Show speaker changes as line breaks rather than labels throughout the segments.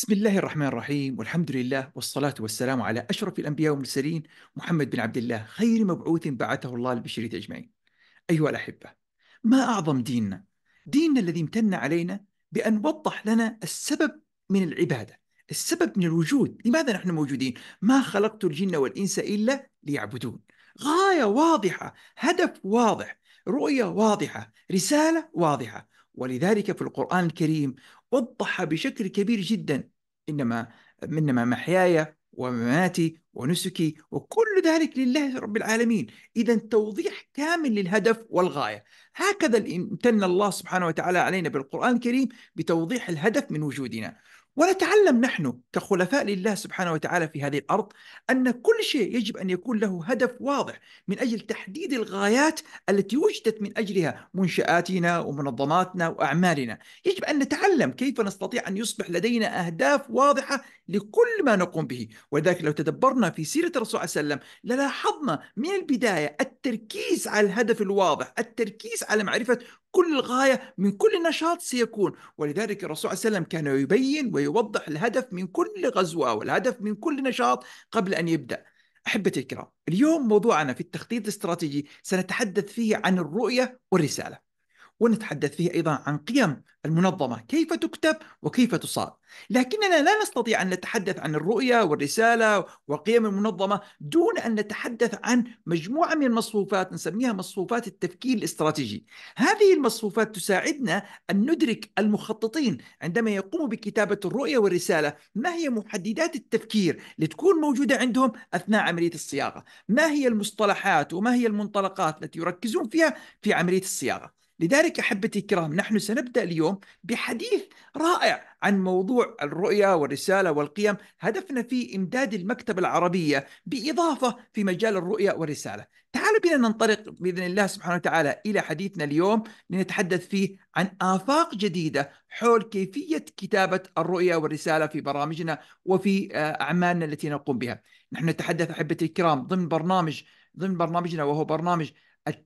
بسم الله الرحمن الرحيم والحمد لله والصلاة والسلام على أشرف الأنبياء والمرسلين محمد بن عبد الله خير مبعوث بعثه الله للبشرية أجمعين أيها الأحبة ما أعظم ديننا ديننا الذي امتن علينا بأن وضح لنا السبب من العبادة السبب من الوجود لماذا نحن موجودين ما خلقت الجن والإنس إلا ليعبدون غاية واضحة هدف واضح رؤية واضحة رسالة واضحة ولذلك في القرآن الكريم وضح بشكل كبير جدا إنما إنما محياي ومماتي ونسكي وكل ذلك لله رب العالمين إذا توضيح كامل للهدف والغاية هكذا امتن الله سبحانه وتعالى علينا بالقرآن الكريم بتوضيح الهدف من وجودنا ونتعلم نحن كخلفاء لله سبحانه وتعالى في هذه الارض ان كل شيء يجب ان يكون له هدف واضح من اجل تحديد الغايات التي وجدت من اجلها منشاتنا ومنظماتنا واعمالنا، يجب ان نتعلم كيف نستطيع ان يصبح لدينا اهداف واضحه لكل ما نقوم به، ولذلك لو تدبرنا في سيره الرسول صلى الله عليه وسلم للاحظنا من البدايه التركيز على الهدف الواضح، التركيز على معرفه كل غايه من كل نشاط سيكون، ولذلك الرسول صلى الله عليه وسلم كان يبين ويوضح الهدف من كل غزوة والهدف من كل نشاط قبل أن يبدأ أحبتي الكرام اليوم موضوعنا في التخطيط الاستراتيجي سنتحدث فيه عن الرؤية والرسالة ونتحدث فيه أيضا عن قيم المنظمة كيف تكتب وكيف تصاب لكننا لا نستطيع أن نتحدث عن الرؤية والرسالة وقيم المنظمة دون أن نتحدث عن مجموعة من المصفوفات نسميها مصفوفات التفكير الاستراتيجي هذه المصفوفات تساعدنا أن ندرك المخططين عندما يقوموا بكتابة الرؤية والرسالة ما هي محددات التفكير لتكون موجودة عندهم أثناء عملية الصياغة ما هي المصطلحات وما هي المنطلقات التي يركزون فيها في عملية الصياغة لذلك أحبتي الكرام نحن سنبدأ اليوم بحديث رائع عن موضوع الرؤية والرسالة والقيم هدفنا في إمداد المكتبة العربية بإضافة في مجال الرؤية والرسالة تعالوا بنا ننطلق بإذن الله سبحانه وتعالى إلى حديثنا اليوم لنتحدث فيه عن آفاق جديدة حول كيفية كتابة الرؤية والرسالة في برامجنا وفي آه، أعمالنا التي نقوم بها نحن نتحدث أحبتي الكرام ضمن برنامج ضمن برنامجنا وهو برنامج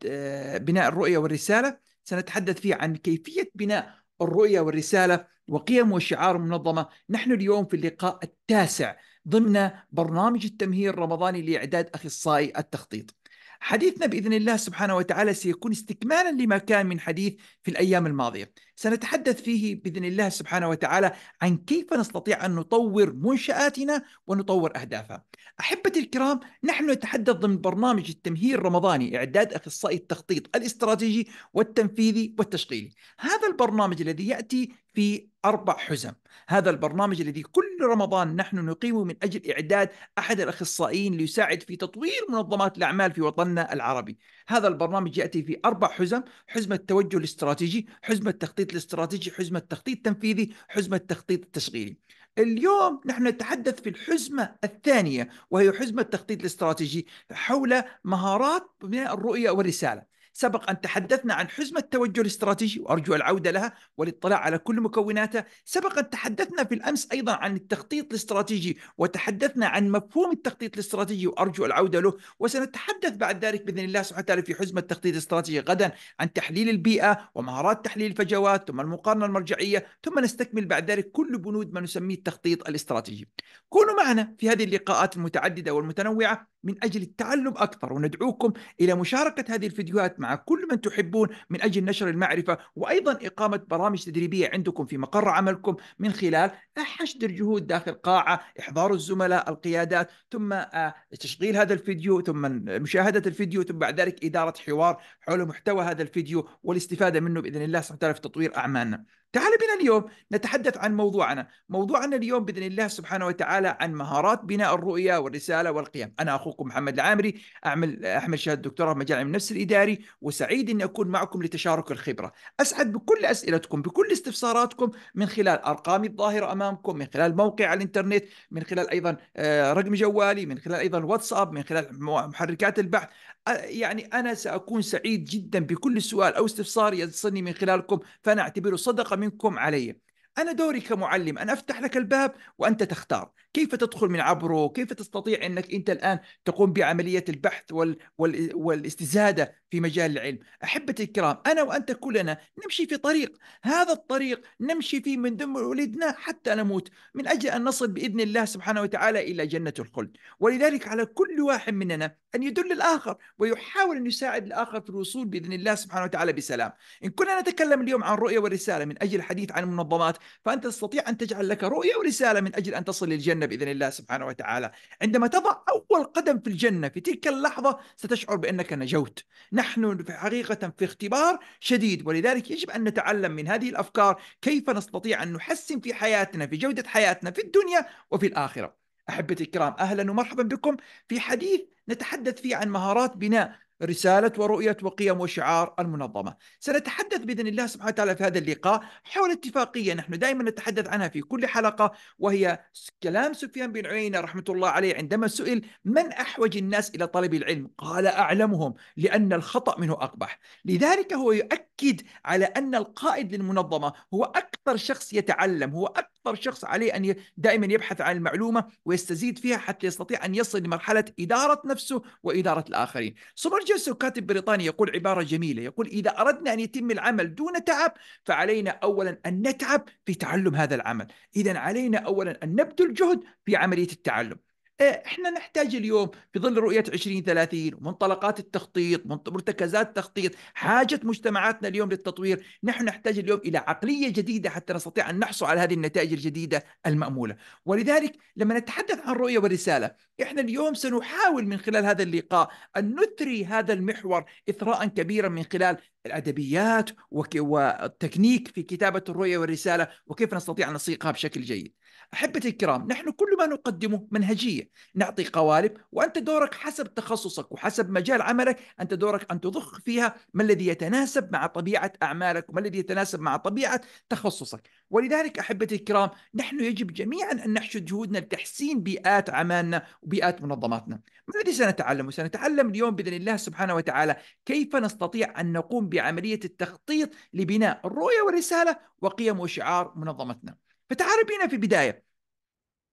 آه، بناء الرؤية والرسالة سنتحدث فيه عن كيفية بناء الرؤية والرسالة وقيم وشعار المنظمة نحن اليوم في اللقاء التاسع ضمن برنامج التمهير الرمضاني لإعداد أخصائي التخطيط حديثنا بإذن الله سبحانه وتعالى سيكون استكمالا لما كان من حديث في الأيام الماضية سنتحدث فيه باذن الله سبحانه وتعالى عن كيف نستطيع ان نطور منشاتنا ونطور اهدافها. احبتي الكرام نحن نتحدث ضمن برنامج التمهير الرمضاني اعداد اخصائي التخطيط الاستراتيجي والتنفيذي والتشغيلي. هذا البرنامج الذي ياتي في أربع حزم هذا البرنامج الذي كل رمضان نحن نقيمه من أجل إعداد أحد الأخصائيين ليساعد في تطوير منظمات الأعمال في وطننا العربي هذا البرنامج يأتي في أربع حزم حزم التوجه الاستراتيجي حزم التخطيط التخطيط الاستراتيجي حزمة التخطيط التنفيذي حزمة التخطيط التشغيلي اليوم نحن نتحدث في الحزمة الثانية وهي حزمة التخطيط الاستراتيجي حول مهارات بناء الرؤية والرسالة سبق أن تحدثنا عن حزمة التوجه الاستراتيجي وأرجو العودة لها والاطلاع على كل مكوناتها سبق أن تحدثنا في الأمس أيضا عن التخطيط الاستراتيجي وتحدثنا عن مفهوم التخطيط الاستراتيجي وأرجو العودة له وسنتحدث بعد ذلك بإذن الله سبحانه وتعالى في حزمة التخطيط الاستراتيجي غدا عن تحليل البيئة ومهارات تحليل الفجوات ثم المقارنة المرجعية ثم نستكمل بعد ذلك كل بنود ما نسميه التخطيط الاستراتيجي كونوا معنا في هذه اللقاءات المتعددة والمتنوعة من أجل التعلم أكثر وندعوكم إلى مشاركة هذه الفيديوهات مع كل من تحبون من أجل نشر المعرفة وأيضا إقامة برامج تدريبية عندكم في مقر عملكم من خلال حشد الجهود داخل قاعة إحضار الزملاء القيادات ثم آه، تشغيل هذا الفيديو ثم مشاهدة الفيديو ثم بعد ذلك إدارة حوار حول محتوى هذا الفيديو والاستفادة منه بإذن الله سبحانه وتعالى في تطوير أعمالنا تعال بنا اليوم نتحدث عن موضوعنا موضوعنا اليوم بإذن الله سبحانه وتعالى عن مهارات بناء الرؤية والرسالة والقيم أنا أخوكم محمد العامري أعمل أحمل شهادة دكتوراه في مجال علم النفس الإداري وسعيد أني أكون معكم لتشارك الخبرة أسعد بكل أسئلتكم بكل استفساراتكم من خلال أرقامي الظاهرة أمامكم من خلال موقع على الإنترنت من خلال أيضا آه، رقم جوالي من خلال أيضا الواتساب من خلال محركات البحث يعني أنا سأكون سعيد جدا بكل سؤال أو استفسار يصلني من خلالكم فأنا أعتبره صدقة منكم علي أنا دوري كمعلم أن أفتح لك الباب وأنت تختار كيف تدخل من عبره كيف تستطيع أنك أنت الآن تقوم بعملية البحث وال... وال... والاستزادة في مجال العلم أحبتي الكرام أنا وأنت كلنا نمشي في طريق هذا الطريق نمشي فيه من دم ولدنا حتى نموت من أجل أن نصل بإذن الله سبحانه وتعالى إلى جنة الخلد ولذلك على كل واحد مننا أن يدل الآخر ويحاول أن يساعد الآخر في الوصول بإذن الله سبحانه وتعالى بسلام إن كنا نتكلم اليوم عن رؤية ورسالة من أجل الحديث عن المنظمات فانت تستطيع ان تجعل لك رؤيه ورساله من اجل ان تصل للجنه باذن الله سبحانه وتعالى عندما تضع اول قدم في الجنه في تلك اللحظه ستشعر بانك نجوت نحن حقيقه في اختبار شديد ولذلك يجب ان نتعلم من هذه الافكار كيف نستطيع ان نحسن في حياتنا في جوده حياتنا في الدنيا وفي الاخره احبتي الكرام اهلا ومرحبا بكم في حديث نتحدث فيه عن مهارات بناء رسالة ورؤية وقيم وشعار المنظمة سنتحدث بإذن الله سبحانه وتعالى في هذا اللقاء حول اتفاقية نحن دائما نتحدث عنها في كل حلقة وهي كلام سفيان بن عيينة رحمة الله عليه عندما سئل من أحوج الناس إلى طلب العلم قال أعلمهم لأن الخطأ منه أقبح لذلك هو يؤكد تأكيد على أن القائد للمنظمة هو أكثر شخص يتعلم هو أكثر شخص عليه أن دائما يبحث عن المعلومة ويستزيد فيها حتى يستطيع أن يصل لمرحلة إدارة نفسه وإدارة الآخرين سوبرجيسو كاتب بريطاني يقول عبارة جميلة يقول إذا أردنا أن يتم العمل دون تعب فعلينا أولا أن نتعب في تعلم هذا العمل إذا علينا أولا أن نبذل جهد في عملية التعلم إيه، احنا نحتاج اليوم في ظل رؤيه 2030 ومنطلقات التخطيط مرتكزات التخطيط حاجه مجتمعاتنا اليوم للتطوير نحن نحتاج اليوم الى عقليه جديده حتى نستطيع ان نحصل على هذه النتائج الجديده الماموله ولذلك لما نتحدث عن رؤيه ورساله احنا اليوم سنحاول من خلال هذا اللقاء ان نثري هذا المحور اثراء كبيرا من خلال الادبيات والتكنيك في كتابه الرؤيه والرساله وكيف نستطيع ان نصيغها بشكل جيد أحبتي الكرام نحن كل ما نقدمه منهجية نعطي قوالب وأنت دورك حسب تخصصك وحسب مجال عملك أنت دورك أن تضخ فيها ما الذي يتناسب مع طبيعة أعمالك وما الذي يتناسب مع طبيعة تخصصك ولذلك أحبتي الكرام نحن يجب جميعا أن نحشد جهودنا لتحسين بيئات عملنا وبيئات منظماتنا ما الذي سنتعلمه؟ سنتعلم اليوم بإذن الله سبحانه وتعالى كيف نستطيع أن نقوم بعملية التخطيط لبناء الرؤية والرسالة وقيم وشعار منظمتنا فتعالوا بينا في بداية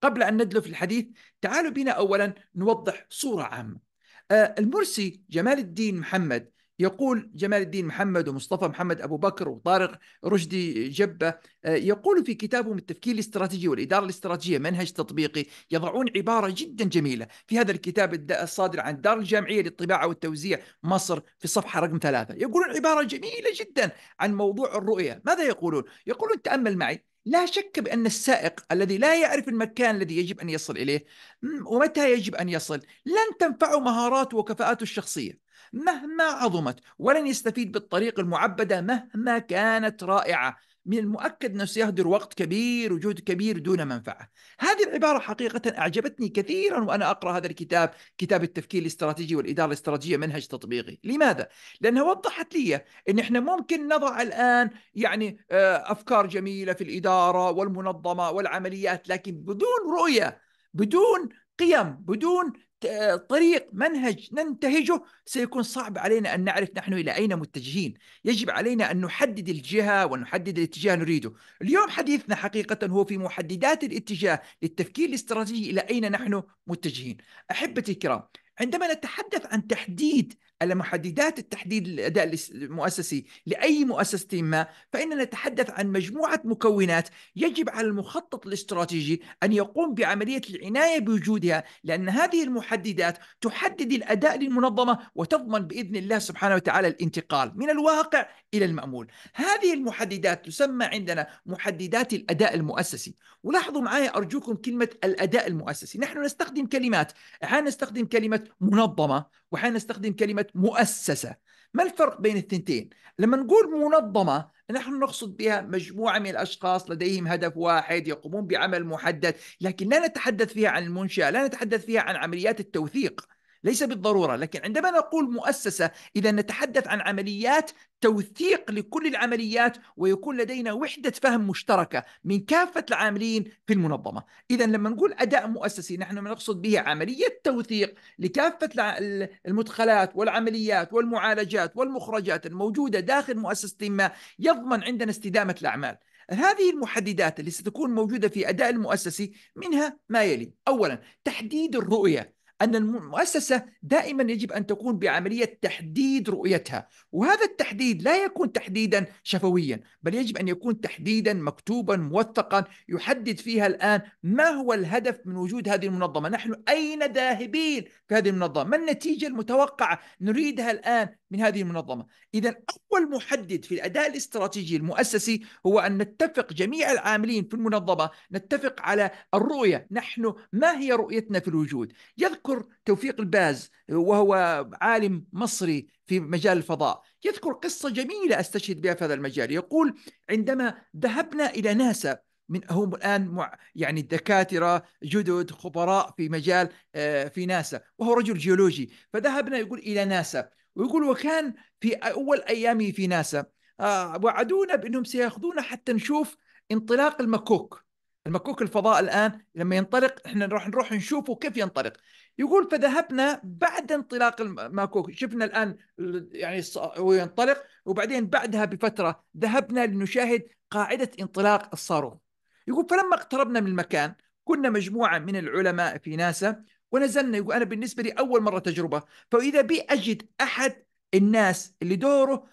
قبل أن ندلف الحديث تعالوا بينا أولا نوضح صورة عامة آه، المرسي جمال الدين محمد يقول جمال الدين محمد ومصطفى محمد أبو بكر وطارق رشدي جبة آه، يقول في كتابهم التفكير الاستراتيجي والإدارة الاستراتيجية منهج تطبيقي يضعون عبارة جدا جميلة في هذا الكتاب الصادر عن الدار الجامعية للطباعة والتوزيع مصر في الصفحة رقم ثلاثة يقولون عبارة جميلة جدا عن موضوع الرؤية ماذا يقولون؟ يقولون تأمل معي لا شك بأن السائق الذي لا يعرف المكان الذي يجب أن يصل إليه ومتى يجب أن يصل لن تنفعه مهاراته وكفاءاته الشخصية مهما عظمت ولن يستفيد بالطريق المعبدة مهما كانت رائعة من المؤكد أنه سيهدر وقت كبير وجهد كبير دون منفعة هذه العبارة حقيقة أعجبتني كثيرا وأنا أقرأ هذا الكتاب كتاب التفكير الاستراتيجي والإدارة الاستراتيجية منهج تطبيقي لماذا؟ لأنها وضحت لي أن إحنا ممكن نضع الآن يعني آه، أفكار جميلة في الإدارة والمنظمة والعمليات لكن بدون رؤية بدون قيم بدون طريق منهج ننتهجه سيكون صعب علينا ان نعرف نحن الى اين متجهين، يجب علينا ان نحدد الجهه ونحدد الاتجاه نريده، اليوم حديثنا حقيقه هو في محددات الاتجاه للتفكير الاستراتيجي الى اين نحن متجهين. احبتي الكرام، عندما نتحدث عن تحديد على محددات التحديد الاداء المؤسسي لاي مؤسسه ما فاننا نتحدث عن مجموعه مكونات يجب على المخطط الاستراتيجي ان يقوم بعمليه العنايه بوجودها لان هذه المحددات تحدد الاداء للمنظمه وتضمن باذن الله سبحانه وتعالى الانتقال من الواقع الى المامول. هذه المحددات تسمى عندنا محددات الاداء المؤسسي ولاحظوا معي ارجوكم كلمه الاداء المؤسسي، نحن نستخدم كلمات، احيانا نستخدم كلمه منظمه وحين نستخدم كلمه مؤسسه ما الفرق بين الثنتين لما نقول منظمه نحن نقصد بها مجموعه من الاشخاص لديهم هدف واحد يقومون بعمل محدد لكن لا نتحدث فيها عن المنشاه لا نتحدث فيها عن عمليات التوثيق ليس بالضروره لكن عندما نقول مؤسسه اذا نتحدث عن عمليات توثيق لكل العمليات ويكون لدينا وحده فهم مشتركه من كافه العاملين في المنظمه اذا لما نقول اداء مؤسسي نحن نقصد به عمليه توثيق لكافه المدخلات والعمليات والمعالجات والمخرجات الموجوده داخل مؤسسه ما يضمن عندنا استدامه الاعمال هذه المحددات اللي ستكون موجودة في أداء المؤسسي منها ما يلي أولا تحديد الرؤية أن المؤسسة دائما يجب أن تكون بعملية تحديد رؤيتها وهذا التحديد لا يكون تحديدا شفويا بل يجب أن يكون تحديدا مكتوبا موثقا يحدد فيها الآن ما هو الهدف من وجود هذه المنظمة نحن أين ذاهبين في هذه المنظمة ما النتيجة المتوقعة نريدها الآن من هذه المنظمة إذا أول محدد في الأداء الاستراتيجي المؤسسي هو أن نتفق جميع العاملين في المنظمة نتفق على الرؤية نحن ما هي رؤيتنا في الوجود يذكر يذكر توفيق الباز وهو عالم مصري في مجال الفضاء يذكر قصة جميلة أستشهد بها في هذا المجال يقول عندما ذهبنا إلى ناسا من هم الان يعني دكاتره جدد خبراء في مجال آه، في ناسا وهو رجل جيولوجي فذهبنا يقول الى ناسا ويقول وكان في اول ايامه في ناسا آه، وعدونا بانهم سياخذونا حتى نشوف انطلاق المكوك المكوك الفضاء الان لما ينطلق احنا نروح نروح نشوفه كيف ينطلق يقول فذهبنا بعد انطلاق المكوك شفنا الان يعني هو ينطلق وبعدين بعدها بفتره ذهبنا لنشاهد قاعده انطلاق الصاروخ يقول فلما اقتربنا من المكان كنا مجموعه من العلماء في ناسا ونزلنا يقول انا بالنسبه لي اول مره تجربه فاذا بي اجد احد الناس اللي دوره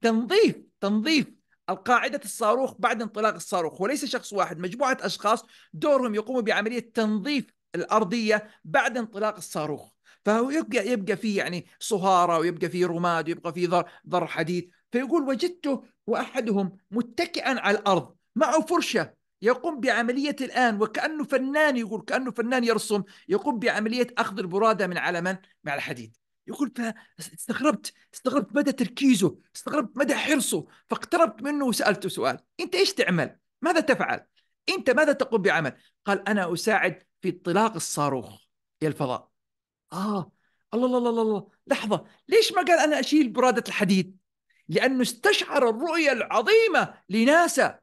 تنظيف تنظيف القاعدة الصاروخ بعد انطلاق الصاروخ وليس شخص واحد مجموعة أشخاص دورهم يقوموا بعملية تنظيف الأرضية بعد انطلاق الصاروخ فهو يبقى يبقى فيه يعني صهارة ويبقى فيه رماد ويبقى فيه ذر ضر حديد فيقول وجدته وأحدهم متكئا على الأرض معه فرشة يقوم بعملية الآن وكأنه فنان يقول كأنه فنان يرسم يقوم بعملية أخذ البرادة من على من؟ مع الحديد يقول فاستغربت استغربت مدى تركيزه استغربت مدى حرصه فاقتربت منه وسألته سؤال أنت إيش تعمل؟ ماذا تفعل؟ أنت ماذا تقوم بعمل؟ قال أنا أساعد في اطلاق الصاروخ إلى الفضاء آه الله الله الله الله لحظة ليش ما قال أنا أشيل برادة الحديد؟ لأنه استشعر الرؤية العظيمة لناسا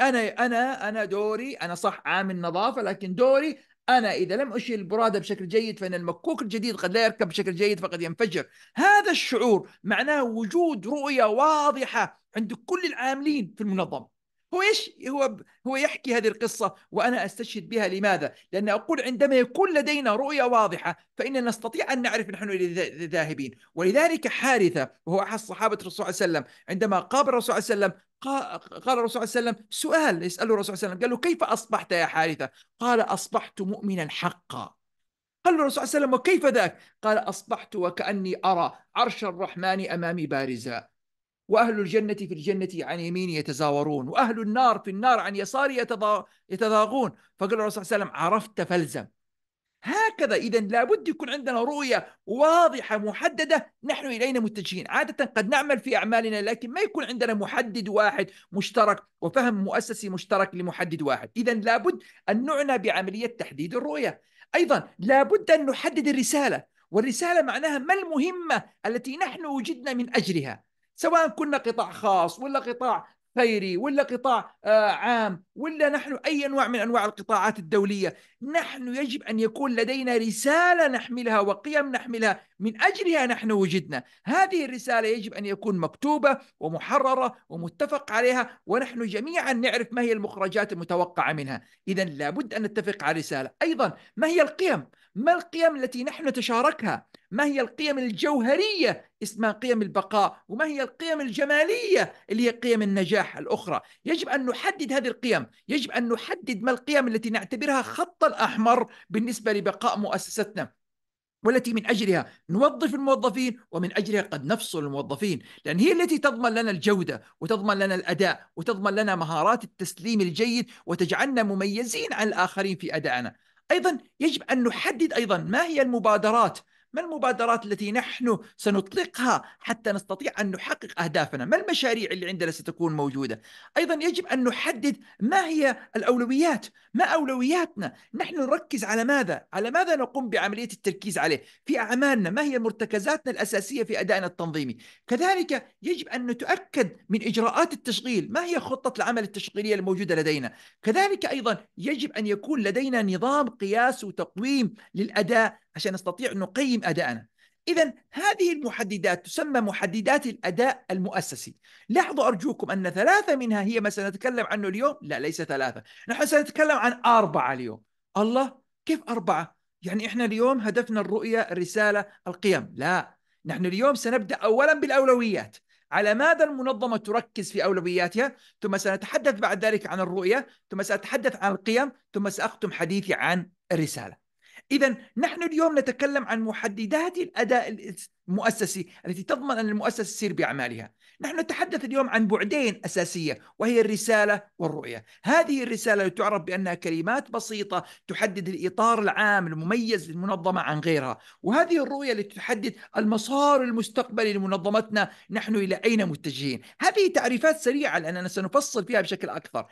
أنا أنا أنا دوري أنا صح عامل نظافة لكن دوري أنا إذا لم أشيل البرادة بشكل جيد فإن المكوك الجديد قد لا يركب بشكل جيد فقد ينفجر هذا الشعور معناه وجود رؤية واضحة عند كل العاملين في المنظمة هو إيش هو هو يحكي هذه القصة وأنا أستشهد بها لماذا؟ لأن أقول عندما يكون لدينا رؤية واضحة فإننا نستطيع أن نعرف نحن ذاهبين ولذلك حارثة وهو أحد صحابة الرسول صلى الله عليه وسلم عندما قابل الرسول صلى الله عليه وسلم قال الرسول صلى الله عليه وسلم سؤال يسأله الرسول صلى الله عليه وسلم قال له كيف أصبحت يا حارثة؟ قال أصبحت مؤمنا حقا قال الرسول صلى الله عليه وسلم وكيف ذاك؟ قال أصبحت وكأني أرى عرش الرحمن أمامي بارزا وأهل الجنة في الجنة عن يمين يتزاورون وأهل النار في النار عن يسار يتضاغون فقال الرسول صلى الله عليه وسلم عرفت فالزم هكذا إذا لابد يكون عندنا رؤية واضحة محددة نحن إلينا متجهين عادة قد نعمل في أعمالنا لكن ما يكون عندنا محدد واحد مشترك وفهم مؤسسي مشترك لمحدد واحد إذا لابد أن نعنى بعملية تحديد الرؤية أيضا لابد أن نحدد الرسالة والرسالة معناها ما المهمة التي نحن وجدنا من أجلها سواء كنا قطاع خاص ولا قطاع خيري ولا قطاع آه، عام ولا نحن أي أنواع من أنواع القطاعات الدولية نحن يجب أن يكون لدينا رسالة نحملها وقيم نحملها من أجلها نحن وجدنا هذه الرسالة يجب أن يكون مكتوبة ومحررة ومتفق عليها ونحن جميعا نعرف ما هي المخرجات المتوقعة منها إذا لابد أن نتفق على رسالة أيضا ما هي القيم ما القيم التي نحن نتشاركها ما هي القيم الجوهرية اسمها قيم البقاء وما هي القيم الجمالية اللي هي قيم النجاح الأخرى يجب أن نحدد هذه القيم يجب أن نحدد ما القيم التي نعتبرها خطا أحمر بالنسبة لبقاء مؤسستنا والتي من اجلها نوظف الموظفين ومن اجلها قد نفصل الموظفين، لان هي التي تضمن لنا الجوده وتضمن لنا الاداء وتضمن لنا مهارات التسليم الجيد وتجعلنا مميزين عن الاخرين في ادائنا. ايضا يجب ان نحدد ايضا ما هي المبادرات ما المبادرات التي نحن سنطلقها حتى نستطيع أن نحقق أهدافنا ما المشاريع اللي عندنا ستكون موجودة أيضا يجب أن نحدد ما هي الأولويات ما أولوياتنا نحن نركز على ماذا على ماذا نقوم بعملية التركيز عليه في أعمالنا ما هي مرتكزاتنا الأساسية في أدائنا التنظيمي كذلك يجب أن نتأكد من إجراءات التشغيل ما هي خطة العمل التشغيلية الموجودة لدينا كذلك أيضا يجب أن يكون لدينا نظام قياس وتقويم للأداء عشان نستطيع أن نقيم أداءنا إذا هذه المحددات تسمى محددات الأداء المؤسسي لاحظوا أرجوكم أن ثلاثة منها هي ما سنتكلم عنه اليوم لا ليس ثلاثة نحن سنتكلم عن أربعة اليوم الله كيف أربعة؟ يعني إحنا اليوم هدفنا الرؤية الرسالة القيم لا نحن اليوم سنبدأ أولا بالأولويات على ماذا المنظمة تركز في أولوياتها ثم سنتحدث بعد ذلك عن الرؤية ثم سأتحدث عن القيم ثم سأختم حديثي عن الرسالة إذا نحن اليوم نتكلم عن محددات الأداء مؤسسي التي تضمن أن المؤسسة تسير بأعمالها نحن نتحدث اليوم عن بعدين أساسية وهي الرسالة والرؤية هذه الرسالة تعرف بأنها كلمات بسيطة تحدد الإطار العام المميز للمنظمة عن غيرها وهذه الرؤية التي تحدد المسار المستقبلي لمنظمتنا نحن إلى أين متجهين هذه تعريفات سريعة لأننا سنفصل فيها بشكل أكثر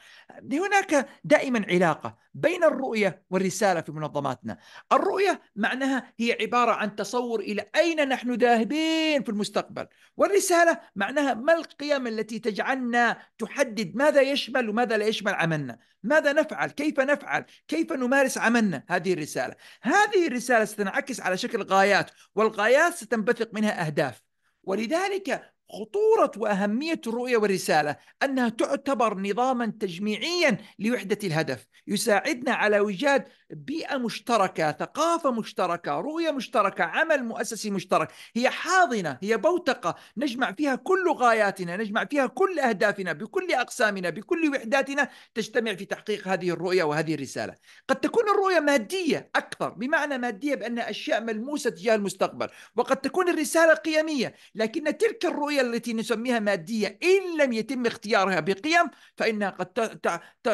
هناك دائما علاقة بين الرؤية والرسالة في منظماتنا الرؤية معناها هي عبارة عن تصور إلى أين نحن مداهبين في المستقبل والرسالة معناها ما القيم التي تجعلنا تحدد ماذا يشمل وماذا لا يشمل عملنا ماذا نفعل كيف نفعل كيف نمارس عملنا هذه الرسالة هذه الرسالة ستنعكس على شكل غايات والغايات ستنبثق منها أهداف ولذلك خطورة وأهمية الرؤية والرسالة أنها تعتبر نظاما تجميعيا لوحدة الهدف يساعدنا على إيجاد بيئة مشتركة ثقافة مشتركة رؤية مشتركة عمل مؤسسي مشترك هي حاضنة هي بوتقة نجمع فيها كل غاياتنا نجمع فيها كل أهدافنا بكل أقسامنا بكل وحداتنا تجتمع في تحقيق هذه الرؤية وهذه الرسالة قد تكون الرؤية مادية أكثر بمعنى مادية بأن أشياء ملموسة تجاه المستقبل وقد تكون الرسالة قيمية لكن تلك الرؤية التي نسميها مادية إن لم يتم اختيارها بقيم فإنها قد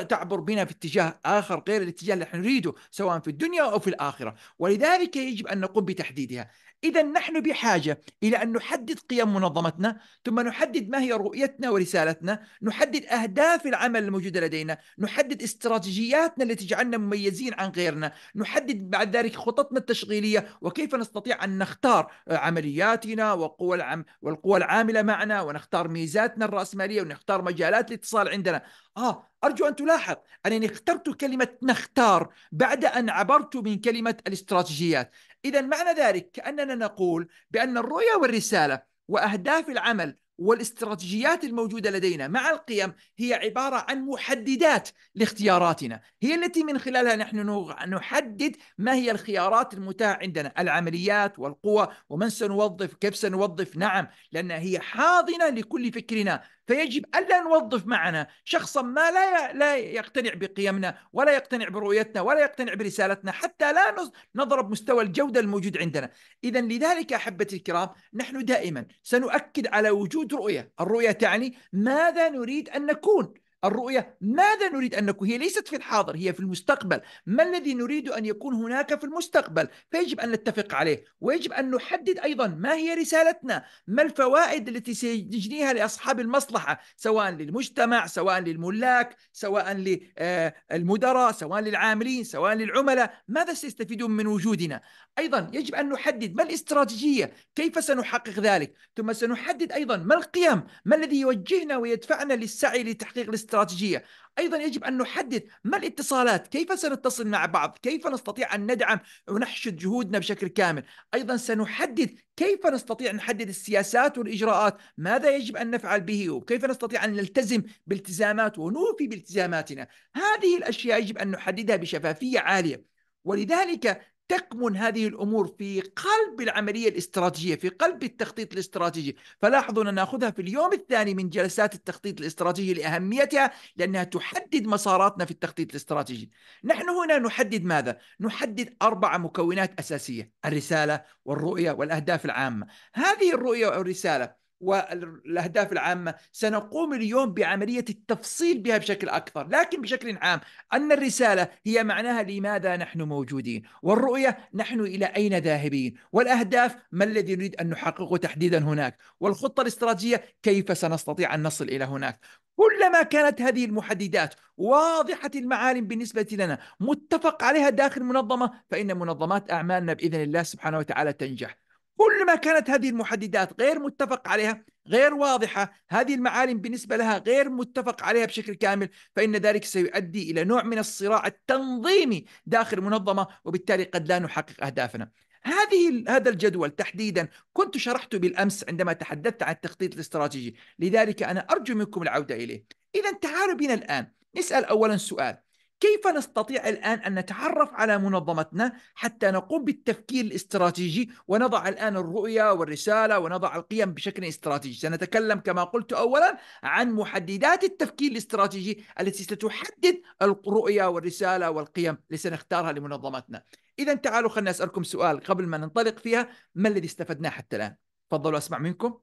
تعبر بنا في اتجاه آخر غير الاتجاه اللي نريده سواء في الدنيا أو في الآخرة ولذلك يجب أن نقوم بتحديدها إذا نحن بحاجة إلى أن نحدد قيم منظمتنا ثم نحدد ما هي رؤيتنا ورسالتنا نحدد أهداف العمل الموجودة لدينا نحدد استراتيجياتنا التي تجعلنا مميزين عن غيرنا نحدد بعد ذلك خططنا التشغيلية وكيف نستطيع أن نختار آه، عملياتنا وقوى العم والقوى العاملة معنا ونختار ميزاتنا الرأسمالية ونختار مجالات الاتصال عندنا آه أرجو أن تلاحظ أنني اخترت كلمة نختار بعد أن عبرت من كلمة الاستراتيجيات إذا معنى ذلك كأننا نقول بأن الرؤية والرسالة وأهداف العمل والاستراتيجيات الموجودة لدينا مع القيم هي عبارة عن محددات لاختياراتنا هي التي من خلالها نحن نحدد ما هي الخيارات المتاحة عندنا العمليات والقوى ومن سنوظف كيف سنوظف نعم لأنها هي حاضنة لكل فكرنا فيجب الا نوظف معنا شخصا ما لا لا يقتنع بقيمنا ولا يقتنع برؤيتنا ولا يقتنع برسالتنا حتى لا نضرب مستوى الجوده الموجود عندنا اذا لذلك احبتي الكرام نحن دائما سنؤكد على وجود رؤيه الرؤيه تعني ماذا نريد ان نكون الرؤية ماذا نريد أن نكون هي ليست في الحاضر هي في المستقبل ما الذي نريد أن يكون هناك في المستقبل فيجب أن نتفق عليه ويجب أن نحدد أيضا ما هي رسالتنا ما الفوائد التي سيجنيها لأصحاب المصلحة سواء للمجتمع سواء للملاك سواء للمدراء آه، سواء للعاملين سواء للعملاء ماذا سيستفيدون من وجودنا أيضا يجب أن نحدد ما الاستراتيجية كيف سنحقق ذلك ثم سنحدد أيضا ما القيم ما الذي يوجهنا ويدفعنا للسعي لتحقيق الاستراتيجية الاستراتيجيه ايضا يجب ان نحدد ما الاتصالات كيف سنتصل مع بعض كيف نستطيع ان ندعم ونحشد جهودنا بشكل كامل ايضا سنحدد كيف نستطيع أن نحدد السياسات والاجراءات ماذا يجب ان نفعل به وكيف نستطيع ان نلتزم بالتزامات ونوفي بالتزاماتنا هذه الاشياء يجب ان نحددها بشفافيه عاليه ولذلك تكمن هذه الامور في قلب العمليه الاستراتيجيه، في قلب التخطيط الاستراتيجي، فلاحظوا ان ناخذها في اليوم الثاني من جلسات التخطيط الاستراتيجي لاهميتها لانها تحدد مساراتنا في التخطيط الاستراتيجي. نحن هنا نحدد ماذا؟ نحدد اربع مكونات اساسيه، الرساله والرؤيه والاهداف العامه. هذه الرؤيه والرساله والاهداف العامه سنقوم اليوم بعمليه التفصيل بها بشكل اكثر لكن بشكل عام ان الرساله هي معناها لماذا نحن موجودين والرؤيه نحن الى اين ذاهبين والاهداف ما الذي نريد ان نحققه تحديدا هناك والخطه الاستراتيجيه كيف سنستطيع ان نصل الى هناك كلما كانت هذه المحددات واضحة المعالم بالنسبة لنا متفق عليها داخل منظمة فإن منظمات أعمالنا بإذن الله سبحانه وتعالى تنجح كل ما كانت هذه المحددات غير متفق عليها غير واضحة هذه المعالم بالنسبة لها غير متفق عليها بشكل كامل فإن ذلك سيؤدي إلى نوع من الصراع التنظيمي داخل المنظمة وبالتالي قد لا نحقق أهدافنا هذه هذا الجدول تحديدا كنت شرحته بالامس عندما تحدثت عن التخطيط الاستراتيجي، لذلك انا ارجو منكم العوده اليه. اذا تعالوا بنا الان نسال اولا سؤال، كيف نستطيع الآن أن نتعرف على منظمتنا حتى نقوم بالتفكير الاستراتيجي ونضع الآن الرؤية والرسالة ونضع القيم بشكل استراتيجي سنتكلم كما قلت أولا عن محددات التفكير الاستراتيجي التي ستحدد الرؤية والرسالة والقيم اللي سنختارها لمنظمتنا إذا تعالوا خلنا أسألكم سؤال قبل ما ننطلق فيها ما الذي استفدناه حتى الآن تفضلوا أسمع منكم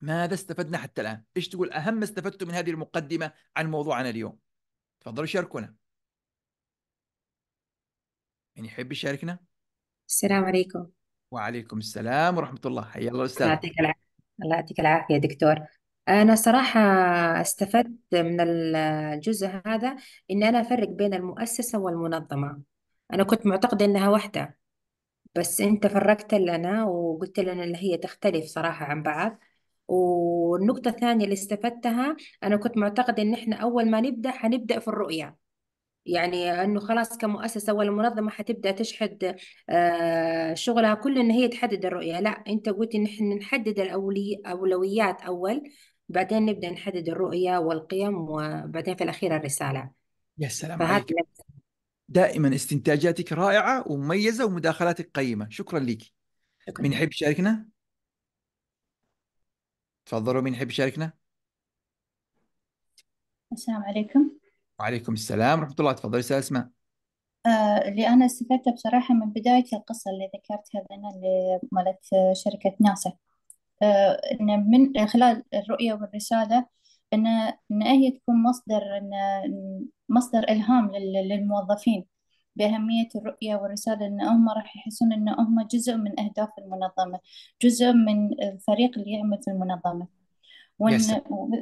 ماذا استفدنا حتى الآن؟ إيش تقول أهم ما من هذه المقدمة عن موضوعنا اليوم؟ تفضلوا شاركونا من يحب يشاركنا
السلام عليكم
وعليكم السلام ورحمة الله حيا الله أستاذ الله يعطيك العافية
الله يعطيك العافية دكتور أنا صراحة استفدت من الجزء هذا إن أنا أفرق بين المؤسسة والمنظمة أنا كنت معتقدة إنها واحدة بس أنت فرقت لنا وقلت لنا اللي هي تختلف صراحة عن بعض والنقطة الثانية اللي استفدتها أنا كنت معتقدة إن إحنا أول ما نبدأ هنبدأ في الرؤية يعني انه خلاص كمؤسسه ولا منظمه حتبدا تشحد آه، شغلها كله ان هي تحدد الرؤيه لا انت قلت ان احنا نحدد الأولي أولويات اول بعدين نبدا نحدد الرؤيه والقيم وبعدين في الاخير الرساله
يا سلام عليك دائما استنتاجاتك رائعه ومميزه ومداخلاتك قيمه شكرا لك من يحب يشاركنا تفضلوا مين يحب يشاركنا؟
السلام عليكم
وعليكم السلام ورحمة الله تفضلي أستاذ أسماء
آه، اللي أنا استفدت بصراحة من بداية القصة اللي ذكرتها أنا اللي مالت شركة ناسا آه، إن من خلال الرؤية والرسالة إن إن هي تكون مصدر إن مصدر إلهام للموظفين بأهمية الرؤية والرسالة إن هم راح يحسون إن هم جزء من أهداف المنظمة جزء من الفريق اللي يعمل في المنظمة وإن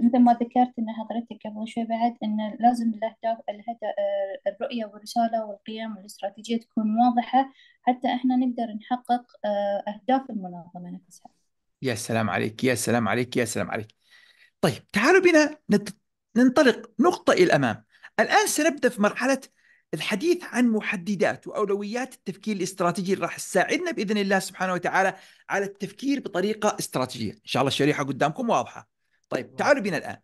مثل ما ذكرت إن حضرتك قبل شوي بعد إن لازم الأهداف الرؤية والرسالة والقيم والاستراتيجية تكون واضحة حتى إحنا نقدر نحقق أهداف المنظمة نفسها
يا سلام عليك يا سلام عليك يا سلام عليك طيب تعالوا بنا ننطلق نقطة إلى الأمام الآن سنبدأ في مرحلة الحديث عن محددات واولويات التفكير الاستراتيجي اللي راح تساعدنا باذن الله سبحانه وتعالى على التفكير بطريقه استراتيجيه، ان شاء الله الشريحه قدامكم واضحه. طيب تعالوا بنا الان.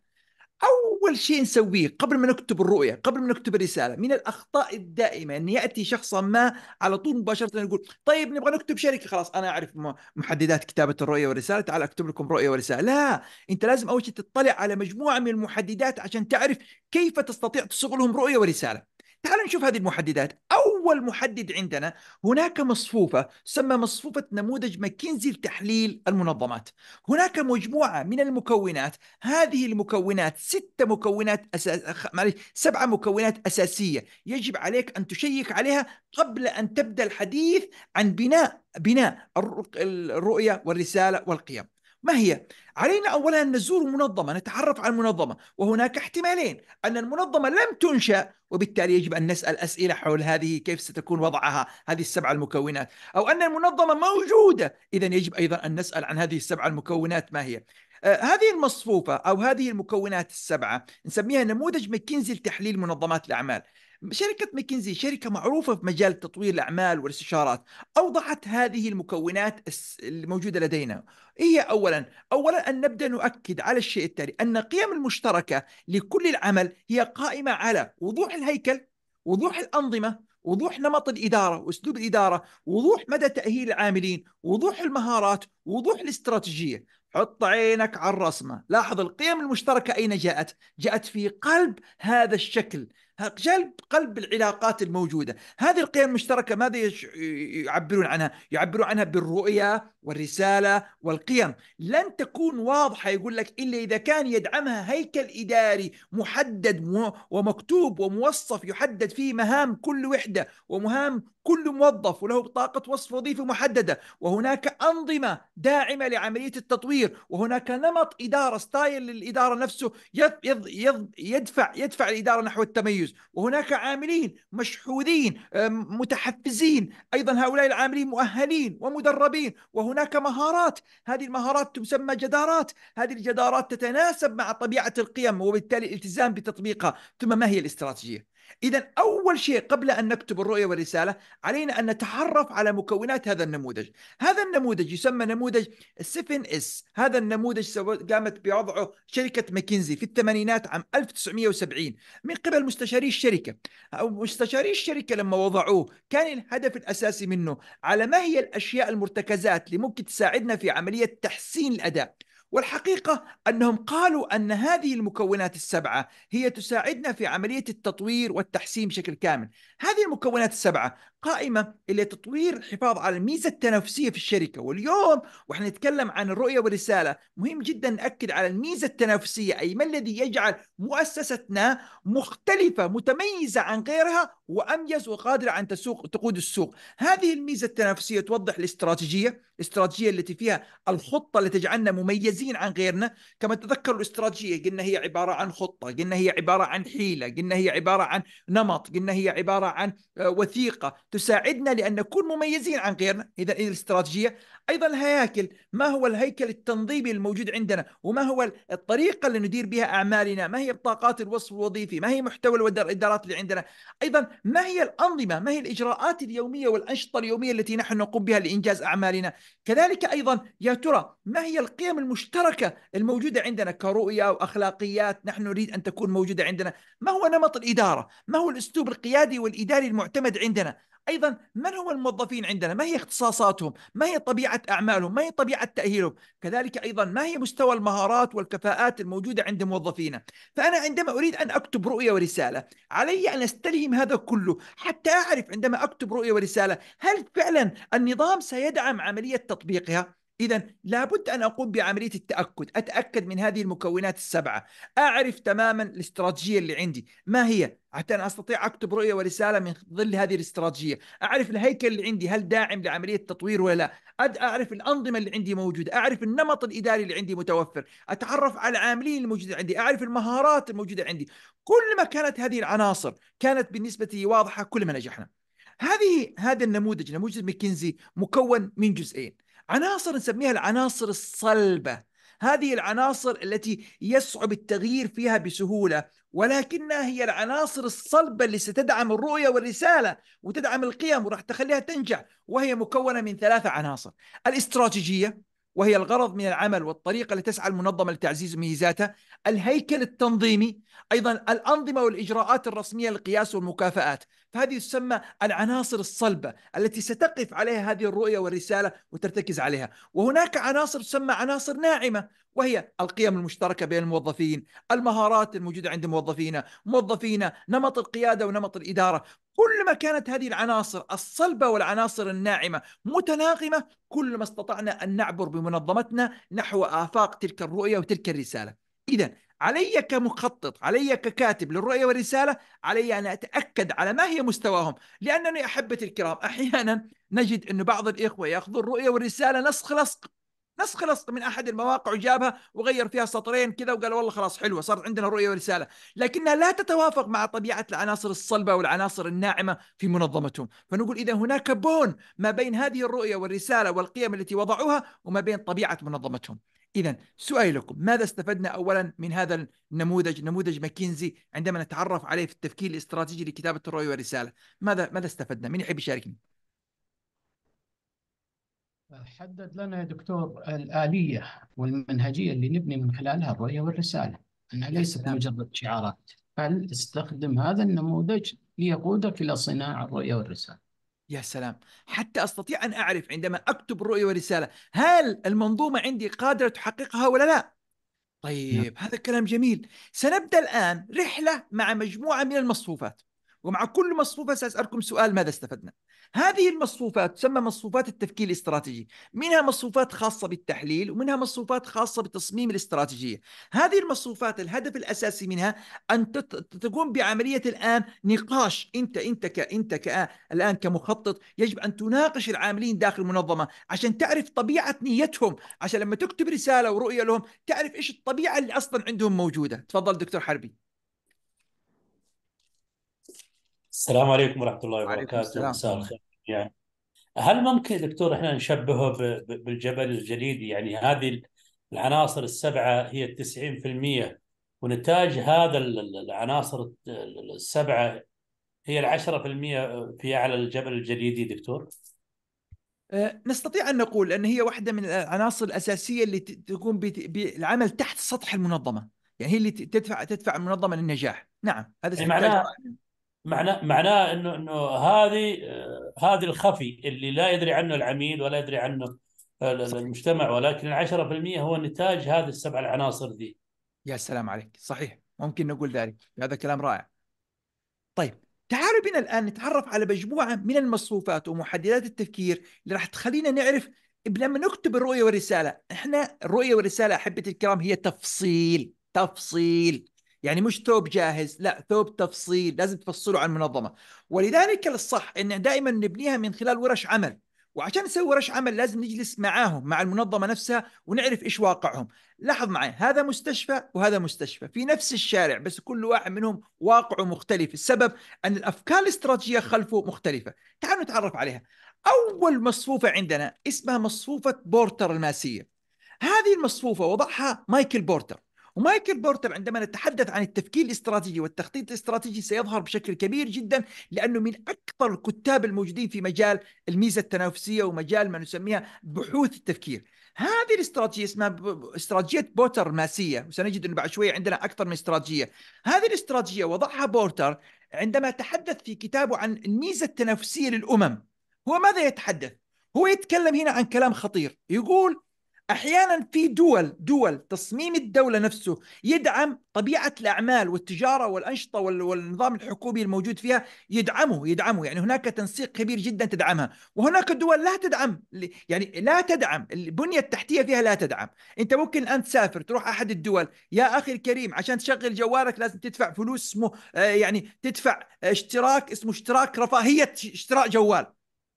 اول شيء نسويه قبل ما نكتب الرؤيه، قبل ما نكتب الرساله، من الاخطاء الدائمه ان ياتي شخصا ما على طول مباشره يقول طيب نبغى نكتب شركه خلاص انا اعرف محددات كتابه الرؤيه والرساله، تعال اكتب لكم رؤيه ورساله، لا انت لازم اول شيء تطلع على مجموعه من المحددات عشان تعرف كيف تستطيع تصغر لهم رؤيه ورساله. تعال نشوف هذه المحددات أول محدد عندنا هناك مصفوفة سمى مصفوفة نموذج ماكنزي لتحليل المنظمات هناك مجموعة من المكونات هذه المكونات ستة مكونات أساس... معلش سبعة مكونات أساسية يجب عليك أن تشيك عليها قبل أن تبدأ الحديث عن بناء بناء الرؤية والرسالة والقيم ما هي؟ علينا أولا أن نزور منظمة نتعرف على المنظمة وهناك احتمالين أن المنظمة لم تنشأ وبالتالي يجب أن نسأل أسئلة حول هذه كيف ستكون وضعها هذه السبع المكونات أو أن المنظمة موجودة إذا يجب أيضا أن نسأل عن هذه السبع المكونات ما هي آه، هذه المصفوفة أو هذه المكونات السبعة نسميها نموذج ماكنزي لتحليل منظمات الأعمال شركة ماكنزي شركة معروفة في مجال تطوير الأعمال والاستشارات أوضحت هذه المكونات الموجودة لدينا هي أولا أولا أن نبدأ نؤكد على الشيء التالي أن القيم المشتركة لكل العمل هي قائمة على وضوح الهيكل وضوح الأنظمة وضوح نمط الإدارة وأسلوب الإدارة وضوح مدى تأهيل العاملين وضوح المهارات وضوح الاستراتيجية حط عينك على الرسمة لاحظ القيم المشتركة أين جاءت جاءت في قلب هذا الشكل جلب قلب العلاقات الموجوده، هذه القيم المشتركه ماذا يعبرون عنها؟ يعبرون عنها بالرؤيه والرساله والقيم، لن تكون واضحه يقول لك الا اذا كان يدعمها هيكل اداري محدد ومكتوب وموصف يحدد فيه مهام كل وحده ومهام كل موظف وله بطاقة وصف وظيفي محددة وهناك أنظمة داعمة لعملية التطوير وهناك نمط إدارة ستايل للإدارة نفسه يدفع يدفع الإدارة نحو التميز التركيز وهناك عاملين مشحوذين آه، متحفزين أيضا هؤلاء العاملين مؤهلين ومدربين وهناك مهارات هذه المهارات تسمى جدارات هذه الجدارات تتناسب مع طبيعة القيم وبالتالي الالتزام بتطبيقها ثم ما هي الاستراتيجية إذا أول شيء قبل أن نكتب الرؤية والرسالة علينا أن نتعرف على مكونات هذا النموذج هذا النموذج يسمى نموذج 7 اس هذا النموذج قامت بوضعه شركة ماكنزي في الثمانينات عام 1970 من قبل مستشاري الشركة أو مستشاري الشركة لما وضعوه كان الهدف الأساسي منه على ما هي الأشياء المرتكزات اللي ممكن تساعدنا في عملية تحسين الأداء والحقيقة أنهم قالوا أن هذه المكونات السبعة هي تساعدنا في عملية التطوير والتحسين بشكل كامل هذه المكونات السبعة قائمة إلى تطوير الحفاظ على الميزة التنافسية في الشركة واليوم وإحنا نتكلم عن الرؤية والرسالة مهم جدا نأكد على الميزة التنافسية أي ما الذي يجعل مؤسستنا مختلفة متميزة عن غيرها وأميز وقادرة عن تسوق تقود السوق هذه الميزة التنافسية توضح الاستراتيجية الاستراتيجية التي فيها الخطة اللي تجعلنا مميزين عن غيرنا كما تذكروا الاستراتيجية قلنا هي عبارة عن خطة قلنا هي عبارة عن حيلة قلنا هي عبارة عن نمط قلنا هي عبارة عن آه، وثيقة تساعدنا لأن نكون مميزين عن غيرنا إذا الاستراتيجية أيضا الهياكل ما هو الهيكل التنظيمي الموجود عندنا وما هو الطريقة اللي ندير بها أعمالنا ما هي بطاقات الوصف الوظيفي ما هي محتوى الإدارات اللي عندنا أيضا ما هي الأنظمة ما هي الإجراءات اليومية والأنشطة اليومية التي نحن نقوم بها لإنجاز أعمالنا كذلك أيضا يا ترى ما هي القيم المشتركة الموجودة عندنا كرؤية وأخلاقيات نحن نريد أن تكون موجودة عندنا ما هو نمط الإدارة ما هو الأسلوب القيادي والإداري المعتمد عندنا ايضا من هم الموظفين عندنا ما هي اختصاصاتهم ما هي طبيعه اعمالهم ما هي طبيعه تاهيلهم كذلك ايضا ما هي مستوى المهارات والكفاءات الموجوده عند موظفينا فانا عندما اريد ان اكتب رؤيه ورساله علي ان استلهم هذا كله حتى اعرف عندما اكتب رؤيه ورساله هل فعلا النظام سيدعم عمليه تطبيقها إذا لابد أن أقوم بعملية التأكد أتأكد من هذه المكونات السبعة أعرف تماما الاستراتيجية اللي عندي ما هي حتى أنا أستطيع أكتب رؤية ورسالة من ظل هذه الاستراتيجية أعرف الهيكل اللي عندي هل داعم لعملية التطوير ولا لا أعرف الأنظمة اللي عندي موجودة أعرف النمط الإداري اللي عندي متوفر أتعرف على العاملين الموجودة عندي أعرف المهارات الموجودة عندي كل ما كانت هذه العناصر كانت بالنسبة لي واضحة كل ما نجحنا هذه هذا النموذج نموذج ماكنزي مكون من جزئين عناصر نسميها العناصر الصلبه هذه العناصر التي يصعب التغيير فيها بسهوله ولكنها هي العناصر الصلبه اللي ستدعم الرؤيه والرساله وتدعم القيم وراح تخليها تنجح وهي مكونه من ثلاثه عناصر الاستراتيجيه وهي الغرض من العمل والطريقه التي تسعى المنظمه لتعزيز ميزاتها، الهيكل التنظيمي، ايضا الانظمه والاجراءات الرسميه للقياس والمكافآت، فهذه تسمى العناصر الصلبة التي ستقف عليها هذه الرؤية والرسالة وترتكز عليها وهناك عناصر تسمى عناصر ناعمة وهي القيم المشتركة بين الموظفين المهارات الموجودة عند موظفينا موظفينا نمط القيادة ونمط الإدارة كلما كانت هذه العناصر الصلبة والعناصر الناعمة متناغمة كلما استطعنا أن نعبر بمنظمتنا نحو آفاق تلك الرؤية وتلك الرسالة إذا علي كمخطط علي ككاتب للرؤية والرسالة علي أن أتأكد على ما هي مستواهم لأنني أحبة الكرام أحيانا نجد أن بعض الإخوة يأخذوا الرؤية والرسالة نسخ لصق نسخ لصق من أحد المواقع وجابها وغير فيها سطرين كذا وقال والله خلاص حلوة صارت عندنا رؤية ورسالة لكنها لا تتوافق مع طبيعة العناصر الصلبة والعناصر الناعمة في منظمتهم فنقول إذا هناك بون ما بين هذه الرؤية والرسالة والقيم التي وضعوها وما بين طبيعة منظمتهم إذا سؤالي لكم ماذا استفدنا أولا من هذا النموذج نموذج ماكنزي عندما نتعرف عليه في التفكير الاستراتيجي لكتابة الرؤية والرسالة ماذا ماذا استفدنا من يحب يشاركني حدد لنا يا دكتور الآلية
والمنهجية اللي نبني من خلالها الرؤية والرسالة أنها نعم. ليست مجرد شعارات بل استخدم هذا النموذج ليقودك إلى صناعة الرؤية والرسالة
يا سلام حتى استطيع ان اعرف عندما اكتب الرؤيه والرساله هل المنظومه عندي قادره تحققها ولا لا نعم. طيب نعم. هذا كلام جميل سنبدا الان رحله مع مجموعه من المصفوفات ومع كل مصفوفه ساسالكم سؤال ماذا استفدنا هذه المصفوفات تسمى مصفوفات التفكير الاستراتيجي منها مصفوفات خاصة بالتحليل ومنها مصفوفات خاصة بتصميم الاستراتيجية هذه المصفوفات الهدف الأساسي منها أن تقوم بعملية الآن نقاش أنت أنت كأنت أنت الآن كمخطط يجب أن تناقش العاملين داخل المنظمة عشان تعرف طبيعة نيتهم عشان لما تكتب رسالة ورؤية لهم تعرف إيش الطبيعة اللي أصلا عندهم موجودة تفضل دكتور حربي
السلام عليكم ورحمه الله وبركاته مساء الخير يعني هل ممكن دكتور احنا نشبهه بالجبل الجليدي يعني هذه العناصر السبعه هي 90% ونتاج هذا العناصر السبعه هي ال 10% في اعلى الجبل الجليدي دكتور؟
أه، نستطيع ان نقول ان هي واحده من العناصر الاساسيه اللي تقوم بالعمل تحت سطح المنظمه، يعني هي اللي تدفع تدفع المنظمه للنجاح، نعم هذا يعني معناها معناه معناه
انه انه هذه هذه الخفي
اللي لا يدري عنه العميل ولا يدري عنه المجتمع ولكن ال 10% هو نتاج هذه السبع العناصر دي يا سلام عليك صحيح ممكن نقول ذلك هذا كلام رائع طيب تعالوا بنا الان نتعرف على مجموعه من المصفوفات ومحددات التفكير اللي راح تخلينا نعرف لما نكتب الرؤيه والرساله احنا الرؤيه والرساله احبتي الكرام هي تفصيل تفصيل يعني مش ثوب جاهز لا ثوب تفصيل لازم تفصله عن المنظمه ولذلك الصح ان دائما نبنيها من خلال ورش عمل وعشان نسوي ورش عمل لازم نجلس معاهم مع المنظمه نفسها ونعرف ايش واقعهم لاحظ معي هذا مستشفى وهذا مستشفى في نفس الشارع بس كل واحد منهم واقعه مختلف السبب ان الافكار الاستراتيجيه خلفه مختلفه تعالوا نتعرف عليها اول مصفوفه عندنا اسمها مصفوفه بورتر الماسيه هذه المصفوفه وضعها مايكل بورتر ومايكل بورتر عندما نتحدث عن التفكير الاستراتيجي والتخطيط الاستراتيجي سيظهر بشكل كبير جدا لأنه من أكثر الكتاب الموجودين في مجال الميزة التنافسية ومجال ما نسميها بحوث التفكير هذه الاستراتيجية اسمها استراتيجية بورتر الماسية وسنجد أنه بعد شوية عندنا أكثر من استراتيجية هذه الاستراتيجية وضعها بورتر عندما تحدث في كتابه عن الميزة التنافسية للأمم هو ماذا يتحدث؟ هو يتكلم هنا عن كلام خطير يقول احيانا في دول دول تصميم الدوله نفسه يدعم طبيعه الاعمال والتجاره والانشطه والنظام الحكومي الموجود فيها يدعمه يدعمه يعني هناك تنسيق كبير جدا تدعمها وهناك دول لا تدعم يعني لا تدعم البنيه التحتيه فيها لا تدعم انت ممكن الان تسافر تروح احد الدول يا اخي الكريم عشان تشغل جوالك لازم تدفع فلوس اسمه يعني تدفع اشتراك اسمه اشتراك رفاهيه اشتراء جوال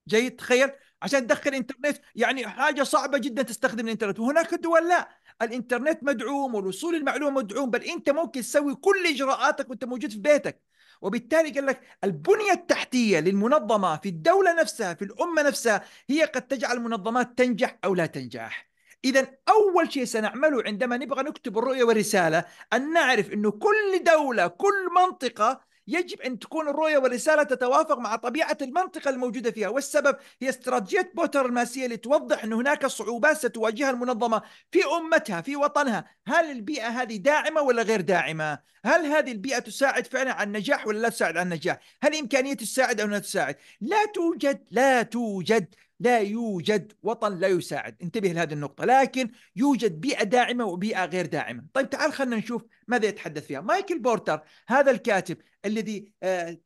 جيد تخيل عشان تدخل انترنت يعني حاجه صعبه جدا تستخدم الانترنت وهناك دول لا الانترنت مدعوم والوصول للمعلومه مدعوم بل انت ممكن تسوي كل اجراءاتك وانت موجود في بيتك وبالتالي قال لك البنية التحتية للمنظمة في الدولة نفسها في الأمة نفسها هي قد تجعل المنظمات تنجح أو لا تنجح إذا أول شيء سنعمله عندما نبغى نكتب الرؤية والرسالة أن نعرف أنه كل دولة كل منطقة يجب أن تكون الرؤية والرسالة تتوافق مع طبيعة المنطقة الموجودة فيها والسبب هي استراتيجية بوتر الماسية لتوضح أن هناك صعوبات ستواجهها المنظمة في أمتها في وطنها هل البيئة هذه داعمة ولا غير داعمة هل هذه البيئة تساعد فعلا على النجاح ولا لا تساعد على النجاح هل إمكانية تساعد أو لا تساعد لا توجد لا توجد لا يوجد وطن لا يساعد انتبه لهذه النقطة لكن يوجد بيئة داعمة وبيئة غير داعمة طيب تعال خلنا نشوف ماذا يتحدث فيها مايكل بورتر هذا الكاتب الذي آه،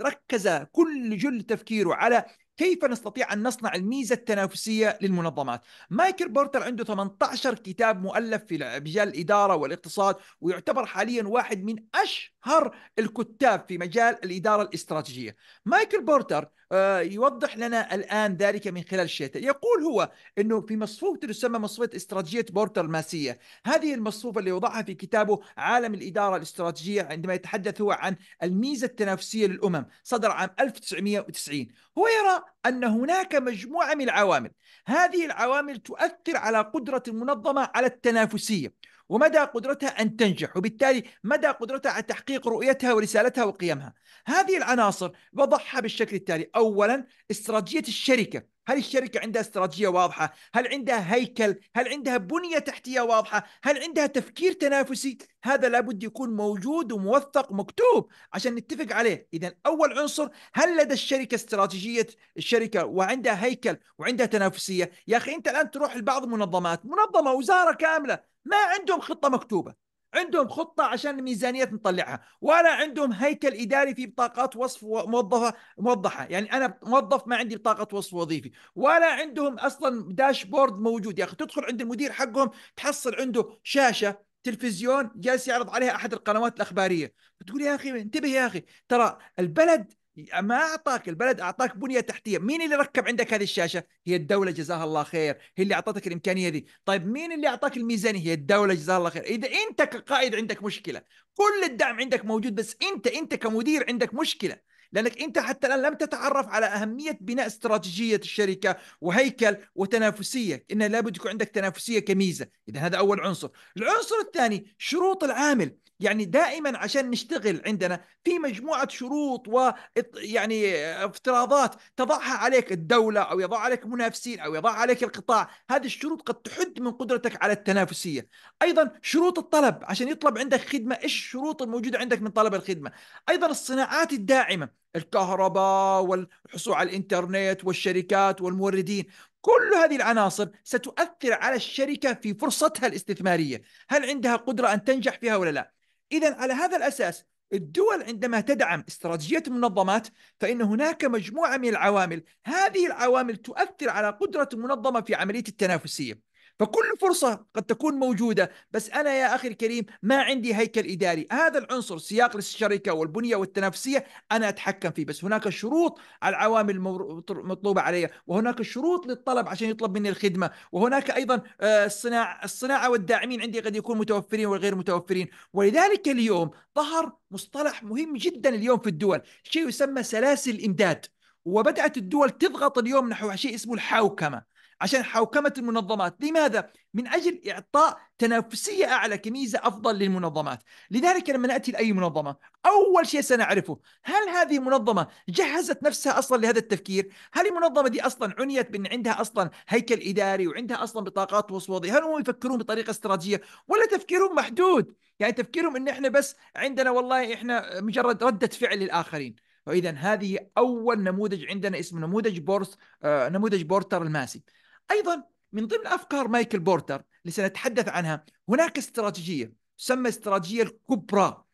ركز كل جل تفكيره على كيف نستطيع أن نصنع الميزة التنافسية للمنظمات مايكل بورتر عنده 18 كتاب مؤلف في مجال الإدارة والاقتصاد ويعتبر حاليا واحد من أشهر هر الكتاب في مجال الإدارة الاستراتيجية مايكل بورتر آه، يوضح لنا الآن ذلك من خلال الشتاء يقول هو أنه في مصفوفة تسمى مصفوفة استراتيجية بورتر الماسية هذه المصفوفة اللي وضعها في كتابه عالم الإدارة الاستراتيجية عندما يتحدث هو عن الميزة التنافسية للأمم صدر عام 1990 هو يرى أن هناك مجموعة من العوامل هذه العوامل تؤثر على قدرة المنظمة على التنافسية ومدى قدرتها أن تنجح وبالتالي مدى قدرتها على تحقيق رؤيتها ورسالتها وقيمها هذه العناصر وضعها بالشكل التالي أولا استراتيجية الشركة هل الشركة عندها استراتيجية واضحة؟ هل عندها هيكل؟ هل عندها بنية تحتية واضحة؟ هل عندها تفكير تنافسي؟ هذا لابد يكون موجود وموثق مكتوب عشان نتفق عليه إذا أول عنصر هل لدى الشركة استراتيجية الشركة وعندها هيكل وعندها تنافسية؟ يا أخي أنت الآن تروح لبعض منظمات منظمة وزارة كاملة ما عندهم خطه مكتوبه عندهم خطة عشان الميزانيات نطلعها ولا عندهم هيكل إداري في بطاقات وصف موظفة موضحة يعني أنا موظف ما عندي بطاقة وصف وظيفي ولا عندهم أصلا داشبورد موجود يا أخي تدخل عند المدير حقهم تحصل عنده شاشة تلفزيون جالس يعرض عليها احد القنوات الاخباريه بتقول يا اخي انتبه يا اخي ترى البلد ما اعطاك البلد اعطاك بنيه تحتيه، مين اللي ركب عندك هذه الشاشه؟ هي الدوله جزاها الله خير، هي اللي اعطتك الامكانيه ذي، طيب مين اللي اعطاك الميزانيه؟ هي الدوله جزاها الله خير، اذا انت كقائد عندك مشكله، كل الدعم عندك موجود بس انت انت كمدير عندك مشكله، لانك انت حتى الان لم تتعرف على اهميه بناء استراتيجيه الشركه وهيكل وتنافسيه، انه لابد يكون عندك تنافسيه كميزه، اذا هذا اول عنصر، العنصر الثاني شروط العامل، يعني دائما عشان نشتغل عندنا في مجموعه شروط و يعني افتراضات تضعها عليك الدوله او يضع عليك منافسين او يضع عليك القطاع، هذه الشروط قد تحد من قدرتك على التنافسيه. ايضا شروط الطلب عشان يطلب عندك خدمه، ايش الشروط الموجوده عندك من طلب الخدمه؟ ايضا الصناعات الداعمه الكهرباء والحصول على الانترنت والشركات والموردين كل هذه العناصر ستؤثر على الشركه في فرصتها الاستثماريه، هل عندها قدره ان تنجح فيها ولا لا؟ إذا على هذا الأساس الدول عندما تدعم استراتيجية المنظمات فإن هناك مجموعة من العوامل هذه العوامل تؤثر على قدرة المنظمة في عملية التنافسية فكل فرصة قد تكون موجودة بس أنا يا أخي الكريم ما عندي هيكل إداري هذا العنصر سياق الشركه والبنية والتنافسية أنا أتحكم فيه بس هناك شروط على العوامل المطلوبة علي وهناك شروط للطلب عشان يطلب مني الخدمة وهناك أيضا آه، الصناعة, الصناعة والداعمين عندي قد يكون متوفرين وغير متوفرين ولذلك اليوم ظهر مصطلح مهم جدا اليوم في الدول شيء يسمى سلاسل الإمداد وبدأت الدول تضغط اليوم نحو شيء اسمه الحوكمة عشان حوكمة المنظمات لماذا؟ من أجل إعطاء تنافسية أعلى كميزة أفضل للمنظمات لذلك لما نأتي لأي منظمة أول شيء سنعرفه هل هذه المنظمة جهزت نفسها أصلا لهذا التفكير؟ هل المنظمة دي أصلا عنيت بأن عندها أصلا هيكل إداري وعندها أصلا بطاقات وصوادي هل هم يفكرون بطريقة استراتيجية ولا تفكيرهم محدود؟ يعني تفكيرهم أن إحنا بس عندنا والله إحنا مجرد ردة فعل للآخرين فاذا هذه اول نموذج عندنا اسمه نموذج بورس آه نموذج بورتر الماسي ايضا من ضمن افكار مايكل بورتر اللي سنتحدث عنها هناك استراتيجيه تسمى استراتيجيه الكبرى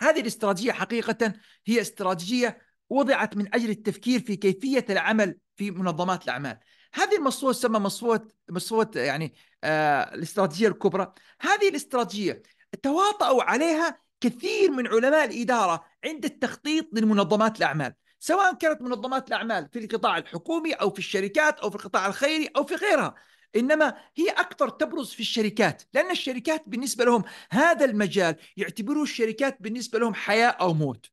هذه الاستراتيجيه حقيقه هي استراتيجيه وضعت من اجل التفكير في كيفيه العمل في منظمات الاعمال هذه المصفوفه تسمى مصفوفه مصفوفه يعني آه الاستراتيجيه الكبرى هذه الاستراتيجيه تواطؤوا عليها كثير من علماء الاداره عند التخطيط لمنظمات الاعمال سواء كانت منظمات الأعمال في القطاع الحكومي أو في الشركات أو في القطاع الخيري أو في غيرها انما هي اكثر تبرز في الشركات لان الشركات بالنسبه لهم هذا المجال يعتبروه الشركات بالنسبه لهم حياه او موت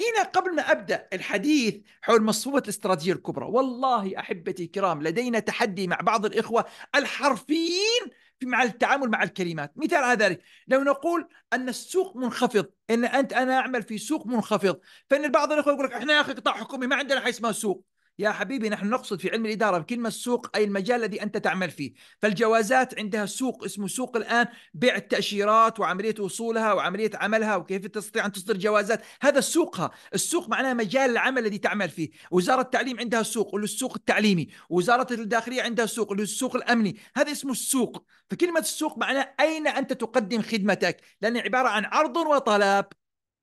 هنا قبل ما ابدا الحديث حول مصفوفه الاستراتيجيه الكبرى والله احبتي الكرام لدينا تحدي مع بعض الاخوه الحرفيين مع التعامل مع الكلمات مثال على ذلك لو نقول ان السوق منخفض ان انت انا اعمل في سوق منخفض فان البعض الاخوه يقول لك احنا يا اخي قطاع حكومي ما عندنا حاجه اسمها سوق يا حبيبي نحن نقصد في علم الإدارة بكلمة السوق أي المجال الذي أنت تعمل فيه فالجوازات عندها سوق اسمه سوق الآن بيع التأشيرات وعملية وصولها وعملية عملها وكيف تستطيع أن تصدر جوازات هذا سوقها السوق معناه مجال العمل الذي تعمل فيه وزارة التعليم عندها سوق والسوق السوق التعليمي وزارة الداخلية عندها سوق والسوق السوق الأمني هذا اسمه السوق فكلمة السوق معناه أين أنت تقدم خدمتك لأن عبارة عن عرض وطلب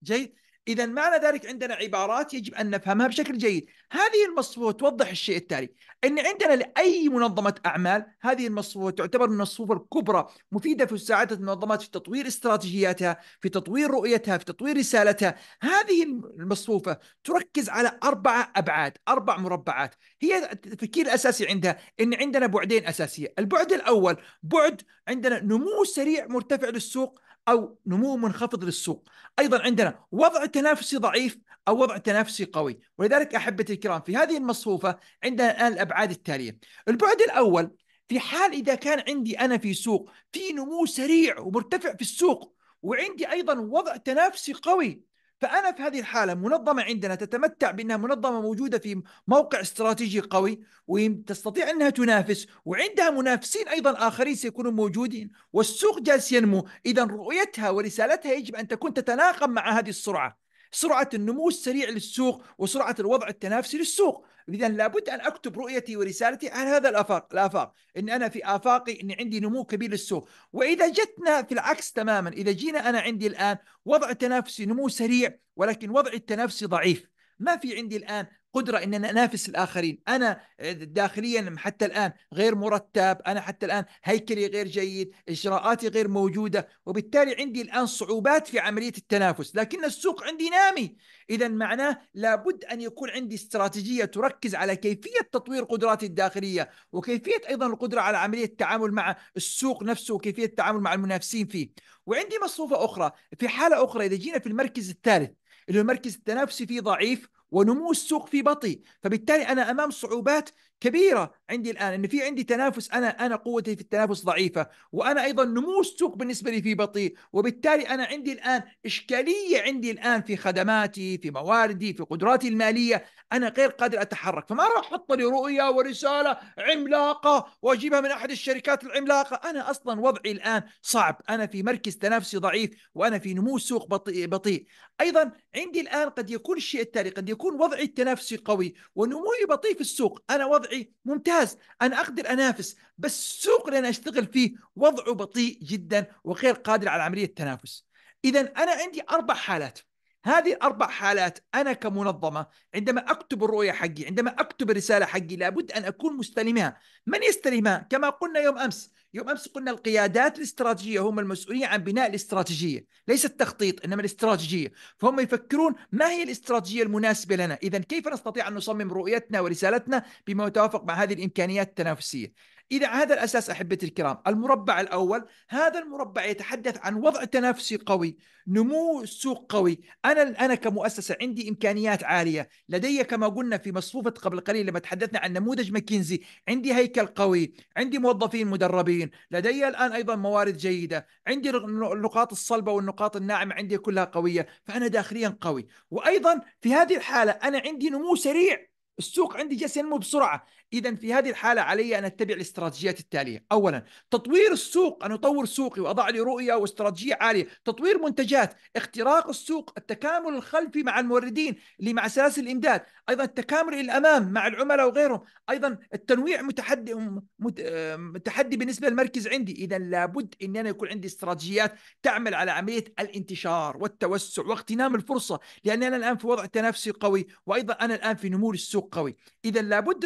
جيد إذا معنى ذلك عندنا عبارات يجب أن نفهمها بشكل جيد هذه المصفوفة توضح الشيء التالي أن عندنا لأي منظمة أعمال هذه المصفوفة تعتبر من المصفوفة الكبرى مفيدة في مساعدة المنظمات في تطوير استراتيجياتها في تطوير رؤيتها في تطوير رسالتها هذه المصفوفة تركز على أربعة أبعاد أربع مربعات هي التفكير الأساسي عندها أن عندنا بعدين أساسية البعد الأول بعد عندنا نمو سريع مرتفع للسوق او نمو منخفض للسوق ايضا عندنا وضع تنافسي ضعيف او وضع تنافسي قوي ولذلك احبتي الكرام في هذه المصفوفه عندنا الان الابعاد التاليه البعد الاول في حال اذا كان عندي انا في سوق في نمو سريع ومرتفع في السوق وعندي ايضا وضع تنافسي قوي فأنا في هذه الحالة منظمة عندنا تتمتع بأنها منظمة موجودة في موقع استراتيجي قوي وتستطيع أنها تنافس وعندها منافسين أيضا آخرين سيكونوا موجودين والسوق جالس ينمو إذا رؤيتها ورسالتها يجب أن تكون تتناغم مع هذه السرعة سرعة النمو السريع للسوق وسرعة الوضع التنافسي للسوق إذا لابد أن أكتب رؤيتي ورسالتي عن هذا الآفاق الآفاق أن أنا في آفاقي اني عندي نمو كبير للسوق وإذا جتنا في العكس تماما إذا جينا أنا عندي الآن وضع تنافسي نمو سريع ولكن وضعي التنافسي ضعيف ما في عندي الآن قدرة أن أنا أنافس الآخرين أنا آه، داخليا حتى الآن غير مرتب أنا حتى الآن هيكلي غير جيد إجراءاتي غير موجودة وبالتالي عندي الآن صعوبات في عملية التنافس لكن السوق عندي نامي إذا معناه لابد أن يكون عندي استراتيجية تركز على كيفية تطوير قدراتي الداخلية وكيفية أيضا القدرة على عملية التعامل مع السوق نفسه وكيفية التعامل مع المنافسين فيه وعندي مصفوفة أخرى في حالة أخرى إذا جينا في المركز الثالث اللي هو المركز التنافسي فيه ضعيف ونمو السوق في بطيء فبالتالي أنا أمام صعوبات كبيرة عندي الان ان في عندي تنافس انا انا قوتي في التنافس ضعيفه وانا ايضا نمو السوق بالنسبه لي في بطيء وبالتالي انا عندي الان اشكاليه عندي الان في خدماتي في مواردي في قدراتي الماليه انا غير قادر اتحرك فما راح احط لي رؤيه ورساله عملاقه واجيبها من احد الشركات العملاقه انا اصلا وضعي الان صعب انا في مركز تنافسي ضعيف وانا في نمو سوق بطيء بطيء ايضا عندي الان قد يكون الشيء التالي قد يكون وضعي التنافسي قوي ونموي بطيء في السوق انا وضعي ممتاز ممتاز انا اقدر انافس بس السوق اللي انا اشتغل فيه وضعه بطيء جدا وغير قادر على عمليه التنافس اذا انا عندي اربع حالات هذه اربع حالات انا كمنظمه عندما اكتب الرؤيه حقي عندما اكتب الرساله حقي لابد ان اكون مستلمها من يستلمها كما قلنا يوم امس يوم امس قلنا القيادات الاستراتيجيه هم المسؤولين عن بناء الاستراتيجيه ليس التخطيط انما الاستراتيجيه فهم يفكرون ما هي الاستراتيجيه المناسبه لنا اذا كيف نستطيع ان نصمم رؤيتنا ورسالتنا بما يتوافق مع هذه الامكانيات التنافسيه إذا هذا الأساس أحبتي الكرام المربع الأول هذا المربع يتحدث عن وضع تنافسي قوي نمو سوق قوي أنا أنا كمؤسسة عندي إمكانيات عالية لدي كما قلنا في مصفوفة قبل قليل لما تحدثنا عن نموذج ماكنزي عندي هيكل قوي عندي موظفين مدربين لدي الآن أيضا موارد جيدة عندي النقاط الصلبة والنقاط الناعمة عندي كلها قوية فأنا داخليا قوي وأيضا في هذه الحالة أنا عندي نمو سريع السوق عندي جالس ينمو بسرعه اذا في هذه الحاله علي ان اتبع الاستراتيجيات التاليه اولا تطوير السوق ان اطور سوقي واضع لي رؤيه واستراتيجيه عاليه تطوير منتجات اختراق السوق التكامل الخلفي مع الموردين اللي مع سلاسل الامداد ايضا التكامل الى الامام مع العملاء وغيرهم ايضا التنويع متحدي متحدي بالنسبه للمركز عندي اذا لابد ان انا يكون عندي استراتيجيات تعمل على عمليه الانتشار والتوسع واغتنام الفرصه لان انا الان في وضع تنافسي قوي وايضا انا الان في نمو السوق قوي اذا لابد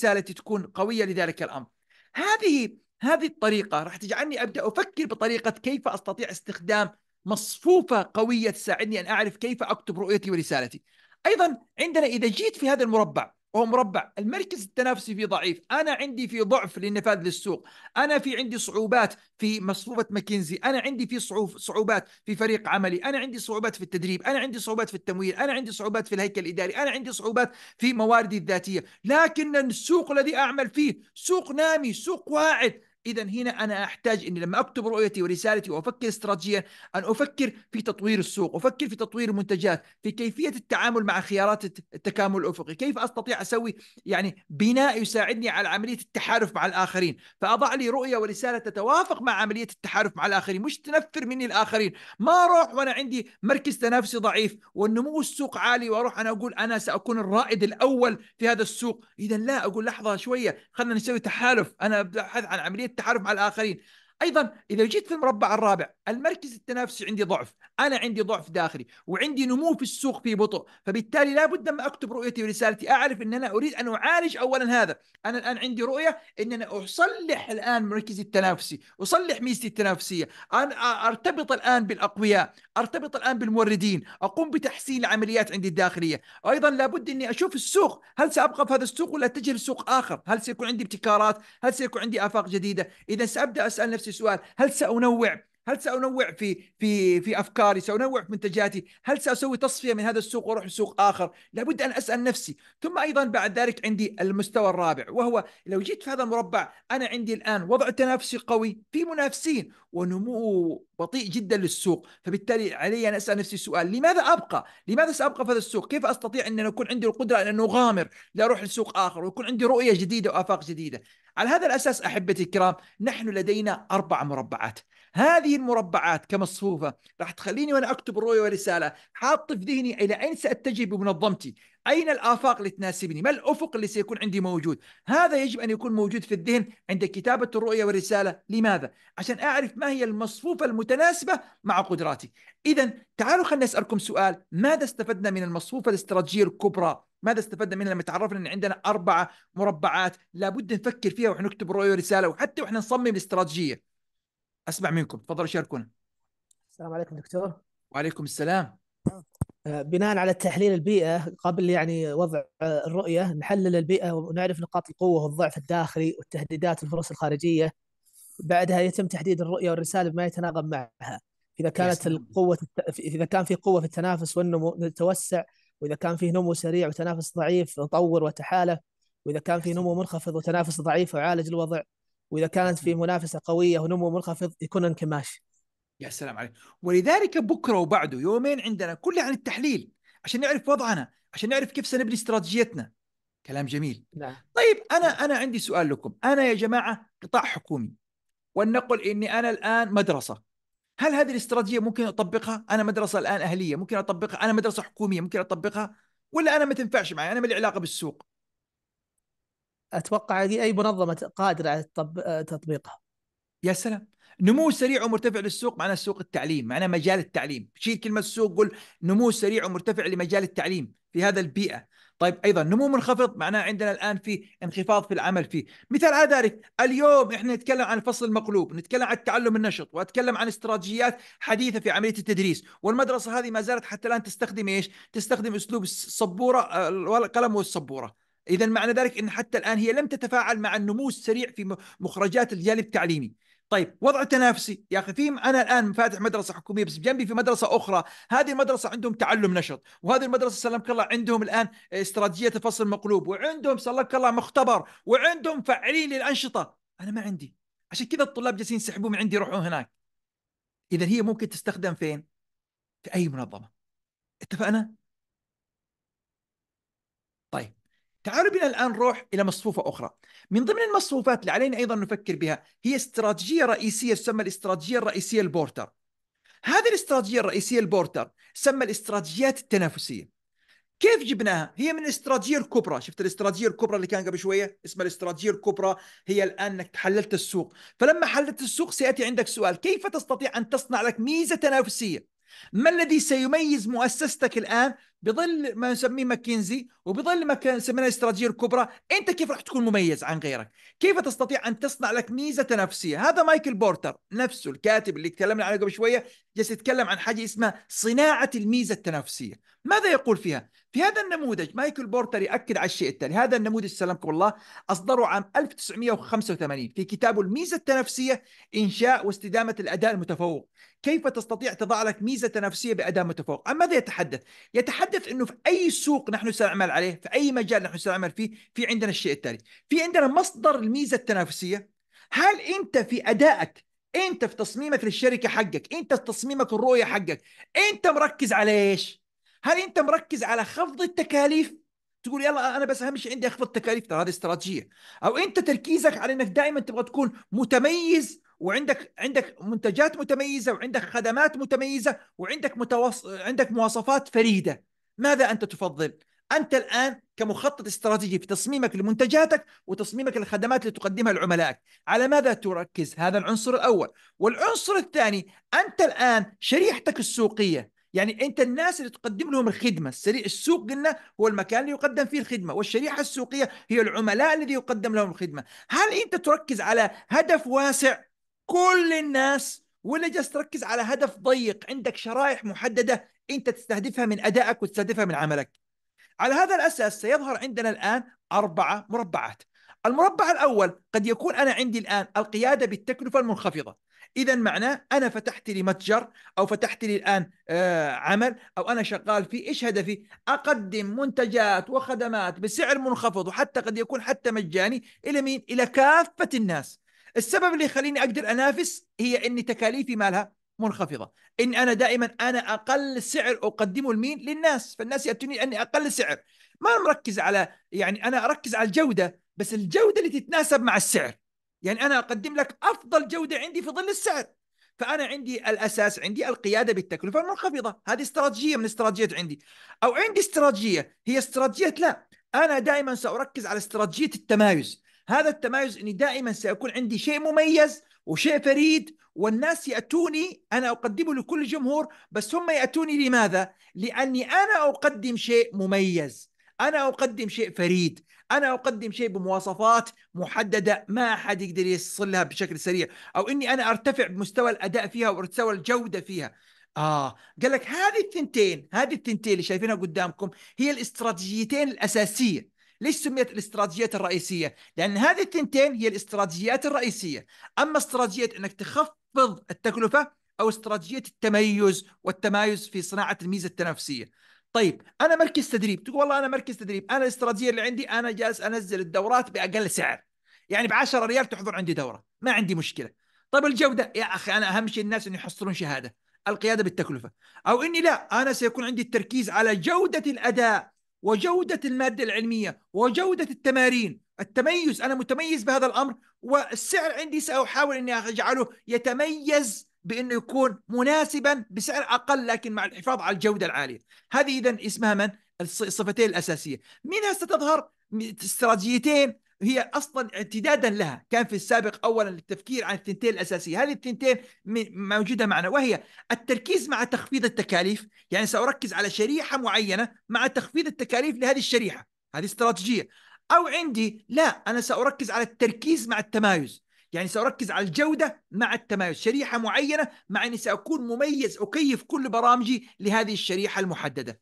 رسالتي تكون قويه لذلك الامر هذه هذه الطريقه راح تجعلني ابدا افكر بطريقه كيف استطيع استخدام مصفوفه قويه تساعدني ان اعرف كيف اكتب رؤيتي ورسالتي ايضا عندنا اذا جيت في هذا المربع وهو مربع المركز التنافسي فيه ضعيف أنا عندي في ضعف لنفاذ للسوق أنا في عندي صعوبات في مصفوفة ماكنزي أنا عندي في صعوبات في فريق عملي أنا عندي صعوبات في التدريب أنا عندي صعوبات في التمويل أنا عندي صعوبات في الهيكل الإداري أنا عندي صعوبات في مواردي الذاتية لكن السوق الذي أعمل فيه سوق نامي سوق واعد اذا هنا انا احتاج اني لما اكتب رؤيتي ورسالتي وافكر استراتيجيا ان افكر في تطوير السوق، افكر في تطوير المنتجات، في كيفيه التعامل مع خيارات التكامل الافقي، كيف استطيع اسوي يعني بناء يساعدني على عمليه التحالف مع الاخرين، فاضع لي رؤيه ورساله تتوافق مع عمليه التحالف مع الاخرين، مش تنفر مني الاخرين، ما اروح وانا عندي مركز تنافسي ضعيف والنمو السوق عالي واروح انا اقول انا ساكون الرائد الاول في هذا السوق، اذا لا اقول لحظه شويه خلينا نسوي تحالف، انا ابحث عن عمليه التحالف مع الاخرين ايضا اذا جيت في المربع الرابع المركز التنافسي عندي ضعف انا عندي ضعف داخلي وعندي نمو في السوق في بطء فبالتالي لابد ما اكتب رؤيتي ورسالتي اعرف ان انا اريد ان اعالج اولا هذا انا الان عندي رؤيه ان انا اصلح الان مركزي التنافسي اصلح ميزتي التنافسيه انا ارتبط الان بالاقوياء ارتبط الان بالموردين اقوم بتحسين العمليات عندي الداخليه ايضا لابد اني اشوف السوق هل سابقى في هذا السوق ولا اتجه لسوق اخر هل سيكون عندي ابتكارات هل سيكون عندي افاق جديده اذا سابدا اسال نفسي نفسي سؤال هل سأنوع هل سانوع في في في افكاري سانوع في منتجاتي هل ساسوي تصفيه من هذا السوق واروح لسوق اخر لابد ان اسال نفسي ثم ايضا بعد ذلك عندي المستوى الرابع وهو لو جيت في هذا المربع انا عندي الان وضع تنافسي قوي في منافسين ونمو بطيء جدا للسوق فبالتالي علي ان اسال نفسي سؤال لماذا ابقى لماذا سابقى في هذا السوق كيف استطيع ان يكون عندي القدره ان اغامر لاروح لسوق اخر ويكون عندي رؤيه جديده وافاق جديده على هذا الاساس احبتي الكرام نحن لدينا اربع مربعات هذه المربعات كمصفوفه راح تخليني وانا اكتب الرؤيه والرساله حاط في ذهني الى اين ساتجه بمنظمتي أين الآفاق اللي تناسبني؟ ما الأفق اللي سيكون عندي موجود؟ هذا يجب أن يكون موجود في الذهن عند كتابة الرؤية والرسالة، لماذا؟ عشان أعرف ما هي المصفوفة المتناسبة مع قدراتي. إذا تعالوا خلينا أسألكم سؤال، ماذا استفدنا من المصفوفة الاستراتيجية الكبرى؟ ماذا استفدنا منها لما تعرفنا أن عندنا أربعة مربعات لابد نفكر فيها ونكتب رؤية ورسالة وحتى وإحنا نصمم الاستراتيجية. اسمع منكم تفضلوا شاركونا
السلام عليكم دكتور
وعليكم السلام آه،
بناء على التحليل البيئة قبل يعني وضع آه، الرؤية نحلل البيئة ونعرف نقاط القوة والضعف الداخلي والتهديدات والفرص الخارجية بعدها يتم تحديد الرؤية والرسالة بما يتناغم معها إذا كانت القوة إذا كان في قوة في التنافس والنمو نتوسع وإذا كان في نمو سريع وتنافس ضعيف نطور وتحالف وإذا كان في نمو منخفض وتنافس ضعيف وعالج الوضع واذا كانت في منافسه قويه ونمو منخفض يكون
انكماش يا سلام عليك ولذلك بكره وبعده يومين عندنا كله عن التحليل عشان نعرف وضعنا عشان نعرف كيف سنبني استراتيجيتنا كلام جميل نعم. طيب انا نعم. انا عندي سؤال لكم انا يا جماعه قطاع حكومي ولنقل اني انا الان مدرسه هل هذه الاستراتيجيه ممكن اطبقها انا مدرسه الان اهليه ممكن اطبقها انا مدرسه حكوميه ممكن اطبقها ولا انا ما تنفعش معي انا ما لي علاقه بالسوق اتوقع اي منظمه قادره على تطبيقها يا سلام نمو سريع ومرتفع للسوق معناه سوق التعليم معناه مجال التعليم شيل كلمه السوق قول نمو سريع ومرتفع لمجال التعليم في هذا البيئه طيب ايضا نمو منخفض معناه عندنا الان في انخفاض في العمل فيه مثال على ذلك اليوم احنا نتكلم عن الفصل المقلوب نتكلم عن التعلم النشط واتكلم عن استراتيجيات حديثه في عمليه التدريس والمدرسه هذه ما زالت حتى الان تستخدم ايش تستخدم اسلوب السبوره آه، القلم والسبوره اذا معنى ذلك ان حتى الان هي لم تتفاعل مع النمو السريع في مخرجات الجانب التعليمي طيب وضع تنافسي يا اخي في انا الان فاتح مدرسه حكوميه بس جنبي في مدرسه اخرى هذه المدرسه عندهم تعلم نشط وهذه المدرسه سلمك الله عندهم الان استراتيجيه الفصل المقلوب وعندهم سلمك الله مختبر وعندهم فاعلين للانشطه انا ما عندي عشان كذا الطلاب جالسين يسحبون من عندي يروحون هناك اذا هي ممكن تستخدم فين في اي منظمه اتفقنا تعالوا بنا الآن نروح إلى مصفوفة أخرى من ضمن المصفوفات اللي علينا أيضا نفكر بها هي استراتيجية رئيسية تسمى الاستراتيجية الرئيسية البورتر هذه الاستراتيجية الرئيسية البورتر تسمى الاستراتيجيات التنافسية كيف جبناها؟ هي من الاستراتيجية الكبرى، شفت الاستراتيجية الكبرى اللي كان قبل شوية؟ اسمها الاستراتيجية الكبرى هي الآن أنك حللت السوق، فلما حللت السوق سيأتي عندك سؤال، كيف تستطيع أن تصنع لك ميزة تنافسية؟ ما الذي سيميز مؤسستك الآن بظل ما نسميه ماكنزي وبظل ما سمينا الاستراتيجيه الكبرى انت كيف راح تكون مميز عن غيرك كيف تستطيع ان تصنع لك ميزه تنافسيه هذا مايكل بورتر نفسه الكاتب اللي تكلمنا عنه قبل شويه جالس يتكلم عن حاجه اسمها صناعه الميزه التنافسيه ماذا يقول فيها في هذا النموذج مايكل بورتر ياكد على الشيء التالي هذا النموذج سلامكم الله اصدره عام 1985 في كتابه الميزه التنافسيه انشاء واستدامه الاداء المتفوق كيف تستطيع تضع لك ميزه تنافسيه باداء متفوق عن ماذا يتحدث يتحدث تحدث انه في اي سوق نحن سنعمل عليه في اي مجال نحن سنعمل فيه في عندنا الشيء التالي في عندنا مصدر الميزه التنافسيه هل انت في ادائك انت في تصميمك للشركه حقك انت في تصميمك الرؤيه حقك انت مركز على ايش هل انت مركز على خفض التكاليف تقول يلا انا بس اهم شيء عندي اخفض التكاليف ترى هذه استراتيجيه او انت تركيزك على انك دائما تبغى تكون متميز وعندك عندك منتجات متميزه وعندك خدمات متميزه وعندك متوص... عندك مواصفات فريده ماذا انت تفضل؟ انت الان كمخطط استراتيجي في تصميمك لمنتجاتك وتصميمك للخدمات اللي تقدمها لعملائك، على ماذا تركز؟ هذا العنصر الاول، والعنصر الثاني انت الان شريحتك السوقيه، يعني انت الناس اللي تقدم لهم الخدمه، السريع السوق قلنا هو المكان اللي يقدم فيه الخدمه، والشريحه السوقيه هي العملاء الذي يقدم لهم الخدمه، هل انت تركز على هدف واسع كل الناس ولا جالس تركز على هدف ضيق عندك شرائح محدده انت تستهدفها من ادائك وتستهدفها من عملك على هذا الاساس سيظهر عندنا الان اربعه مربعات المربع الاول قد يكون انا عندي الان القياده بالتكلفه المنخفضه اذا معناه انا فتحت لي متجر او فتحت لي الان آه، عمل او انا شغال في ايش هدفي اقدم منتجات وخدمات بسعر منخفض وحتى قد يكون حتى مجاني الى مين الى كافه الناس السبب اللي يخليني اقدر انافس هي اني تكاليفي مالها منخفضه ان انا دائما انا اقل سعر اقدمه لمين للناس فالناس ياتوني اني اقل سعر ما مركز على يعني انا اركز على الجوده بس الجوده اللي تتناسب مع السعر يعني انا اقدم لك افضل جوده عندي في ظل السعر فانا عندي الاساس عندي القياده بالتكلفه المنخفضه هذه استراتيجيه من استراتيجيات عندي او عندي استراتيجيه هي استراتيجيه لا انا دائما ساركز على استراتيجيه التمايز هذا التمايز اني دائما سيكون عندي شيء مميز وشيء فريد والناس ياتوني انا اقدمه لكل جمهور بس هم ياتوني لماذا؟ لاني انا اقدم شيء مميز، انا اقدم شيء فريد، انا اقدم شيء بمواصفات محدده ما احد يقدر يصلها بشكل سريع، او اني انا ارتفع بمستوى الاداء فيها ومستوى الجوده فيها. اه قال لك هذه الثنتين هذه الثنتين اللي شايفينها قدامكم هي الاستراتيجيتين الاساسيه ليش سميت الاستراتيجيات الرئيسيه لان هذه الثنتين هي الاستراتيجيات الرئيسيه اما استراتيجيه انك تخفض التكلفه او استراتيجيه التميز والتمايز في صناعه الميزه التنافسيه طيب انا مركز تدريب تقول والله انا مركز تدريب انا الاستراتيجيه اللي عندي انا جالس انزل الدورات باقل سعر يعني ب 10 ريال تحضر عندي دوره ما عندي مشكله طيب الجوده يا اخي انا اهم شيء الناس ان يحصلون شهاده القياده بالتكلفه او اني لا انا سيكون عندي التركيز على جوده الاداء وجودة المادة العلمية وجودة التمارين التميز أنا متميز بهذا الأمر والسعر عندي سأحاول أني أجعله يتميز بأنه يكون مناسبا بسعر أقل لكن مع الحفاظ على الجودة العالية هذه إذا اسمها من؟ الصفتين الأساسية منها ستظهر استراتيجيتين هي اصلا اعتدادا لها كان في السابق اولا التفكير عن الثنتين الاساسيه هذه الثنتين موجوده معنا وهي التركيز مع تخفيض التكاليف يعني ساركز على شريحه معينه مع تخفيض التكاليف لهذه الشريحه هذه استراتيجيه او عندي لا انا ساركز على التركيز مع التمايز يعني سأركز على الجودة مع التمايز شريحة معينة مع أني سأكون مميز أكيف كل برامجي لهذه الشريحة المحددة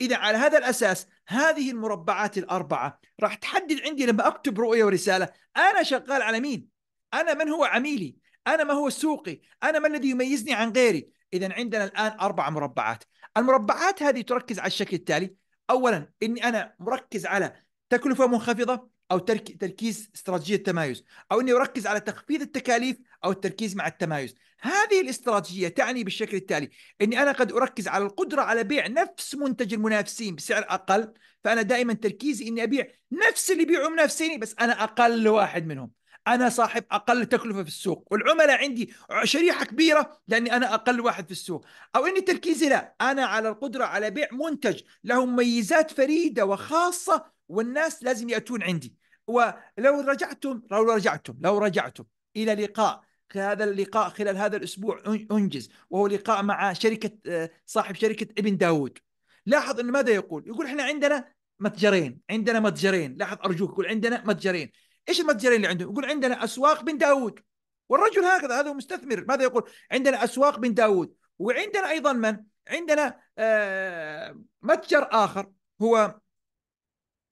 إذا على هذا الأساس هذه المربعات الأربعة راح تحدد عندي لما أكتب رؤية ورسالة أنا شغال على مين؟ أنا من هو عميلي؟ أنا ما هو سوقي؟ أنا ما الذي يميزني عن غيري؟ إذا عندنا الآن أربع مربعات المربعات هذه تركز على الشكل التالي أولا أني أنا مركز على تكلفة منخفضة أو تركيز استراتيجية تمايز أو أني أركز على تخفيض التكاليف أو التركيز مع التمايز هذه الاستراتيجية تعني بالشكل التالي أني أنا قد أركز على القدرة على بيع نفس منتج المنافسين بسعر أقل فأنا دائما تركيزي أني أبيع نفس اللي يبيعوا منافسيني بس أنا أقل واحد منهم أنا صاحب أقل تكلفة في السوق والعملاء عندي شريحة كبيرة لأني أنا أقل واحد في السوق أو أني تركيزي لا أنا على القدرة على بيع منتج له مميزات فريدة وخاصة والناس لازم يأتون عندي ولو رجعتم لو رجعتم لو رجعتم إلى لقاء هذا اللقاء خلال هذا الأسبوع أنجز وهو لقاء مع شركة آه، صاحب شركة ابن داود لاحظ أنه ماذا يقول يقول إحنا عندنا متجرين عندنا متجرين لاحظ أرجوك يقول عندنا متجرين إيش المتجرين اللي عندهم يقول عندنا أسواق بن داود والرجل هكذا هذا مستثمر ماذا يقول عندنا أسواق بن داود وعندنا أيضا من عندنا آه متجر آخر هو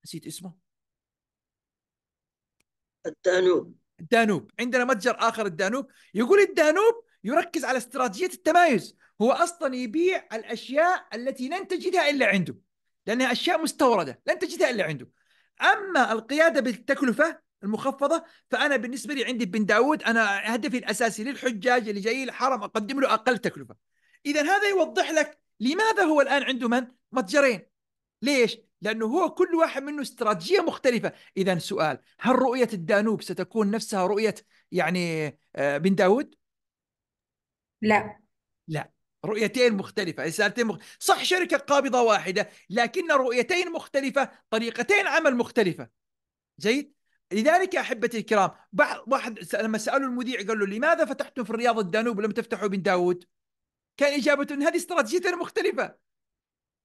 نسيت اسمه الدانوب الدانوب عندنا متجر اخر الدانوب يقول الدانوب يركز على استراتيجيه التمايز هو اصلا يبيع الاشياء التي لن تجدها الا عنده لانها اشياء مستورده لن تجدها الا عنده اما القياده بالتكلفه المخفضه فانا بالنسبه لي عندي بن داود انا هدفي الاساسي للحجاج اللي جاي الحرم اقدم له اقل تكلفه اذا هذا يوضح لك لماذا هو الان عنده من متجرين ليش لأنه هو كل واحد منه استراتيجية مختلفة إذا سؤال هل رؤية الدانوب ستكون نفسها رؤية يعني آه، بن داود؟ لا لا رؤيتين مختلفة رسالتين مخ... صح شركة قابضة واحدة لكن رؤيتين مختلفة طريقتين عمل مختلفة جيد؟ لذلك يا أحبتي الكرام بعض واحد لما سألوا المذيع قال له لماذا فتحتم في الرياض الدانوب ولم تفتحوا بن داود؟ كان إجابته أن هذه استراتيجيتين مختلفة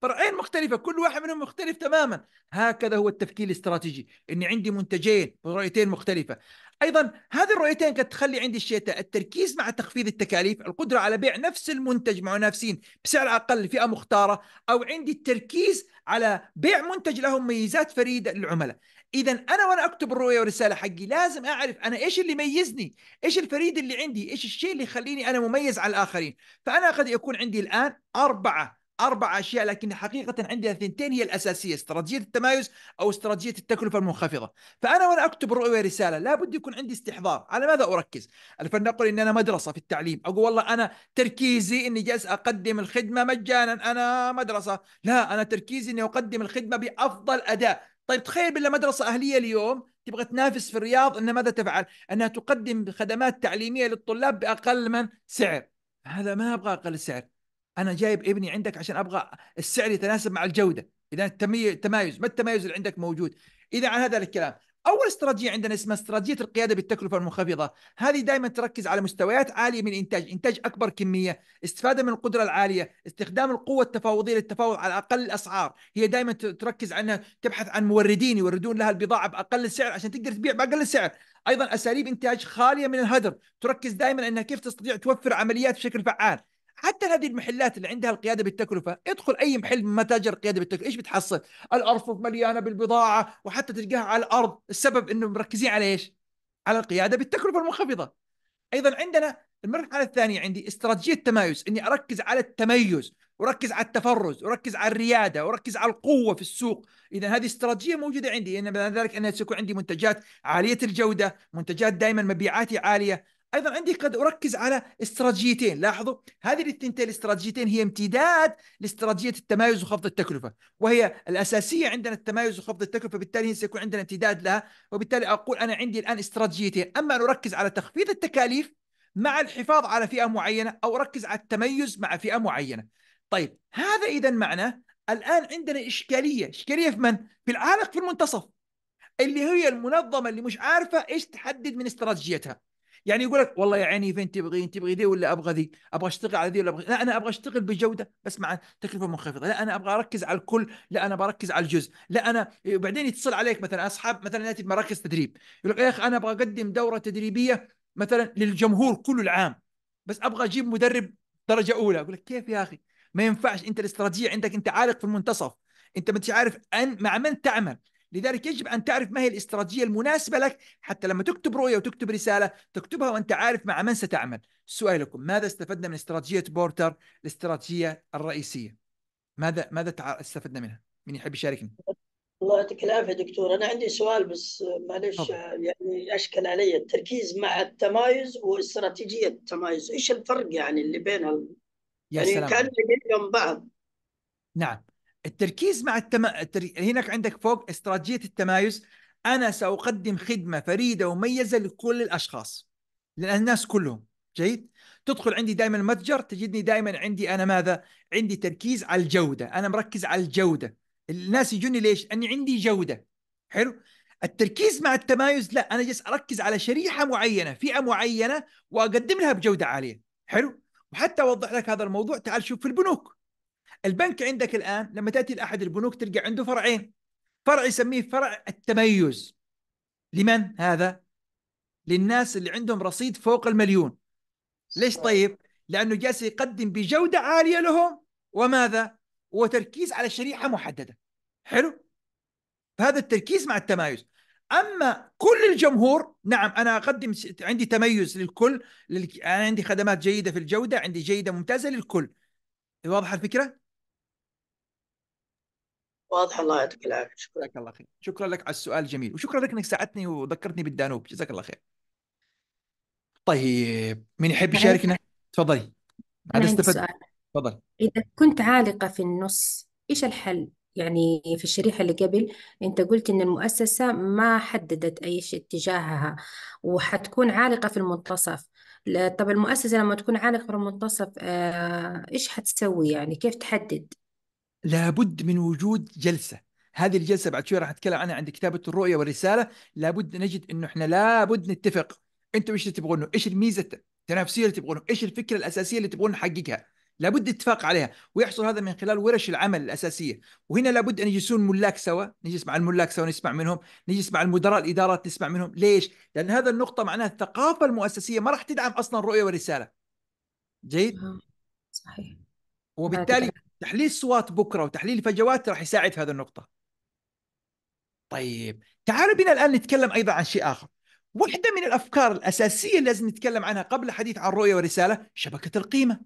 فرعين مختلفة كل واحد منهم مختلف تماما هكذا هو التفكير الاستراتيجي أني عندي منتجين ورؤيتين مختلفة أيضا هذه الرؤيتين قد تخلي عندي الشتاء التركيز مع تخفيض التكاليف القدرة على بيع نفس المنتج مع منافسين بسعر أقل فئة مختارة أو عندي التركيز على بيع منتج له ميزات فريدة للعملاء اذا انا وانا اكتب الرؤيه والرساله حقي لازم اعرف انا ايش اللي يميزني ايش الفريد اللي عندي ايش الشيء اللي يخليني انا مميز على الاخرين فانا قد يكون عندي الان اربعه اربع اشياء لكن حقيقه عندي اثنتين هي الاساسيه استراتيجيه التمايز او استراتيجيه التكلفه المنخفضه فانا وانا اكتب رؤيه رساله لابد يكون عندي استحضار على ماذا اركز فلنقل ان انا مدرسه في التعليم اقول والله انا تركيزي اني جالس اقدم الخدمه مجانا انا مدرسه لا انا تركيزي اني اقدم الخدمه بافضل اداء طيب تخيل بالله مدرسه اهليه اليوم تبغى تنافس في الرياض انها ماذا تفعل؟ انها تقدم خدمات تعليميه للطلاب باقل من سعر هذا ما ابغى اقل سعر انا جايب ابني عندك عشان ابغى السعر يتناسب مع الجوده اذا التمايز ما التمايز اللي عندك موجود اذا عن هذا الكلام اول استراتيجيه عندنا اسمها استراتيجيه القياده بالتكلفه المنخفضه هذه دائما تركز على مستويات عاليه من الانتاج انتاج اكبر كميه استفاده من القدره العاليه استخدام القوه التفاوضيه للتفاوض على اقل الاسعار هي دائما تركز عنها تبحث عن موردين يوردون لها البضاعه باقل سعر عشان تقدر تبيع باقل سعر ايضا اساليب انتاج خاليه من الهدر تركز دائما انها كيف تستطيع توفر عمليات بشكل فعال حتى هذه المحلات اللي عندها القياده بالتكلفه ادخل اي محل من متاجر القياده بالتكلفه ايش بتحصل الارفف مليانه بالبضاعه وحتى تلقاها على الارض السبب انه مركزين على ايش على القياده بالتكلفه المنخفضه ايضا عندنا المرحله الثانيه عندي استراتيجيه تمايز اني اركز على التميز وركز على التفرز وركز على الرياده وركز على القوه في السوق اذا هذه استراتيجيه موجوده عندي ان يعني ذلك انا سيكون عندي منتجات عاليه الجوده منتجات دائما مبيعاتي عاليه ايضا عندي قد اركز على استراتيجيتين لاحظوا هذه الثنتين الاستراتيجيتين هي امتداد لاستراتيجيه التمايز وخفض التكلفه وهي الاساسيه عندنا التمايز وخفض التكلفه بالتالي سيكون عندنا امتداد لها وبالتالي اقول انا عندي الان استراتيجيتين اما ان اركز على تخفيض التكاليف مع الحفاظ على فئه معينه او اركز على التميز مع فئه معينه طيب هذا اذا معناه الان عندنا اشكاليه اشكاليه في من في العالق في المنتصف اللي هي المنظمه اللي مش عارفه ايش تحدد من استراتيجيتها يعني يقول لك والله يا عيني فين تبغين تبغي ذي ولا ابغى ذي ابغى اشتغل على ذي ولا ابغى لا انا ابغى اشتغل بجوده بس مع تكلفه منخفضه لا انا ابغى اركز على الكل لا انا بركز على الجزء لا انا وبعدين يتصل عليك مثلا اصحاب مثلا ياتي مراكز تدريب يقول لك يا اخي انا ابغى اقدم دوره تدريبيه مثلا للجمهور كله العام بس ابغى اجيب مدرب درجه اولى اقول لك كيف يا اخي ما ينفعش انت الاستراتيجيه عندك انت عالق في المنتصف انت ما انت عارف ان مع من تعمل لذلك يجب أن تعرف ما هي الاستراتيجية المناسبة لك حتى لما تكتب رؤية وتكتب رسالة تكتبها وأنت عارف مع من ستعمل سؤالكم ماذا استفدنا من استراتيجية بورتر الاستراتيجية الرئيسية ماذا ماذا استفدنا منها من يحب يشاركني
الله يعطيك العافيه دكتور انا عندي سؤال بس معلش يعني اشكل علي التركيز مع التمايز واستراتيجيه التمايز ايش الفرق يعني اللي بين ال... يا يعني سلام. كانوا بعض
نعم التركيز مع التما... التر... هناك عندك فوق استراتيجيه التمايز انا ساقدم خدمه فريده ومميزه لكل الاشخاص للناس كلهم جيد تدخل عندي دائما المتجر تجدني دائما عندي انا ماذا عندي تركيز على الجوده انا مركز على الجوده الناس يجوني ليش اني عندي جوده حلو التركيز مع التمايز لا انا جالس اركز على شريحه معينه فئه معينه واقدم لها بجوده عاليه حلو وحتى اوضح لك هذا الموضوع تعال شوف في البنوك البنك عندك الان لما تاتي لاحد البنوك تلقى عنده فرعين فرع يسميه فرع التميز لمن هذا؟ للناس اللي عندهم رصيد فوق المليون ليش طيب؟ لانه جالس يقدم بجوده عاليه لهم وماذا؟ وتركيز على شريحه محدده حلو؟ فهذا التركيز مع التمايز اما كل الجمهور نعم انا اقدم عندي تميز للكل انا عندي خدمات جيده في الجوده عندي جيده ممتازه للكل واضحه الفكره واضح الله يعطيك العافيه شكرا لك الله خير شكرا لك على السؤال الجميل وشكرا لك انك ساعدتني وذكرتني بالدانوب جزاك الله خير طيب من يحب يشاركنا تفضلي عاد استفدت تفضلي
اذا كنت عالقه في النص ايش الحل يعني في الشريحة اللي قبل أنت قلت إن المؤسسة ما حددت أيش اتجاهها وحتكون عالقة في المنتصف طب المؤسسة لما تكون عالقة في المنتصف آه، إيش حتسوي يعني كيف تحدد
لابد من وجود جلسه هذه الجلسه بعد شوي راح اتكلم عنها عند كتابه الرؤيه والرساله لابد نجد انه احنا لابد نتفق انتم ايش تبغونه ايش الميزه التنافسيه اللي تبغونه ايش الفكره الاساسيه اللي تبغون نحققها لابد اتفاق عليها ويحصل هذا من خلال ورش العمل الاساسيه وهنا لابد ان يجلسون ملاك سوا نجلس مع الملاك سوا نسمع منهم نجلس مع المدراء الادارات نسمع منهم ليش لان هذا النقطه معناها الثقافه المؤسسيه ما راح تدعم اصلا الرؤيه والرساله جيد نعم، صحيح وبالتالي تحليل صوات بكره وتحليل الفجوات راح يساعد في هذه النقطه طيب تعالوا بنا الان نتكلم ايضا عن شيء اخر واحدة من الأفكار الأساسية اللي لازم نتكلم عنها قبل الحديث عن رؤية ورسالة شبكة القيمة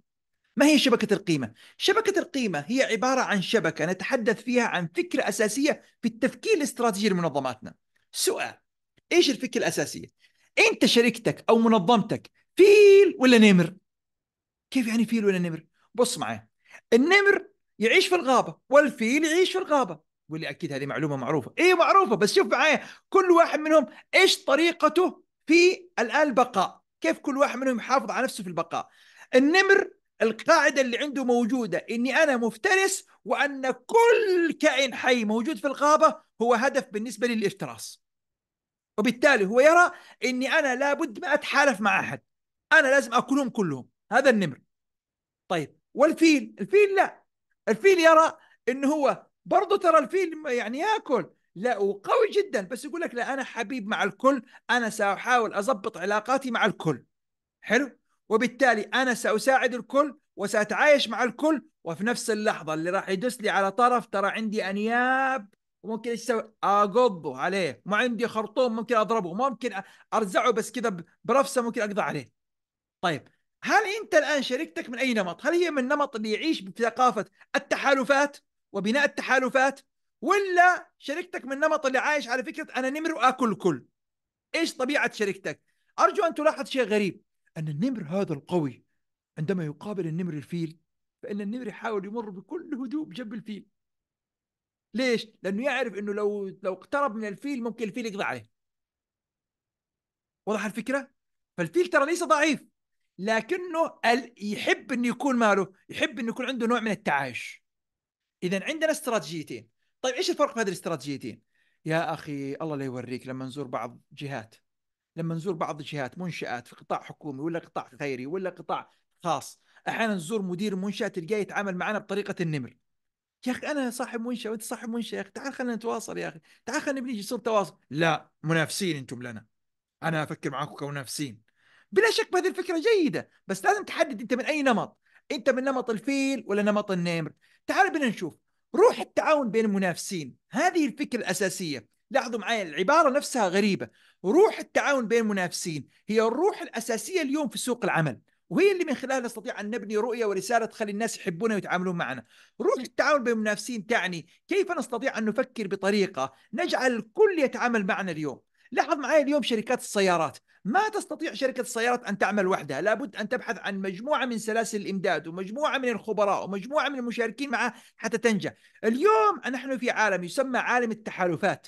ما هي شبكة القيمة؟ شبكة القيمة هي عبارة عن شبكة نتحدث فيها عن فكرة أساسية في التفكير الاستراتيجي لمنظماتنا سؤال إيش الفكرة الأساسية؟ أنت شركتك أو منظمتك فيل ولا نمر؟ كيف يعني فيل ولا نمر؟ بص معي النمر يعيش في الغابه والفيل يعيش في الغابه واللي اكيد هذه معلومه معروفه اي معروفه بس شوف معايا كل واحد منهم ايش طريقته في الان البقاء كيف كل واحد منهم يحافظ على نفسه في البقاء النمر القاعده اللي عنده موجوده اني انا مفترس وان كل كائن حي موجود في الغابه هو هدف بالنسبه لي للافتراس وبالتالي هو يرى اني انا لابد ما اتحالف مع احد انا لازم اكلهم كلهم هذا النمر طيب والفيل الفيل لا الفيل يرى أنه هو برضه ترى الفيل يعني ياكل لا وقوي جدا بس يقول لك لا انا حبيب مع الكل انا ساحاول اضبط علاقاتي مع الكل حلو وبالتالي انا ساساعد الكل وساتعايش مع الكل وفي نفس اللحظه اللي راح يدس لي على طرف ترى عندي انياب وممكن ايش اسوي؟ اقضه عليه، ما عندي خرطوم ممكن اضربه، ممكن ارزعه بس كذا برفسه ممكن اقضى عليه. طيب هل انت الان شركتك من اي نمط؟ هل هي من نمط اللي يعيش بثقافه التحالفات وبناء التحالفات ولا شركتك من نمط اللي عايش على فكره انا نمر واكل الكل؟ ايش طبيعه شركتك؟ ارجو ان تلاحظ شيء غريب ان النمر هذا القوي عندما يقابل النمر الفيل فان النمر يحاول يمر بكل هدوء بجنب الفيل. ليش؟ لانه يعرف انه لو لو اقترب من الفيل ممكن الفيل يقضي عليه. وضح الفكره؟ فالفيل ترى ليس ضعيف لكنه يحب انه يكون ماله يحب انه يكون عنده نوع من التعايش اذا عندنا استراتيجيتين طيب ايش الفرق في هذه الاستراتيجيتين يا اخي الله لا يوريك لما نزور بعض جهات لما نزور بعض الجهات منشات في قطاع حكومي ولا قطاع خيري ولا قطاع خاص احيانا نزور مدير منشاه تلقاه يتعامل معنا بطريقه النمر يا اخي انا صاحب منشاه وانت صاحب منشاه يا اخي تعال خلينا نتواصل يا اخي تعال خلينا نبني جسور تواصل لا منافسين انتم لنا انا افكر معاكم كمنافسين بلا شك بهذه الفكره جيده بس لازم تحدد انت من اي نمط انت من نمط الفيل ولا نمط النمر تعال بنا نشوف روح التعاون بين المنافسين هذه الفكره الاساسيه لاحظوا معي العباره نفسها غريبه روح التعاون بين المنافسين هي الروح الاساسيه اليوم في سوق العمل وهي اللي من خلالها نستطيع ان نبني رؤيه ورساله تخلي الناس يحبونا ويتعاملون معنا. روح التعاون بين المنافسين تعني كيف نستطيع ان نفكر بطريقه نجعل الكل يتعامل معنا اليوم. لاحظ معي اليوم شركات السيارات ما تستطيع شركة السيارات أن تعمل وحدها لابد أن تبحث عن مجموعة من سلاسل الإمداد ومجموعة من الخبراء ومجموعة من المشاركين معها حتى تنجح اليوم نحن في عالم يسمى عالم التحالفات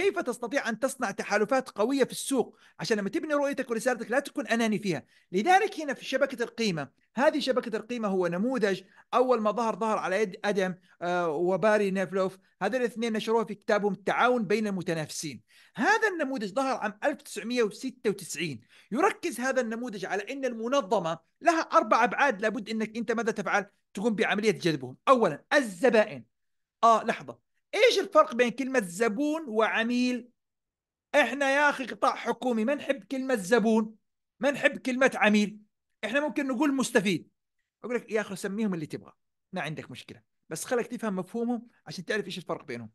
كيف تستطيع أن تصنع تحالفات قوية في السوق عشان لما تبني رؤيتك ورسالتك لا تكون أناني فيها لذلك هنا في شبكة القيمة هذه شبكة القيمة هو نموذج أول ما ظهر ظهر على يد أدم آه، وباري نيفلوف هذا الاثنين نشروه في كتابهم التعاون بين المتنافسين هذا النموذج ظهر عام 1996 يركز هذا النموذج على أن المنظمة لها أربع أبعاد لابد أنك أنت ماذا تفعل تقوم بعملية جذبهم أولا الزبائن آه لحظة ايش الفرق بين كلمه زبون وعميل احنا يا اخي قطاع حكومي ما نحب كلمه زبون ما نحب كلمه عميل احنا ممكن نقول مستفيد اقول لك يا اخي سميهم اللي تبغى ما عندك مشكله بس خلك تفهم مفهومهم عشان تعرف ايش الفرق بينهم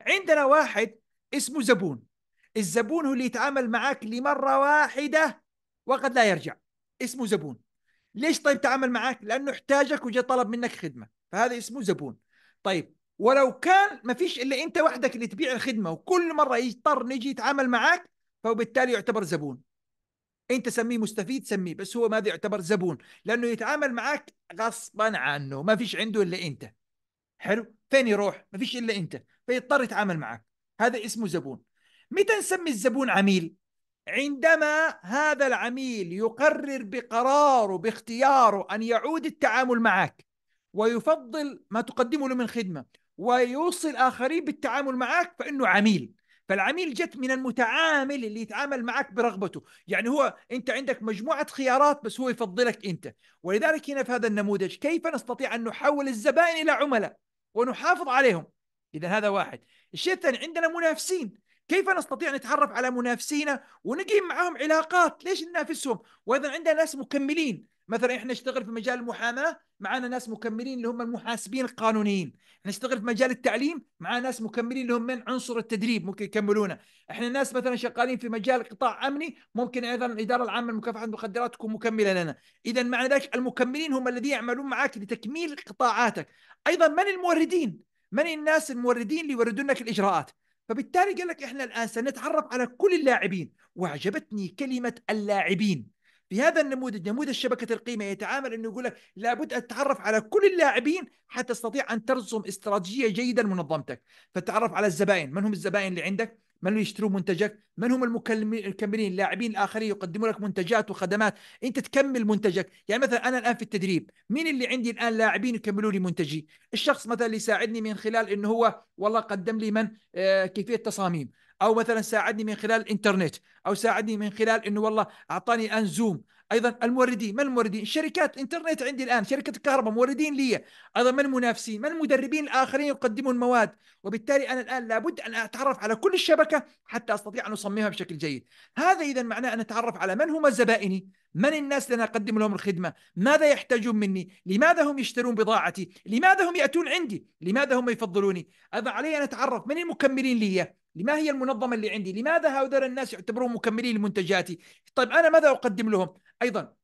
عندنا واحد اسمه زبون الزبون هو اللي يتعامل معك لمره واحده وقد لا يرجع اسمه زبون ليش طيب تعامل معك لانه احتاجك وجاء طلب منك خدمه فهذا اسمه زبون طيب ولو كان ما فيش الا انت وحدك اللي تبيع الخدمه وكل مره يضطر نيجي يتعامل معاك فبالتالي يعتبر زبون انت سميه مستفيد سميه بس هو ماذا يعتبر زبون لانه يتعامل معك غصبا عنه ما فيش عنده الا انت حلو فين يروح ما فيش الا انت فيضطر يتعامل معك هذا اسمه زبون متى نسمي الزبون عميل عندما هذا العميل يقرر بقراره باختياره ان يعود التعامل معك ويفضل ما تقدمه له من خدمه ويوصي الآخرين بالتعامل معك فإنه عميل فالعميل جت من المتعامل اللي يتعامل معك برغبته يعني هو أنت عندك مجموعة خيارات بس هو يفضلك أنت ولذلك هنا في هذا النموذج كيف نستطيع أن نحول الزبائن إلى عملاء ونحافظ عليهم إذا هذا واحد الشيء الثاني عندنا منافسين كيف نستطيع أن نتعرف على منافسينا ونقيم معهم علاقات ليش ننافسهم وإذا عندنا ناس مكملين مثلا احنا نشتغل في مجال المحاماه معانا ناس مكملين اللي هم المحاسبين القانونيين احنا نشتغل في مجال التعليم معانا ناس مكملين اللي هم من عنصر التدريب ممكن يكملونا احنا ناس مثلا شغالين في مجال قطاع امني ممكن ايضا الاداره العامه لمكافحه المخدرات تكون مكمله لنا اذا معنى ذلك المكملين هم الذين يعملون معك لتكميل قطاعاتك ايضا من الموردين من الناس الموردين اللي يوردون لك الاجراءات فبالتالي قال لك احنا الان سنتعرف على كل اللاعبين واعجبتني كلمه اللاعبين في هذا النموذج نموذج شبكه القيمه يتعامل انه يقول لك لابد ان تتعرف على كل اللاعبين حتى تستطيع ان ترسم استراتيجيه جيده لمنظمتك فتتعرف على الزبائن من هم الزبائن اللي عندك من اللي يشتروا منتجك من هم المكملين اللاعبين الاخرين يقدموا لك منتجات وخدمات انت تكمل منتجك يعني مثلا انا الان في التدريب مين اللي عندي الان لاعبين يكملوا لي منتجي الشخص مثلا اللي يساعدني من خلال انه هو والله قدم لي من آه، كيفيه تصاميم او مثلا ساعدني من خلال الانترنت او ساعدني من خلال انه والله اعطاني ان زوم ايضا الموردين من الموردين شركات انترنت عندي الان شركه الكهرباء موردين لي ايضا من المنافسين من المدربين الاخرين يقدمون مواد وبالتالي انا الان لابد ان اتعرف على كل الشبكه حتى استطيع ان اصممها بشكل جيد هذا اذا معناه ان اتعرف على من هم زبائني من الناس اللي انا اقدم لهم الخدمه؟ ماذا يحتاجون مني؟ لماذا هم يشترون بضاعتي؟ لماذا هم ياتون عندي؟ لماذا هم يفضلوني؟ ايضا علي ان اتعرف من المكملين لي؟ لما هي المنظمة اللي عندي لماذا هؤلاء الناس يعتبرون مكملين لمنتجاتي طيب أنا ماذا أقدم لهم أيضا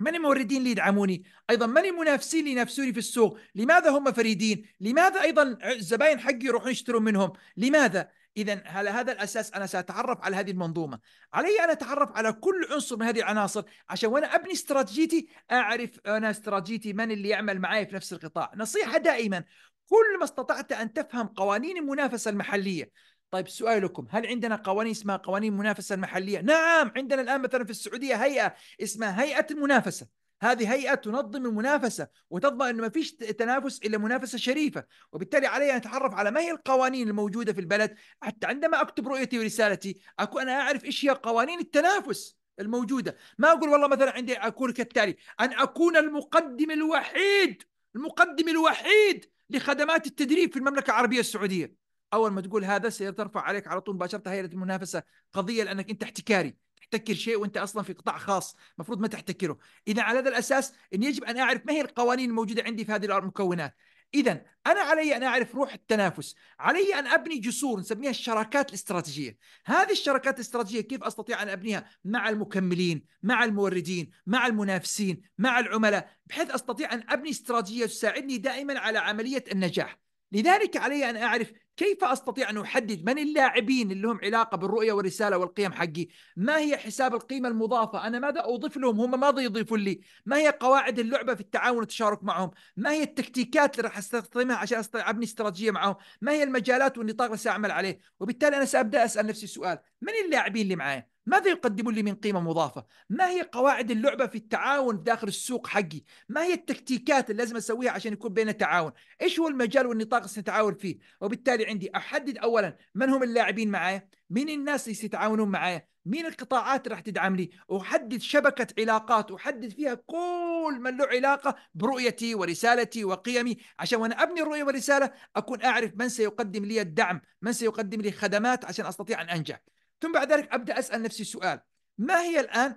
من الموردين اللي يدعموني أيضا من المنافسين اللي ينافسوني في السوق لماذا هم فريدين لماذا أيضا الزباين حقي يروحون يشترون منهم لماذا إذا على هذا الأساس أنا سأتعرف على هذه المنظومة علي أن أتعرف على كل عنصر من هذه العناصر عشان وأنا أبني استراتيجيتي أعرف أنا استراتيجيتي من اللي يعمل معي في نفس القطاع نصيحة دائما كل ما استطعت أن تفهم قوانين المنافسة المحلية طيب سؤال لكم هل عندنا قوانين اسمها قوانين المنافسه المحليه؟ نعم عندنا الان مثلا في السعوديه هيئه اسمها هيئه المنافسه هذه هيئة تنظم المنافسة وتضمن أنه ما فيش تنافس إلا منافسة شريفة وبالتالي علي أن أتعرف على ما هي القوانين الموجودة في البلد حتى عندما أكتب رؤيتي ورسالتي أكون أنا أعرف إيش هي قوانين التنافس الموجودة ما أقول والله مثلا عندي أكون كالتالي أن أكون المقدم الوحيد المقدم الوحيد لخدمات التدريب في المملكة العربية السعودية اول ما تقول هذا سترفع عليك على طول مباشره هيئه المنافسه قضيه لانك انت احتكاري تحتكر شيء وانت اصلا في قطاع خاص المفروض ما تحتكره اذا على هذا الاساس ان يجب ان اعرف ما هي القوانين الموجوده عندي في هذه المكونات اذا انا علي ان اعرف روح التنافس علي ان ابني جسور نسميها الشراكات الاستراتيجيه هذه الشراكات الاستراتيجيه كيف استطيع ان ابنيها مع المكملين مع الموردين مع المنافسين مع العملاء بحيث استطيع ان ابني استراتيجيه تساعدني دائما على عمليه النجاح لذلك علي ان اعرف كيف استطيع ان احدد من اللاعبين اللي لهم علاقه بالرؤيه والرساله والقيم حقي؟ ما هي حساب القيمه المضافه؟ انا ماذا اضيف لهم؟ هم ماذا يضيفوا لي؟ ما هي قواعد اللعبه في التعاون والتشارك معهم؟ ما هي التكتيكات اللي راح استخدمها عشان ابني استراتيجيه معهم؟ ما هي المجالات والنطاق اللي ساعمل عليه؟ وبالتالي انا سابدا اسال نفسي سؤال، من اللاعبين اللي معايا؟ ماذا يقدمون لي من قيمة مضافة؟ ما هي قواعد اللعبة في التعاون داخل السوق حقي؟ ما هي التكتيكات اللي لازم أسويها عشان يكون بيننا تعاون؟ إيش هو المجال والنطاق اللي سنتعاون فيه؟ وبالتالي عندي احدد اولا من هم اللاعبين معايا مين الناس اللي سيتعاونون معايا مين القطاعات اللي راح تدعم لي احدد شبكه علاقات احدد فيها كل من له علاقه برؤيتي ورسالتي وقيمي عشان وانا ابني الرؤيه والرساله اكون اعرف من سيقدم لي الدعم من سيقدم لي خدمات عشان استطيع ان انجح ثم بعد ذلك ابدا اسال نفسي سؤال ما هي الان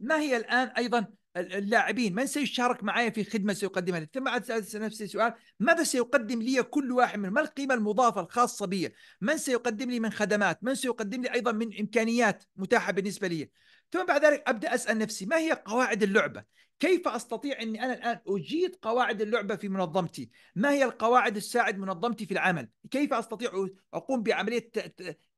ما هي الان ايضا اللاعبين من سيشارك معي في خدمه سيقدمها لي ثم اسال نفسي سؤال ماذا سيقدم لي كل واحد منهم ما القيمه المضافه الخاصه بي من سيقدم لي من خدمات من سيقدم لي ايضا من امكانيات متاحه بالنسبه لي ثم بعد ذلك ابدا اسال نفسي ما هي قواعد اللعبه كيف استطيع اني انا الان اجيد قواعد اللعبه في منظمتي؟ ما هي القواعد تساعد منظمتي في العمل؟ كيف استطيع اقوم بعمليه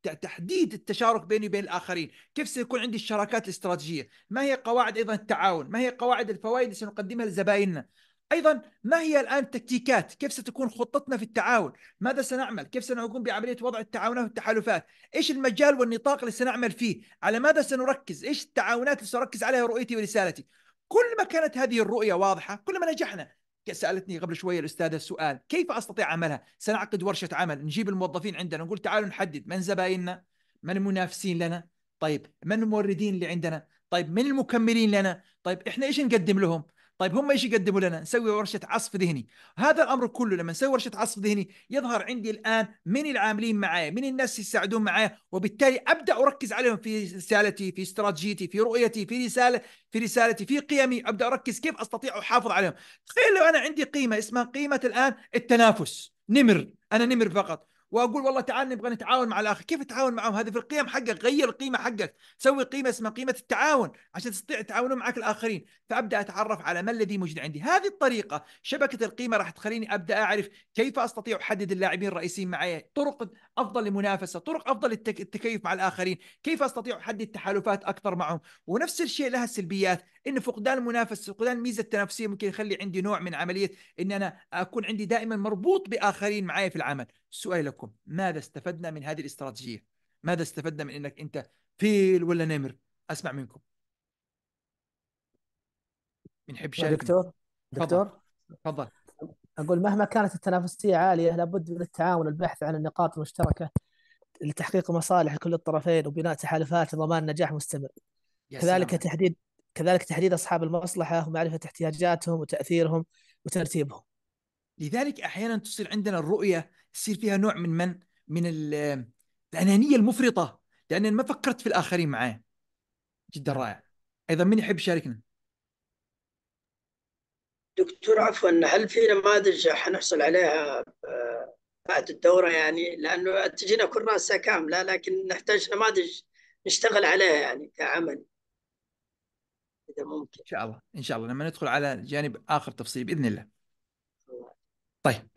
تحديد التشارك بيني وبين الاخرين، كيف سيكون عندي الشراكات الاستراتيجيه؟ ما هي قواعد ايضا التعاون؟ ما هي قواعد الفوائد اللي سنقدمها لزبائننا؟ ايضا ما هي الان التكتيكات؟ كيف ستكون خطتنا في التعاون؟ ماذا سنعمل؟ كيف سنقوم بعمليه وضع التعاونات والتحالفات؟ ايش المجال والنطاق اللي سنعمل فيه؟ على ماذا سنركز؟ ايش التعاونات اللي سنركز عليها رؤيتي ورسالتي؟ كل ما كانت هذه الرؤيه واضحه، كل ما نجحنا، سالتني قبل شويه الاستاذه السؤال كيف استطيع عملها؟ سنعقد ورشه عمل نجيب الموظفين عندنا نقول تعالوا نحدد من زبايننا؟ من المنافسين لنا؟ طيب من الموردين اللي عندنا؟ طيب من المكملين لنا؟ طيب احنا ايش نقدم لهم؟ طيب هم ايش يقدموا لنا؟ نسوي ورشه عصف ذهني، هذا الامر كله لما نسوي ورشه عصف ذهني يظهر عندي الان من العاملين معي، من الناس اللي يساعدون معي، وبالتالي ابدا اركز عليهم في رسالتي، في استراتيجيتي، في رؤيتي، في رساله، في رسالتي، في قيمي، ابدا اركز كيف استطيع احافظ عليهم. تخيل لو انا عندي قيمه اسمها قيمه الان التنافس، نمر، انا نمر فقط، واقول والله تعال نبغى نتعاون مع الاخر كيف تتعاون معهم هذه في القيم حقك غير القيمه حقك سوي قيمه اسمها قيمه التعاون عشان تستطيع يتعاونون معك الاخرين فابدا اتعرف على ما الذي موجود عندي هذه الطريقه شبكه القيمه راح تخليني ابدا اعرف كيف استطيع احدد اللاعبين الرئيسيين معي طرق افضل للمنافسه طرق افضل للتكيف مع الاخرين كيف استطيع احدد تحالفات اكثر معهم ونفس الشيء لها سلبيات ان فقدان المنافسه فقدان الميزه التنافسيه ممكن يخلي عندي نوع من عمليه ان انا اكون عندي دائما مربوط باخرين معي في العمل سؤالي لكم ماذا استفدنا من هذه الاستراتيجيه ماذا استفدنا من انك انت فيل ولا نمر اسمع منكم من حب دكتور دكتور تفضل
اقول مهما كانت التنافسيه عاليه لابد من التعاون والبحث عن النقاط المشتركه لتحقيق مصالح كل الطرفين وبناء تحالفات لضمان نجاح مستمر كذلك تحديد كذلك تحديد اصحاب المصلحه ومعرفه
احتياجاتهم وتاثيرهم وترتيبهم. لذلك احيانا تصير عندنا الرؤيه تصير فيها نوع من من من الانانيه المفرطه لان ما فكرت في الاخرين معي جدا رائع. ايضا من يحب يشاركنا؟
دكتور عفوا هل في نماذج حنحصل عليها آه، بعد الدوره يعني لانه تجينا كراسه كامله لكن نحتاج نماذج
نشتغل عليها يعني كعمل. اذا ممكن ان شاء الله ان شاء الله لما ندخل على جانب اخر تفصيل باذن الله طيب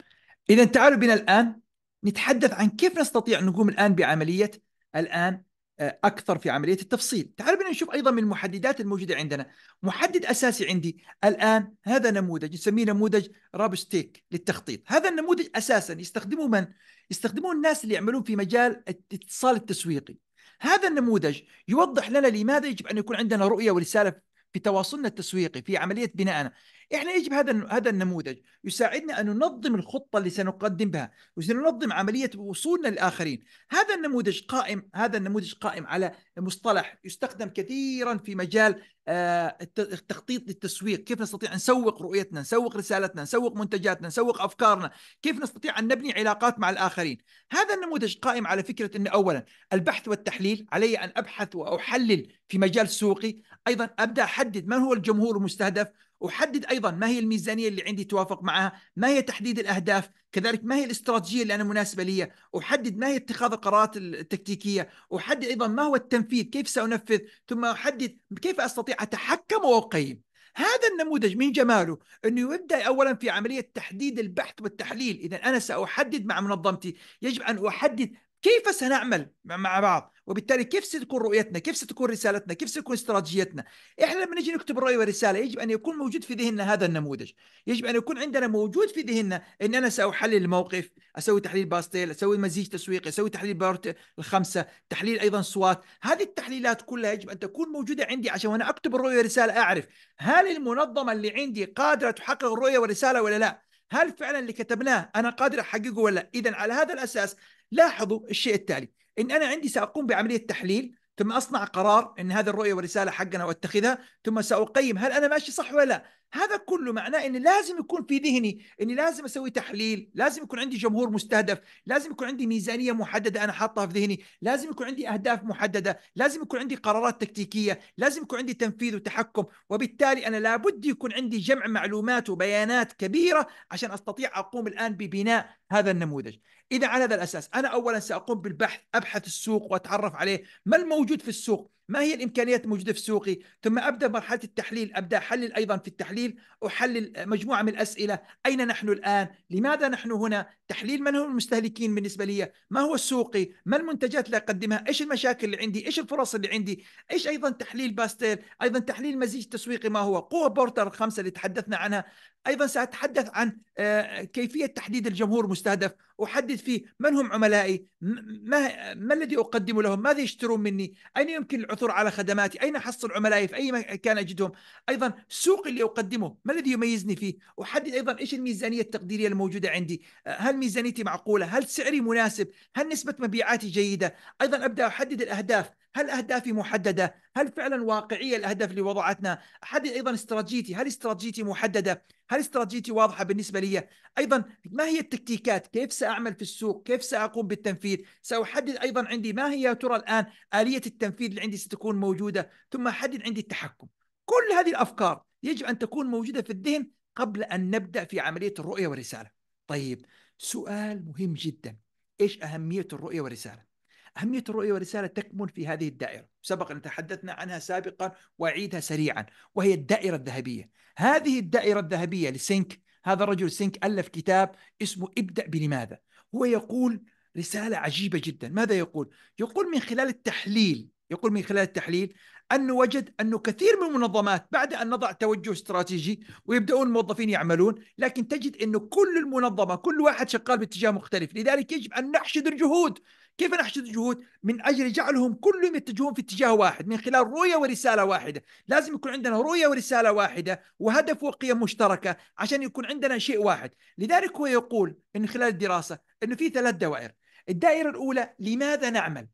اذا تعالوا بنا الان نتحدث عن كيف نستطيع ان نقوم الان بعمليه الان آه، اكثر في عمليه التفصيل تعالوا بنا نشوف ايضا من المحددات الموجوده عندنا محدد اساسي عندي الان هذا نموذج نسميه نموذج رابستيك للتخطيط هذا النموذج اساسا يستخدمه من يستخدموه الناس اللي يعملون في مجال الاتصال التسويقي هذا النموذج يوضح لنا لماذا يجب ان يكون عندنا رؤيه ورساله في تواصلنا التسويقي في عمليه بنائنا احنا يعني يجب هذا هذا النموذج يساعدنا ان ننظم الخطه اللي سنقدم بها وسننظم عمليه وصولنا للاخرين هذا النموذج قائم هذا النموذج قائم على مصطلح يستخدم كثيرا في مجال آه، التخطيط للتسويق كيف نستطيع أن نسوق رؤيتنا نسوق رسالتنا نسوق منتجاتنا نسوق أفكارنا كيف نستطيع أن نبني علاقات مع الآخرين هذا النموذج قائم على فكرة أن أولا البحث والتحليل علي أن أبحث وأحلل في مجال سوقي أيضا أبدأ أحدد من هو الجمهور المستهدف احدد ايضا ما هي الميزانيه اللي عندي توافق معها ما هي تحديد الاهداف كذلك ما هي الاستراتيجيه اللي انا مناسبه لي احدد ما هي اتخاذ القرارات التكتيكيه احدد ايضا ما هو التنفيذ كيف سانفذ ثم احدد كيف استطيع اتحكم واقيم هذا النموذج من جماله انه يبدا اولا في عمليه تحديد البحث والتحليل اذا انا ساحدد مع منظمتي يجب ان احدد كيف سنعمل مع بعض وبالتالي كيف ستكون رؤيتنا كيف ستكون رسالتنا كيف ستكون استراتيجيتنا احنا لما نجي نكتب رؤيه ورساله يجب ان يكون موجود في ذهننا هذا النموذج يجب ان يكون عندنا موجود في ذهننا ان انا ساحلل الموقف اسوي تحليل باستيل اسوي مزيج تسويقي اسوي تحليل بارت الخمسه تحليل ايضا سوات هذه التحليلات كلها يجب ان تكون موجوده عندي عشان وانا اكتب الرؤيه ورساله اعرف هل المنظمه اللي عندي قادره تحقق الرؤيه والرساله ولا لا هل فعلا اللي كتبناه انا قادر احققه ولا اذا على هذا الاساس لاحظوا الشيء التالي ان انا عندي ساقوم بعمليه تحليل ثم اصنع قرار ان هذه الرؤيه والرساله حقنا واتخذها ثم ساقيم هل انا ماشي صح ولا لا هذا كله معناه ان لازم يكون في ذهني اني لازم اسوي تحليل، لازم يكون عندي جمهور مستهدف، لازم يكون عندي ميزانيه محدده انا حاطها في ذهني، لازم يكون عندي اهداف محدده، لازم يكون عندي قرارات تكتيكيه، لازم يكون عندي تنفيذ وتحكم، وبالتالي انا لابد يكون عندي جمع معلومات وبيانات كبيره عشان استطيع اقوم الان ببناء هذا النموذج. اذا على هذا الاساس انا اولا ساقوم بالبحث، ابحث السوق واتعرف عليه، ما الموجود في السوق؟ ما هي الامكانيات الموجوده في سوقي ثم ابدا مرحله التحليل ابدا احلل ايضا في التحليل احلل آه، مجموعه من الاسئله اين نحن الان لماذا نحن هنا تحليل من هم المستهلكين بالنسبه لي ما هو سوقي ما المنتجات اللي اقدمها ايش المشاكل اللي عندي ايش الفرص اللي عندي ايش ايضا تحليل باستيل ايضا تحليل مزيج تسويقي ما هو قوه بورتر الخمسه اللي تحدثنا عنها أيضا سأتحدث عن آه، كيفية تحديد الجمهور المستهدف أحدد فيه من هم عملائي ما, ما الذي أقدم لهم ماذا يشترون مني أين يمكن العثور على خدماتي أين أحصل عملائي في أي مكان أجدهم أيضا السوق اللي أقدمه ما الذي يميزني فيه أحدد أيضا إيش الميزانية التقديرية الموجودة عندي آه، هل ميزانيتي معقولة هل سعري مناسب هل نسبة مبيعاتي جيدة أيضا أبدأ أحدد الأهداف هل أهدافي محددة هل فعلا واقعية الأهداف اللي وضعتنا أحد أيضا استراتيجيتي هل استراتيجيتي محددة هل استراتيجيتي واضحة بالنسبة لي أيضا ما هي التكتيكات كيف سأعمل في السوق كيف سأقوم بالتنفيذ سأحدد أيضا عندي ما هي ترى الآن آلية التنفيذ اللي عندي ستكون موجودة ثم أحدد عندي التحكم كل هذه الأفكار يجب أن تكون موجودة في الذهن قبل أن نبدأ في عملية الرؤية والرسالة طيب سؤال مهم جدا ايش اهميه الرؤيه والرساله؟ أهمية الرؤية والرسالة تكمن في هذه الدائرة سبق أن تحدثنا عنها سابقا وأعيدها سريعا وهي الدائرة الذهبية هذه الدائرة الذهبية لسينك هذا الرجل سينك ألف كتاب اسمه ابدأ بلماذا هو يقول رسالة عجيبة جدا ماذا يقول؟ يقول من خلال التحليل يقول من خلال التحليل أنه وجد أنه كثير من المنظمات بعد أن نضع توجه استراتيجي ويبدأون الموظفين يعملون لكن تجد أنه كل المنظمة كل واحد شغال باتجاه مختلف لذلك يجب أن نحشد الجهود كيف نحشد الجهود من أجل جعلهم كلهم يتجهون في اتجاه واحد من خلال رؤية ورسالة واحدة لازم يكون عندنا رؤية ورسالة واحدة وهدف وقيم مشتركة عشان يكون عندنا شيء واحد لذلك هو يقول من خلال الدراسة أنه في ثلاث دوائر الدائرة الأولى لماذا نعمل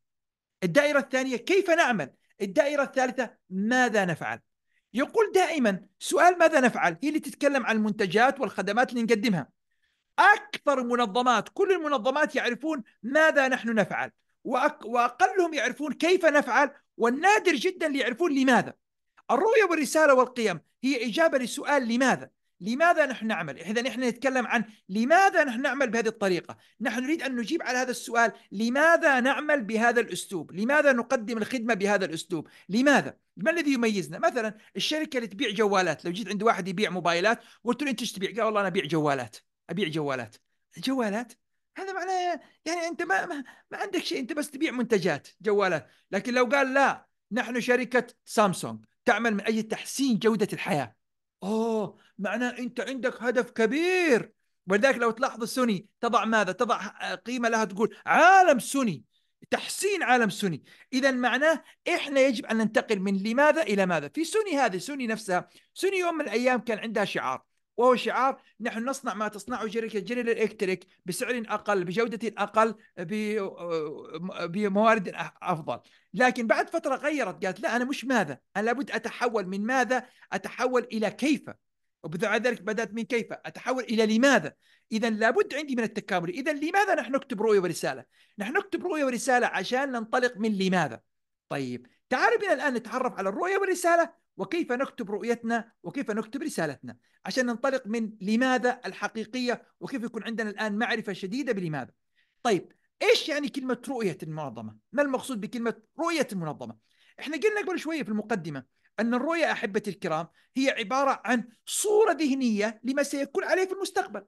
الدائرة الثانية كيف نعمل الدائرة الثالثة ماذا نفعل يقول دائما سؤال ماذا نفعل هي اللي تتكلم عن المنتجات والخدمات اللي نقدمها اكثر منظمات كل المنظمات يعرفون ماذا نحن نفعل وأك... واقلهم يعرفون كيف نفعل والنادر جدا اللي يعرفون لماذا الرؤيه والرساله والقيم هي اجابه للسؤال لماذا لماذا نحن نعمل؟ إذا نحن نتكلم عن لماذا نحن نعمل بهذه الطريقة؟ نحن نريد أن نجيب على هذا السؤال لماذا نعمل بهذا الأسلوب؟ لماذا نقدم الخدمة بهذا الأسلوب؟ لماذا؟ ما الذي يميزنا؟ مثلا الشركة اللي تبيع جوالات لو جيت عند واحد يبيع موبايلات قلت له أنت ايش تبيع؟ قال والله أنا أبيع جوالات ابيع جوالات جوالات هذا معناه يعني انت ما ما, ما عندك شيء انت بس تبيع منتجات جوالات لكن لو قال لا نحن شركه سامسونج تعمل من اجل تحسين جوده الحياه اوه معناه انت عندك هدف كبير ولذلك لو تلاحظ سوني تضع ماذا تضع قيمه لها تقول عالم سوني تحسين عالم سوني اذا معناه احنا يجب ان ننتقل من لماذا الى ماذا في سوني هذه سوني نفسها سوني يوم من الايام كان عندها شعار وهو شعار نحن نصنع ما تصنعه شركة جنرال إلكتريك بسعر أقل بجودة أقل بموارد أفضل لكن بعد فترة غيرت قالت لا أنا مش ماذا أنا لابد أتحول من ماذا أتحول إلى كيف وبعد ذلك بدأت من كيف أتحول إلى لماذا إذا لابد عندي من التكامل إذا لماذا نحن نكتب رؤية ورسالة نحن نكتب رؤية ورسالة عشان ننطلق من لماذا طيب تعالوا بنا الآن نتعرف على الرؤية والرسالة وكيف نكتب رؤيتنا وكيف نكتب رسالتنا عشان ننطلق من لماذا الحقيقية وكيف يكون عندنا الآن معرفة شديدة بلماذا طيب إيش يعني كلمة رؤية المنظمة؟ ما المقصود بكلمة رؤية المنظمة؟ إحنا قلنا قبل شوية في المقدمة أن الرؤية أحبتي الكرام هي عبارة عن صورة ذهنية لما سيكون عليه في المستقبل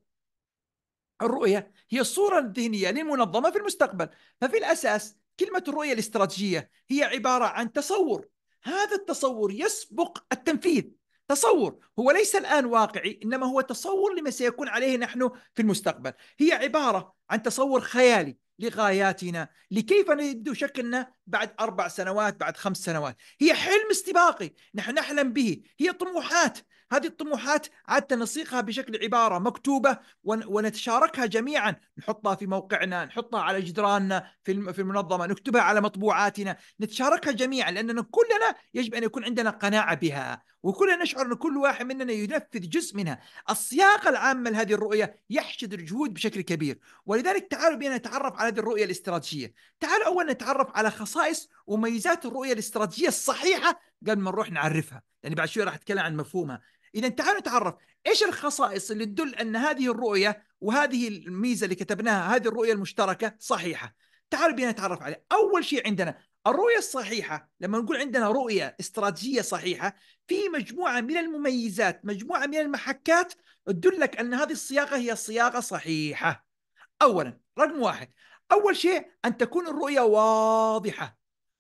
الرؤية هي الصورة الذهنية للمنظمة في المستقبل ففي الأساس كلمة الرؤية الاستراتيجية هي عبارة عن تصور هذا التصور يسبق التنفيذ تصور هو ليس الآن واقعي إنما هو تصور لما سيكون عليه نحن في المستقبل هي عبارة عن تصور خيالي لغاياتنا لكيف نبدو شكلنا بعد أربع سنوات بعد خمس سنوات هي حلم استباقي نحن نحلم به هي طموحات هذه الطموحات عادة نصيغها بشكل عبارة مكتوبة ونتشاركها جميعا نحطها في موقعنا نحطها على جدراننا في المنظمة نكتبها على مطبوعاتنا نتشاركها جميعا لأننا كلنا يجب أن يكون عندنا قناعة بها وكلنا نشعر أن كل واحد مننا ينفذ جزء منها السياق العامة لهذه الرؤية يحشد الجهود بشكل كبير ولذلك تعالوا بنا نتعرف على هذه الرؤية الاستراتيجية تعالوا أولا نتعرف على خصائص وميزات الرؤية الاستراتيجية الصحيحة قبل ما نروح نعرفها يعني بعد شوي راح اتكلم عن مفهومها اذا تعالوا نتعرف ايش الخصائص اللي تدل ان هذه الرؤيه وهذه الميزه اللي كتبناها هذه الرؤيه المشتركه صحيحه تعالوا بينا نتعرف عليها اول شيء عندنا الرؤيه الصحيحه لما نقول عندنا رؤيه استراتيجيه صحيحه في مجموعه من المميزات مجموعه من المحكات تدلك ان هذه الصياغه هي صياغه صحيحه اولا رقم واحد اول شيء ان تكون الرؤيه واضحه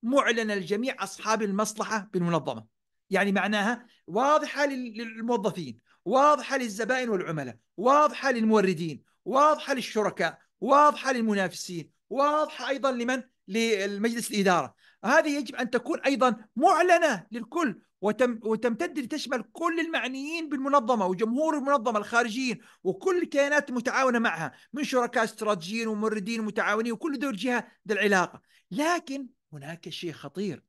معلنه لجميع أصحاب المصلحة بالمنظمة يعني معناها واضحة للموظفين واضحة للزبائن والعملاء واضحة للموردين واضحة للشركاء واضحة للمنافسين واضحة أيضا لمن؟ لمجلس الإدارة هذه يجب أن تكون أيضا معلنة للكل وتم وتمتد لتشمل كل المعنيين بالمنظمه وجمهور المنظمه الخارجيين وكل الكيانات المتعاونه معها من شركاء استراتيجيين وموردين ومتعاونين وكل ذو الجهه ذي العلاقه لكن هناك شيء خطير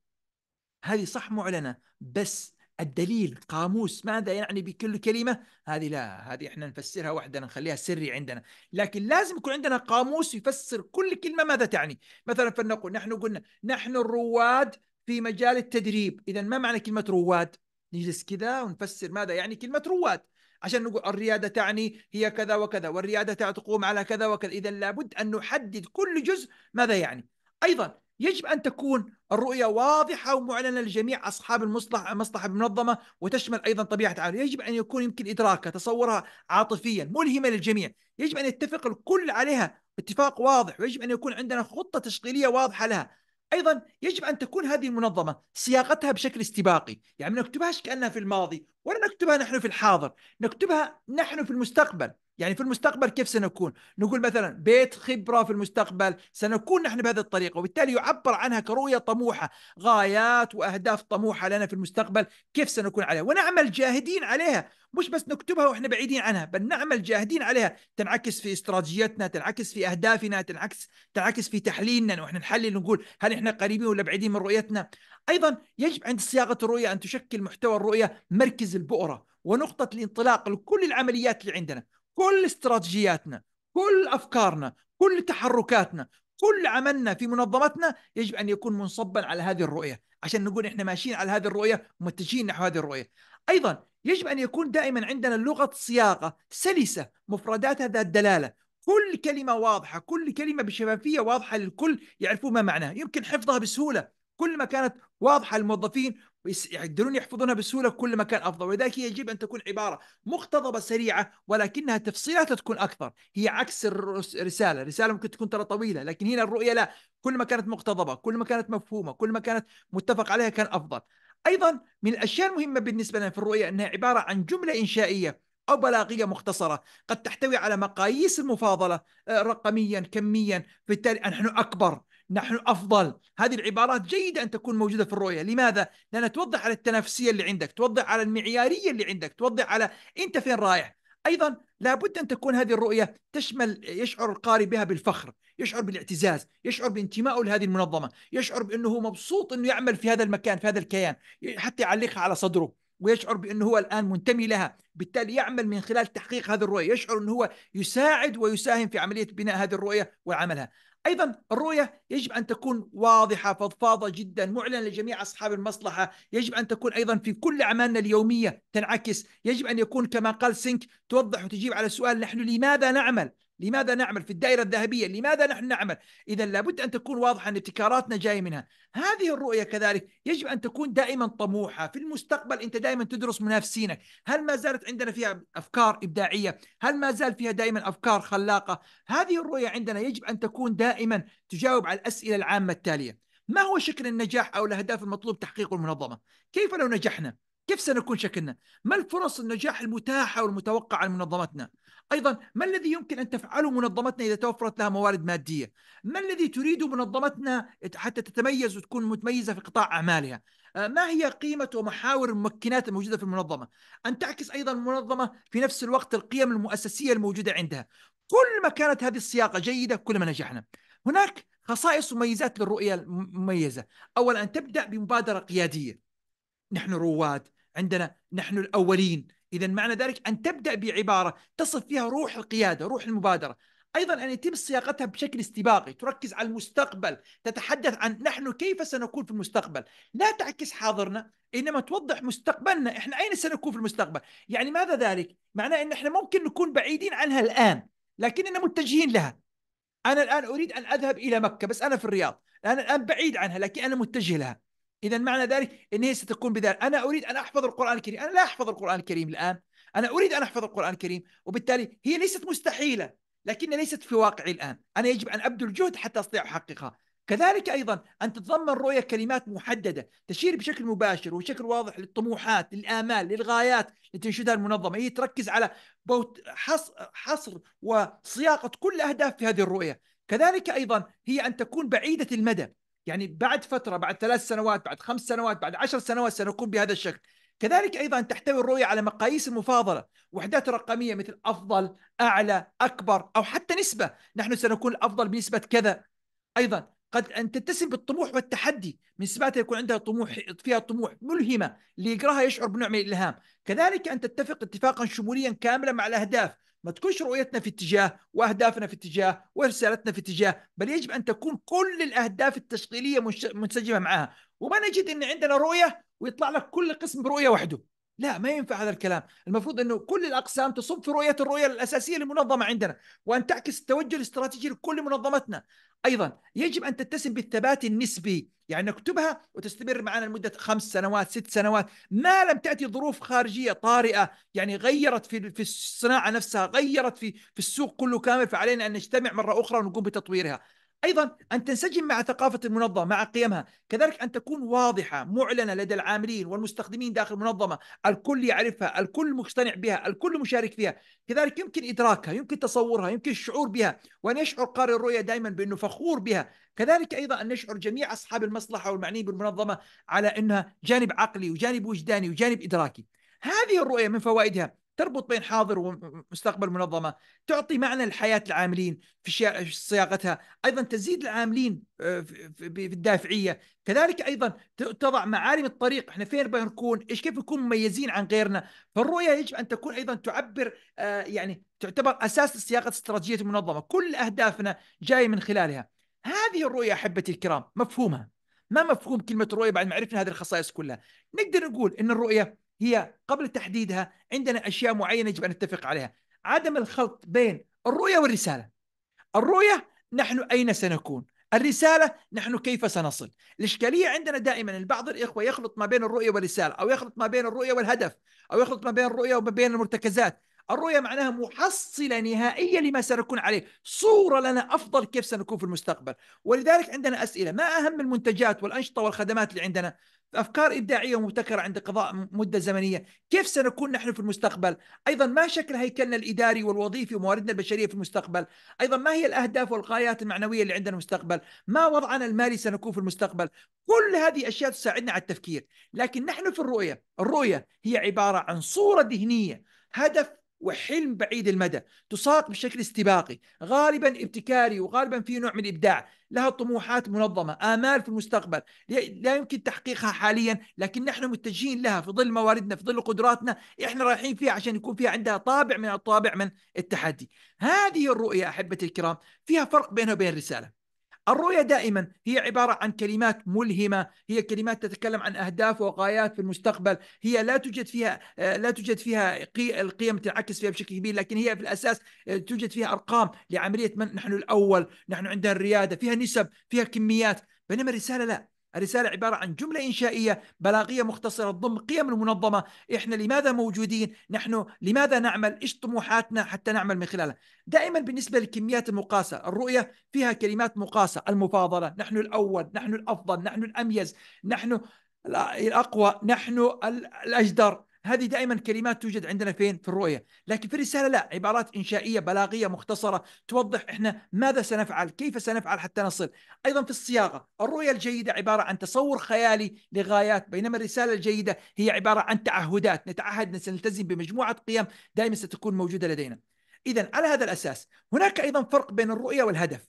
هذه صح معلنة بس الدليل قاموس ماذا يعني بكل كلمة هذه لا هذه احنا نفسرها وحدنا نخليها سري عندنا لكن لازم يكون عندنا قاموس يفسر كل كلمة ماذا تعني مثلا فلنقول نحن قلنا نحن الرواد في مجال التدريب إذا ما معنى كلمة رواد نجلس كذا ونفسر ماذا يعني كلمة رواد عشان نقول الريادة تعني هي كذا وكذا والريادة تقوم على كذا وكذا إذا لابد أن نحدد كل جزء ماذا يعني أيضا يجب أن تكون الرؤية واضحة ومعلنة لجميع أصحاب المصلحة مصلحة المنظمة وتشمل أيضا طبيعة العمل، يجب أن يكون يمكن إدراكها تصورها عاطفيا ملهمة للجميع يجب أن يتفق الكل عليها اتفاق واضح ويجب أن يكون عندنا خطة تشغيلية واضحة لها ايضا يجب ان تكون هذه المنظمه صياغتها بشكل استباقي، يعني ما نكتبهاش كانها في الماضي ولا نكتبها نحن في الحاضر، نكتبها نحن في المستقبل، يعني في المستقبل كيف سنكون نقول مثلا بيت خبرة في المستقبل سنكون نحن بهذه الطريقة وبالتالي يعبر عنها كرؤية طموحة غايات وأهداف طموحة لنا في المستقبل كيف سنكون عليها ونعمل جاهدين عليها مش بس نكتبها واحنا بعيدين عنها بل نعمل جاهدين عليها تنعكس في استراتيجيتنا تنعكس في اهدافنا تنعكس تنعكس في تحليلنا واحنا نحلل ونقول هل احنا قريبين ولا بعيدين من رؤيتنا ايضا يجب عند صياغه الرؤيه ان تشكل محتوى الرؤيه مركز البؤره ونقطه الانطلاق لكل العمليات اللي عندنا كل استراتيجياتنا كل افكارنا كل تحركاتنا كل عملنا في منظمتنا يجب ان يكون منصبا على هذه الرؤيه عشان نقول احنا ماشيين على هذه الرؤيه متجهين نحو هذه الرؤيه ايضا يجب ان يكون دائما عندنا لغه صياغه سلسه مفرداتها ذات دلاله كل كلمه واضحه كل كلمه بشفافيه واضحه للكل يعرفون ما معناها يمكن حفظها بسهوله كل ما كانت واضحه للموظفين يقدرون يحفظونها بسهوله كل مكان افضل ولذلك يجب ان تكون عباره مقتضبه سريعه ولكنها تفصيلاتها تكون اكثر هي عكس الرساله الرساله ممكن تكون ترى طويله لكن هنا الرؤيه لا كل ما كانت مقتضبه كل ما كانت مفهومه كل ما كانت متفق عليها كان افضل ايضا من الاشياء المهمه بالنسبه لنا في الرؤيه انها عباره عن جمله انشائيه أو بلاغية مختصرة قد تحتوي على مقاييس المفاضلة آه، رقميا كميا بالتالي نحن أكبر نحن افضل هذه العبارات جيده ان تكون موجوده في الرؤيه لماذا لانها توضح على التنافسيه اللي عندك توضح على المعياريه اللي عندك توضح على انت فين رايح ايضا لابد ان تكون هذه الرؤيه تشمل يشعر القارئ بها بالفخر يشعر بالاعتزاز يشعر بانتمائه لهذه المنظمه يشعر بانه مبسوط انه يعمل في هذا المكان في هذا الكيان حتى يعلقها على صدره ويشعر بانه هو الان منتمي لها بالتالي يعمل من خلال تحقيق هذه الرؤيه يشعر انه هو يساعد ويساهم في عمليه بناء هذه الرؤيه وعملها ايضا الرؤيه يجب ان تكون واضحه فضفاضه جدا معلنه لجميع اصحاب المصلحه يجب ان تكون ايضا في كل اعمالنا اليوميه تنعكس يجب ان يكون كما قال سينك توضح وتجيب على السؤال نحن لماذا نعمل لماذا نعمل في الدائرة الذهبية لماذا نحن نعمل إذا لابد أن تكون واضحة أن ابتكاراتنا جاية منها هذه الرؤية كذلك يجب أن تكون دائما طموحة في المستقبل أنت دائما تدرس منافسينك هل ما زالت عندنا فيها أفكار إبداعية هل ما زال فيها دائما أفكار خلاقة هذه الرؤية عندنا يجب أن تكون دائما تجاوب على الأسئلة العامة التالية ما هو شكل النجاح أو الأهداف المطلوب تحقيقه المنظمة كيف لو نجحنا كيف سنكون شكلنا ما الفرص النجاح المتاحة والمتوقعة لمنظمتنا أيضا ما الذي يمكن أن تفعله منظمتنا إذا توفرت لها موارد مادية ما الذي تريد منظمتنا حتى تتميز وتكون متميزة في قطاع أعمالها آه، ما هي قيمة ومحاور الممكنات الموجودة في المنظمة أن تعكس أيضا المنظمة في نفس الوقت القيم المؤسسية الموجودة عندها كل ما كانت هذه السياقة جيدة كل ما نجحنا هناك خصائص وميزات للرؤية المميزة أولا أن تبدأ بمبادرة قيادية نحن رواد عندنا نحن الأولين إذا معنى ذلك أن تبدأ بعبارة تصف فيها روح القيادة روح المبادرة ايضا ان يتم صياغتها بشكل استباقي، تركز على المستقبل، تتحدث عن نحن كيف سنكون في المستقبل، لا تعكس حاضرنا انما توضح مستقبلنا، احنا اين سنكون في المستقبل؟ يعني ماذا ذلك؟ معناه ان احنا ممكن نكون بعيدين عنها الان، لكننا متجهين لها. انا الان اريد ان اذهب الى مكه بس انا في الرياض، انا الان بعيد عنها لكن انا متجه لها. اذا معنى ذلك ان هي ستكون بذلك انا اريد ان احفظ القران الكريم انا لا احفظ القران الكريم الان انا اريد ان احفظ القران الكريم وبالتالي هي ليست مستحيله لكن ليست في واقعي الان انا يجب ان ابذل جهد حتى استطيع احققها كذلك ايضا ان تتضمن رؤيه كلمات محدده تشير بشكل مباشر وشكل واضح للطموحات للامال للغايات التي تنشدها المنظمه هي تركز على حصر وصياغه كل اهداف في هذه الرؤيه كذلك ايضا هي ان تكون بعيده المدى يعني بعد فترة بعد ثلاث سنوات بعد خمس سنوات بعد عشر سنوات سنكون بهذا الشكل كذلك أيضا تحتوي الرؤية على مقاييس المفاضلة وحدات رقمية مثل أفضل أعلى أكبر أو حتى نسبة نحن سنكون الأفضل بنسبة كذا أيضا قد أن تتسم بالطموح والتحدي من سباتها يكون عندها طموح فيها طموح ملهمة اللي يقراها يشعر بنوع من الإلهام كذلك أن تتفق اتفاقا شموليا كاملا مع الأهداف ما تكونش رؤيتنا في اتجاه واهدافنا في اتجاه ورسالتنا في اتجاه بل يجب ان تكون كل الاهداف التشغيليه منسجمه معها وما نجد ان عندنا رؤيه ويطلع لك كل قسم برؤيه وحده لا ما ينفع هذا الكلام المفروض انه كل الاقسام تصب في رؤيه الرؤيه الاساسيه للمنظمه عندنا وان تعكس التوجه الاستراتيجي لكل منظمتنا ايضا يجب ان تتسم بالثبات النسبي يعني نكتبها وتستمر معنا لمده خمس سنوات ست سنوات ما لم تاتي ظروف خارجيه طارئه يعني غيرت في في الصناعه نفسها غيرت في في السوق كله كامل فعلينا ان نجتمع مره اخرى ونقوم بتطويرها ايضا ان تنسجم مع ثقافه المنظمه مع قيمها كذلك ان تكون واضحه معلنه لدى العاملين والمستخدمين داخل المنظمه الكل يعرفها الكل مقتنع بها الكل مشارك فيها كذلك يمكن ادراكها يمكن تصورها يمكن الشعور بها وان يشعر قارئ الرؤيه دائما بانه فخور بها كذلك ايضا ان يشعر جميع اصحاب المصلحه والمعنيين بالمنظمه على انها جانب عقلي وجانب وجداني وجانب ادراكي هذه الرؤيه من فوائدها تربط بين حاضر ومستقبل منظمة تعطي معنى لحياة العاملين في صياغتها أيضا تزيد العاملين آه، في الدافعية كذلك أيضا تضع معالم الطريق احنا فين بنكون ايش كيف نكون مميزين عن غيرنا فالرؤية يجب أن تكون أيضا تعبر آه، يعني تعتبر أساس صياغة استراتيجية المنظمة كل أهدافنا جاية من خلالها هذه الرؤية أحبتي الكرام مفهومها ما مفهوم كلمة رؤية بعد ما عرفنا هذه الخصائص كلها نقدر نقول أن الرؤية هي قبل تحديدها عندنا اشياء معينه يجب ان نتفق عليها عدم الخلط بين الرؤيه والرساله الرؤيه نحن اين سنكون الرسالة نحن كيف سنصل الإشكالية عندنا دائما البعض الإخوة يخلط ما بين الرؤية والرسالة أو يخلط ما بين الرؤية والهدف أو يخلط ما بين الرؤية وما بين المرتكزات الرؤية معناها محصلة نهائية لما سنكون عليه صورة لنا أفضل كيف سنكون في المستقبل ولذلك عندنا أسئلة ما أهم المنتجات والأنشطة والخدمات اللي عندنا أفكار إبداعية ومبتكرة عند قضاء مدة زمنية كيف سنكون نحن في المستقبل أيضا ما شكل هيكلنا الإداري والوظيفي ومواردنا البشرية في المستقبل أيضا ما هي الأهداف والغايات المعنوية اللي عندنا في المستقبل ما وضعنا المالي سنكون في المستقبل كل هذه أشياء تساعدنا على التفكير لكن نحن في الرؤية الرؤية هي عبارة عن صورة ذهنية هدف وحلم بعيد المدى تساق بشكل استباقي غالبا ابتكاري وغالبا في نوع من الإبداع لها طموحات منظمة آمال في المستقبل لا يمكن تحقيقها حاليا لكن نحن متجهين لها في ظل مواردنا في ظل قدراتنا إحنا رايحين فيها عشان يكون فيها عندها طابع من الطابع من التحدي هذه الرؤية أحبتي الكرام فيها فرق بينها وبين الرسالة الرؤية دائما هي عبارة عن كلمات ملهمة هي كلمات تتكلم عن أهداف وغايات في المستقبل هي لا توجد فيها آه، لا توجد فيها القيم تنعكس فيها بشكل كبير لكن هي في الأساس آه، توجد فيها أرقام لعملية من نحن الأول نحن عندنا الريادة فيها نسب فيها كميات بينما الرسالة لا الرسالة عبارة عن جملة إنشائية بلاغية مختصرة تضم قيم المنظمة إحنا لماذا موجودين نحن لماذا نعمل إيش طموحاتنا حتى نعمل من خلالها دائما بالنسبة للكميات المقاسة الرؤية فيها كلمات مقاسة المفاضلة نحن الأول نحن الأفضل نحن الأميز نحن الأقوى نحن الأجدر هذه دائما كلمات توجد عندنا فين في الرؤية لكن في الرسالة لا عبارات إنشائية بلاغية مختصرة توضح إحنا ماذا سنفعل كيف سنفعل حتى نصل أيضا في الصياغة الرؤية الجيدة عبارة عن تصور خيالي لغايات بينما الرسالة الجيدة هي عبارة عن تعهدات نتعهد أن سنلتزم بمجموعة قيم دائما ستكون موجودة لدينا إذا على هذا الأساس هناك أيضا فرق بين الرؤية والهدف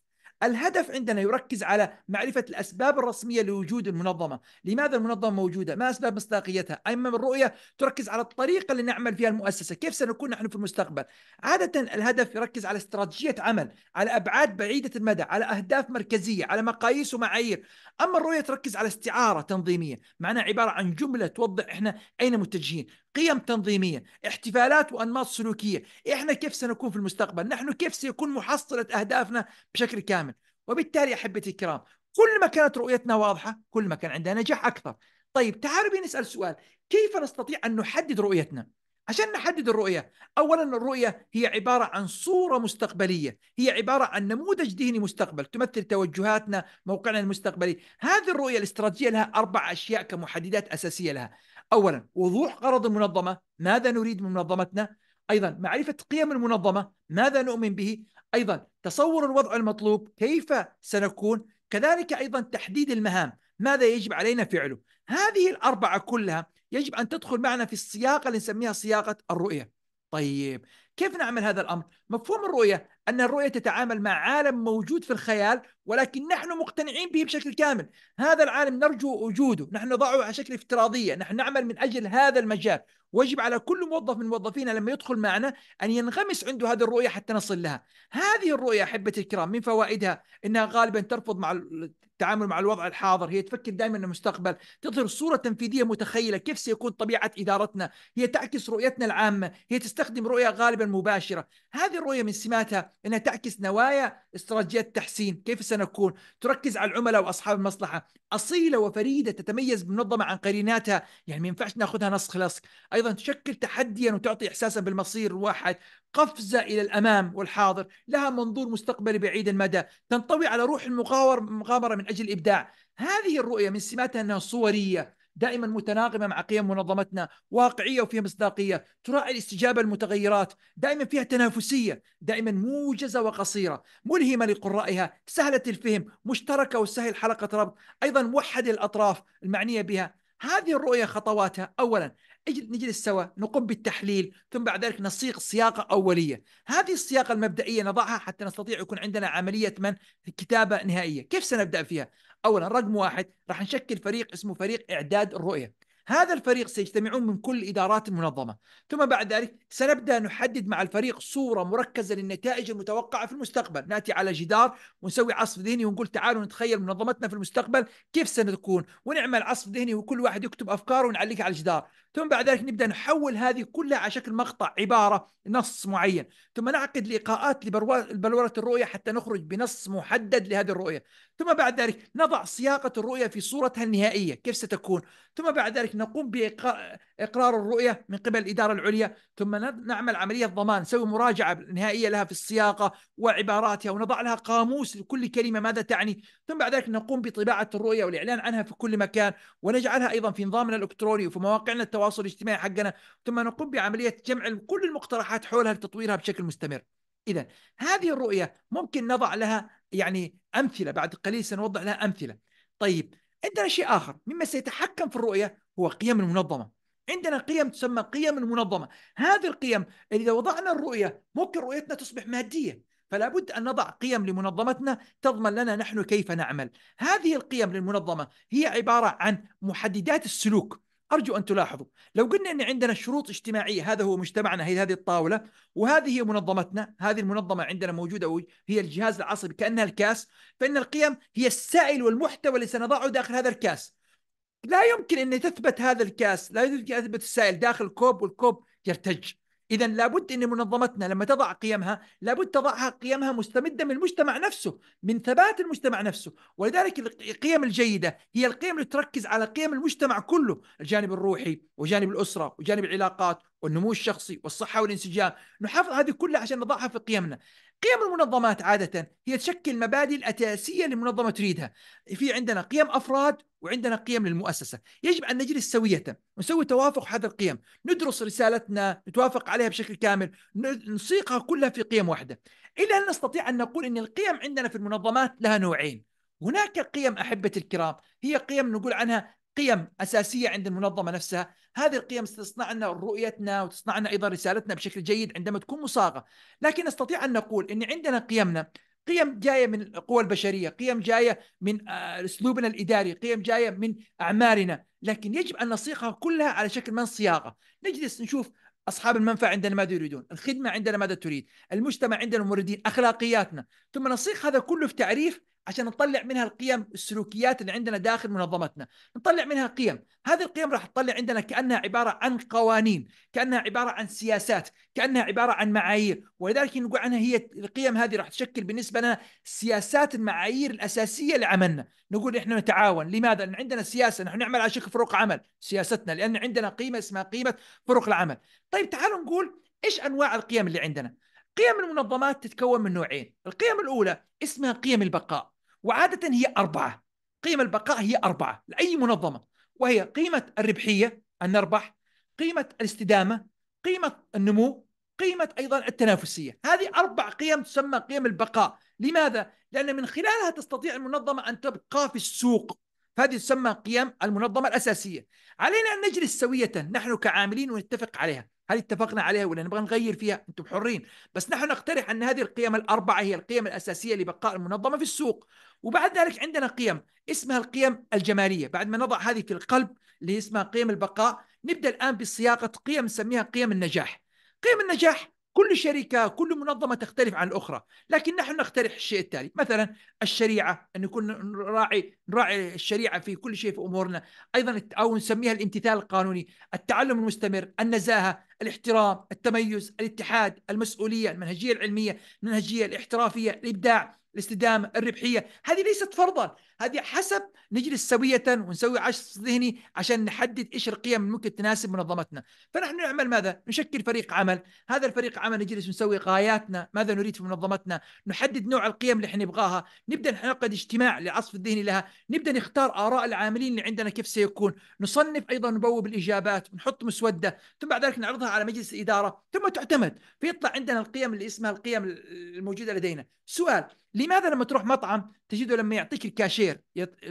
الهدف عندنا يركز على معرفة الأسباب الرسمية لوجود المنظمة لماذا المنظمة موجودة ما أسباب مصداقيتها أما الرؤية تركز على الطريقة اللي نعمل فيها المؤسسة كيف سنكون نحن في المستقبل عادة الهدف يركز على استراتيجية عمل على أبعاد بعيدة المدى على أهداف مركزية على مقاييس ومعايير أما الرؤية تركز على استعارة تنظيمية معناها عبارة عن جملة توضح إحنا أين متجهين قيم تنظيمية احتفالات وأنماط سلوكية إحنا كيف سنكون في المستقبل نحن كيف سيكون محصلة أهدافنا بشكل كامل وبالتالي أحبتي الكرام كل ما كانت رؤيتنا واضحة كل ما كان عندنا نجاح أكثر طيب تعالوا نسأل سؤال كيف نستطيع أن نحدد رؤيتنا عشان نحدد الرؤية أولا الرؤية هي عبارة عن صورة مستقبلية هي عبارة عن نموذج ذهني مستقبل تمثل توجهاتنا موقعنا المستقبلي هذه الرؤية الاستراتيجية لها أربع أشياء كمحددات أساسية لها أولا وضوح غرض المنظمة ماذا نريد من منظمتنا أيضا معرفة قيم المنظمة ماذا نؤمن به أيضا تصور الوضع المطلوب كيف سنكون كذلك أيضا تحديد المهام ماذا يجب علينا فعله هذه الأربعة كلها يجب أن تدخل معنا في السياق اللي نسميها سياقة الرؤية طيب كيف نعمل هذا الأمر؟ مفهوم الرؤية أن الرؤية تتعامل مع عالم موجود في الخيال ولكن نحن مقتنعين به بشكل كامل هذا العالم نرجو وجوده نحن نضعه على شكل افتراضية نحن نعمل من أجل هذا المجال ويجب على كل موظف من موظفينا لما يدخل معنا أن ينغمس عنده هذه الرؤية حتى نصل لها هذه الرؤية أحبتي الكرام من فوائدها أنها غالبا ترفض مع التعامل مع الوضع الحاضر هي تفكر دائما المستقبل تظهر صورة تنفيذية متخيلة كيف سيكون طبيعة إدارتنا هي تعكس رؤيتنا العامة هي تستخدم رؤية غالبا مباشرة هذه الرؤية من سماتها أنها تعكس نوايا استراتيجية التحسين كيف سنكون تركز على العملاء وأصحاب المصلحة أصيلة وفريدة تتميز بمنظمة عن قريناتها يعني ما ينفعش ناخذها نسخ لصق أيضا تشكل تحديا وتعطي إحساسا بالمصير الواحد قفزة إلى الأمام والحاضر لها منظور مستقبلي بعيد المدى تنطوي على روح المغامرة من أجل الإبداع هذه الرؤية من سماتها أنها صورية دائما متناغمه مع قيم منظمتنا واقعيه وفيها مصداقيه تراعي الاستجابه للمتغيرات دائما فيها تنافسيه دائما موجزه وقصيره ملهمه لقرائها سهله الفهم مشتركه وسهل حلقه ربط ايضا موحده الاطراف المعنيه بها هذه الرؤيه خطواتها اولا نجلس سوا نقوم بالتحليل ثم بعد ذلك نصيغ سياقة أولية هذه السياقة المبدئية نضعها حتى نستطيع يكون عندنا عملية من كتابة نهائية كيف سنبدأ فيها؟ أولا رقم واحد راح نشكل فريق اسمه فريق إعداد الرؤية هذا الفريق سيجتمعون من كل إدارات المنظمة ثم بعد ذلك سنبدأ نحدد مع الفريق صورة مركزة للنتائج المتوقعة في المستقبل نأتي على جدار ونسوي عصف ذهني ونقول تعالوا نتخيل منظمتنا في المستقبل كيف ستكون ونعمل عصف ذهني وكل واحد يكتب أفكاره ونعلقها على الجدار ثم بعد ذلك نبدا نحول هذه كلها على شكل مقطع عباره نص معين ثم نعقد لقاءات لبلوره الرؤيه حتى نخرج بنص محدد لهذه الرؤيه ثم بعد ذلك نضع صياغه الرؤيه في صورتها النهائيه كيف ستكون ثم بعد ذلك نقوم باقرار الرؤيه من قبل الاداره العليا ثم نعمل عمليه ضمان نسوي مراجعه نهائيه لها في الصياغه وعباراتها ونضع لها قاموس لكل كلمه ماذا تعني ثم بعد ذلك نقوم بطباعه الرؤيه والاعلان عنها في كل مكان ونجعلها ايضا في نظامنا الالكتروني وفي مواقعنا التو... التواصل الاجتماعي حقنا ثم نقوم بعمليه جمع كل المقترحات حولها لتطويرها بشكل مستمر اذا هذه الرؤيه ممكن نضع لها يعني امثله بعد قليل سنوضع لها امثله طيب عندنا شيء اخر مما سيتحكم في الرؤيه هو قيم المنظمه عندنا قيم تسمى قيم المنظمه هذه القيم اذا وضعنا الرؤيه ممكن رؤيتنا تصبح ماديه فلا بد ان نضع قيم لمنظمتنا تضمن لنا نحن كيف نعمل هذه القيم للمنظمه هي عباره عن محددات السلوك ارجو ان تلاحظوا لو قلنا ان عندنا شروط اجتماعيه هذا هو مجتمعنا هي هذه الطاوله وهذه هي منظمتنا هذه المنظمه عندنا موجوده هي الجهاز العصبي كانها الكاس فان القيم هي السائل والمحتوى اللي سنضعه داخل هذا الكاس لا يمكن ان تثبت هذا الكاس لا يمكن ان تثبت السائل داخل كوب والكوب يرتج اذا لابد ان منظمتنا لما تضع قيمها لابد تضعها قيمها مستمده من المجتمع نفسه من ثبات المجتمع نفسه ولذلك القيم الجيده هي القيم اللي تركز على قيم المجتمع كله الجانب الروحي وجانب الاسره وجانب العلاقات والنمو الشخصي والصحه والانسجام نحافظ هذه كلها عشان نضعها في قيمنا قيم المنظمات عادة هي تشكل مبادئ الأساسية للمنظمة تريدها في عندنا قيم أفراد وعندنا قيم للمؤسسة يجب أن نجلس سوية نسوي توافق هذه القيم ندرس رسالتنا نتوافق عليها بشكل كامل نصيقها كلها في قيم واحدة إلا أن نستطيع أن نقول أن القيم عندنا في المنظمات لها نوعين هناك قيم أحبة الكرام هي قيم نقول عنها قيم اساسيه عند المنظمه نفسها، هذه القيم ستصنع لنا رؤيتنا وتصنع لنا ايضا رسالتنا بشكل جيد عندما تكون مصاغه، لكن نستطيع ان نقول ان عندنا قيمنا قيم جايه من القوى البشريه، قيم جايه من آه، اسلوبنا الاداري، قيم جايه من اعمالنا، لكن يجب ان نصيغها كلها على شكل من صياغه، نجلس نشوف اصحاب المنفعه عندنا ماذا يريدون، الخدمه عندنا ماذا تريد، المجتمع عندنا الموردين، اخلاقياتنا، ثم نصيغ هذا كله في تعريف عشان نطلع منها القيم السلوكيات اللي عندنا داخل منظمتنا نطلع منها قيم هذه القيم راح تطلع عندنا كأنها عبارة عن قوانين كأنها عبارة عن سياسات كأنها عبارة عن معايير ولذلك نقول عنها هي القيم هذه راح تشكل بالنسبة لنا سياسات المعايير الأساسية لعملنا نقول إحنا نتعاون لماذا؟ لأن عندنا سياسة نحن نعمل على شكل فروق عمل سياستنا لأن عندنا قيمة اسمها قيمة فروق العمل طيب تعالوا نقول إيش أنواع القيم اللي عندنا؟ قيم المنظمات تتكون من نوعين القيم الأولى اسمها قيم البقاء وعادة هي أربعة قيمة البقاء هي أربعة لأي منظمة وهي قيمة الربحية أن نربح قيمة الاستدامة قيمة النمو قيمة أيضا التنافسية هذه أربع قيم تسمى قيم البقاء لماذا؟ لأن من خلالها تستطيع المنظمة أن تبقى في السوق هذه تسمى قيم المنظمة الأساسية علينا أن نجلس سوية نحن كعاملين ونتفق عليها هل اتفقنا عليها ولا نبغى نغير فيها انتم حرين بس نحن نقترح ان هذه القيم الاربعه هي القيم الاساسيه لبقاء المنظمه في السوق وبعد ذلك عندنا قيم اسمها القيم الجماليه بعد ما نضع هذه في القلب اللي اسمها قيم البقاء نبدا الان بصياغه قيم نسميها قيم النجاح قيم النجاح كل شركة كل منظمة تختلف عن الأخرى لكن نحن نقترح الشيء التالي مثلا الشريعة أن يكون نراعي نراعي الشريعة في كل شيء في أمورنا أيضا أو نسميها الامتثال القانوني التعلم المستمر النزاهة الاحترام التميز الاتحاد المسؤولية المنهجية العلمية المنهجية الاحترافية الإبداع الاستدامة الربحية هذه ليست فرضا هذه حسب نجلس سوية ونسوي عصف ذهني عشان نحدد ايش القيم اللي ممكن تناسب منظمتنا، فنحن نعمل ماذا؟ نشكل فريق عمل، هذا الفريق عمل نجلس نسوي غاياتنا، ماذا نريد في منظمتنا؟ نحدد نوع القيم اللي احنا نبغاها، نبدا نعقد اجتماع لعصف الذهني لها، نبدا نختار اراء العاملين اللي عندنا كيف سيكون، نصنف ايضا نبوب الاجابات، نحط مسوده، ثم بعد ذلك نعرضها على مجلس الاداره، ثم تعتمد، فيطلع عندنا القيم اللي اسمها القيم الموجوده لدينا. سؤال لماذا لما تروح مطعم تجده لما يعطيك الكاشير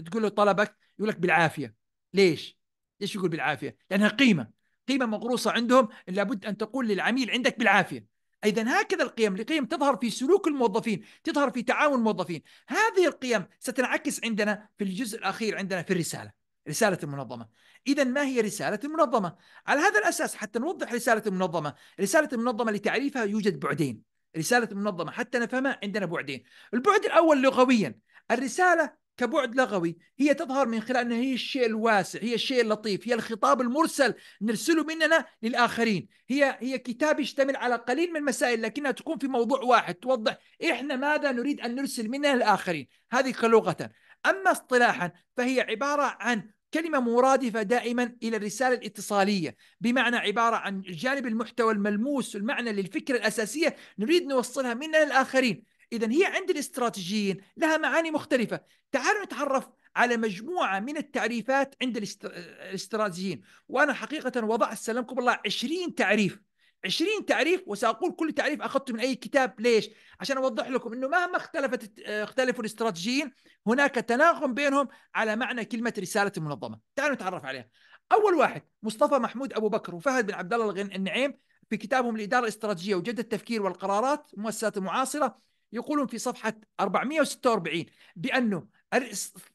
تقول له طلبك يقول لك بالعافيه ليش؟ ليش يقول بالعافيه؟ لانها قيمه قيمه مغروسه عندهم لابد ان تقول للعميل عندك بالعافيه اذا هكذا القيم القيم تظهر في سلوك الموظفين تظهر في تعاون الموظفين هذه القيم ستنعكس عندنا في الجزء الاخير عندنا في الرساله رسالة المنظمة إذا ما هي رسالة المنظمة؟ على هذا الأساس حتى نوضح رسالة المنظمة رسالة المنظمة لتعريفها يوجد بعدين رسالة المنظمة حتى نفهمها عندنا بعدين البعد الأول لغويا الرسالة كبعد لغوي هي تظهر من خلال أنها هي الشيء الواسع هي الشيء اللطيف هي الخطاب المرسل نرسله مننا للآخرين هي هي كتاب يشتمل على قليل من المسائل لكنها تكون في موضوع واحد توضح إحنا ماذا نريد أن نرسل مننا للآخرين هذه كلغة أما اصطلاحا فهي عبارة عن كلمة مرادفة دائما إلى الرسالة الاتصالية بمعنى عبارة عن جانب المحتوى الملموس المعنى للفكرة الأساسية نريد نوصلها مننا للآخرين إذا هي عند الاستراتيجيين لها معاني مختلفة تعالوا نتعرف على مجموعة من التعريفات عند الاستراتيجيين وأنا حقيقة وضعت سلمكم الله 20 تعريف 20 تعريف وساقول كل تعريف اخذته من اي كتاب ليش؟ عشان اوضح لكم انه مهما اختلفت آه، اختلفوا الاستراتيجيين هناك تناغم بينهم على معنى كلمه رساله المنظمه، تعالوا نتعرف عليها. اول واحد مصطفى محمود ابو بكر وفهد بن عبد الله النعيم في كتابهم الاداره الاستراتيجيه وجد التفكير والقرارات مؤسسات معاصره يقولون في صفحة 446 بأنه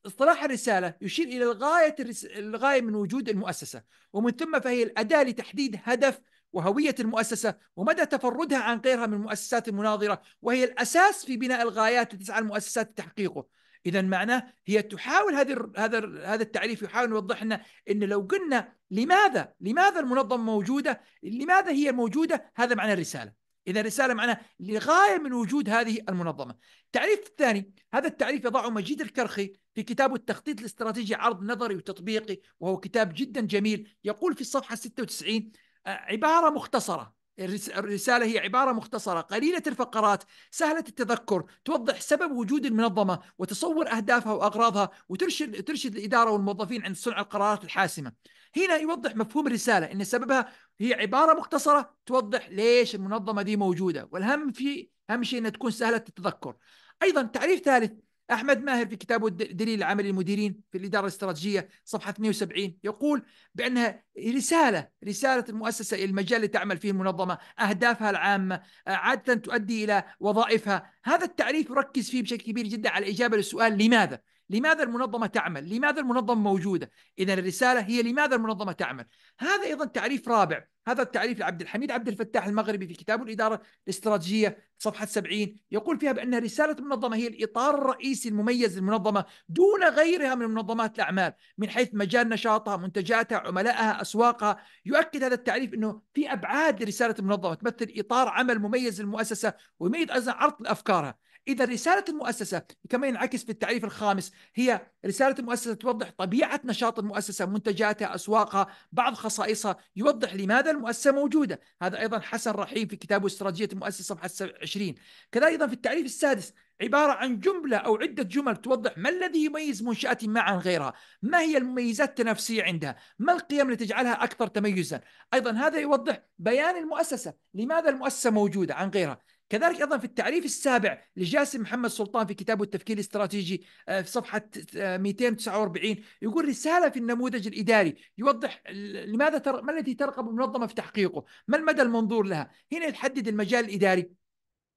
اصطلاح الرسالة يشير إلى الغاية الغاية من وجود المؤسسة ومن ثم فهي الأداة لتحديد هدف وهوية المؤسسة ومدى تفردها عن غيرها من المؤسسات المناظرة وهي الأساس في بناء الغايات التي تسعى المؤسسات لتحقيقه إذا معناه هي تحاول هذه هذا هذا التعريف يحاول يوضح لنا أن لو قلنا لماذا لماذا المنظمة موجودة لماذا هي موجودة هذا معنى الرسالة إذا رسالة معناها لغاية من وجود هذه المنظمة التعريف الثاني هذا التعريف يضعه مجيد الكرخي في كتابه التخطيط الاستراتيجي عرض نظري وتطبيقي وهو كتاب جدا جميل يقول في الصفحة 96 عبارة مختصرة الرسالة هي عبارة مختصرة قليلة الفقرات سهلة التذكر توضح سبب وجود المنظمة وتصور أهدافها وأغراضها وترشد ترشد الإدارة والموظفين عند صنع القرارات الحاسمة هنا يوضح مفهوم الرسالة أن سببها هي عبارة مختصرة توضح ليش المنظمة دي موجودة والهم في أهم شيء أنها تكون سهلة التذكر أيضا تعريف ثالث أحمد ماهر في كتابه دليل العمل المديرين في الإدارة الاستراتيجية صفحة 72 يقول بأنها رسالة رسالة المؤسسة إلى المجال اللي تعمل فيه المنظمة أهدافها العامة آه، عادة تؤدي إلى وظائفها هذا التعريف يركز فيه بشكل كبير جدا على الإجابة للسؤال لماذا لماذا المنظمه تعمل؟ لماذا المنظمه موجوده؟ اذا الرساله هي لماذا المنظمه تعمل؟ هذا ايضا تعريف رابع، هذا التعريف لعبد الحميد عبد الفتاح المغربي في كتابه الاداره الاستراتيجيه صفحه 70 يقول فيها بان رساله المنظمه هي الاطار الرئيسي المميز للمنظمه دون غيرها من منظمات الاعمال من حيث مجال نشاطها، منتجاتها، عملائها، اسواقها، يؤكد هذا التعريف انه في ابعاد لرساله المنظمه تمثل اطار عمل مميز للمؤسسه ويميز ايضا عرض افكارها، اذا رساله المؤسسه كما ينعكس في التعريف الخامس هي رساله المؤسسه توضح طبيعه نشاط المؤسسه منتجاتها اسواقها بعض خصائصها يوضح لماذا المؤسسه موجوده هذا ايضا حسن رحيم في كتابه استراتيجيه المؤسسه صفحه 20 كذا ايضا في التعريف السادس عبارة عن جملة أو عدة جمل توضح ما الذي يميز منشأة ما عن غيرها ما هي المميزات التنافسية عندها ما القيم التي تجعلها أكثر تميزا أيضا هذا يوضح بيان المؤسسة لماذا المؤسسة موجودة عن غيرها كذلك ايضا في التعريف السابع لجاسم محمد سلطان في كتابه التفكير الاستراتيجي آه، في صفحه 249 آه، يقول رساله في النموذج الاداري يوضح لماذا تر... ما الذي ترغب المنظمه في تحقيقه؟ ما المدى المنظور لها؟ هنا يحدد المجال الاداري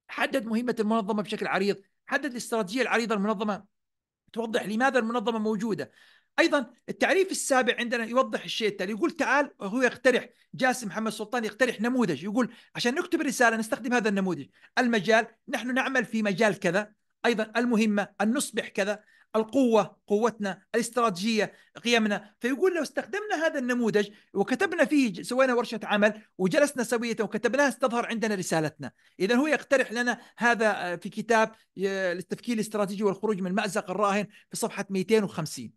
حدد مهمه المنظمه بشكل عريض، حدد الاستراتيجيه العريضه المنظمه توضح لماذا المنظمة موجودة ايضا التعريف السابع عندنا يوضح الشيء التالي يقول تعال وهو يقترح جاسم محمد سلطان يقترح نموذج يقول عشان نكتب رساله نستخدم هذا النموذج المجال نحن نعمل في مجال كذا ايضا المهمه ان نصبح كذا القوة قوتنا الاستراتيجية قيمنا فيقول لو استخدمنا هذا النموذج وكتبنا فيه سوينا ورشة عمل وجلسنا سوية وكتبناها استظهر عندنا رسالتنا إذا هو يقترح لنا هذا آه، في كتاب التفكير آه، الاستراتيجي والخروج من المأزق الراهن في صفحة 250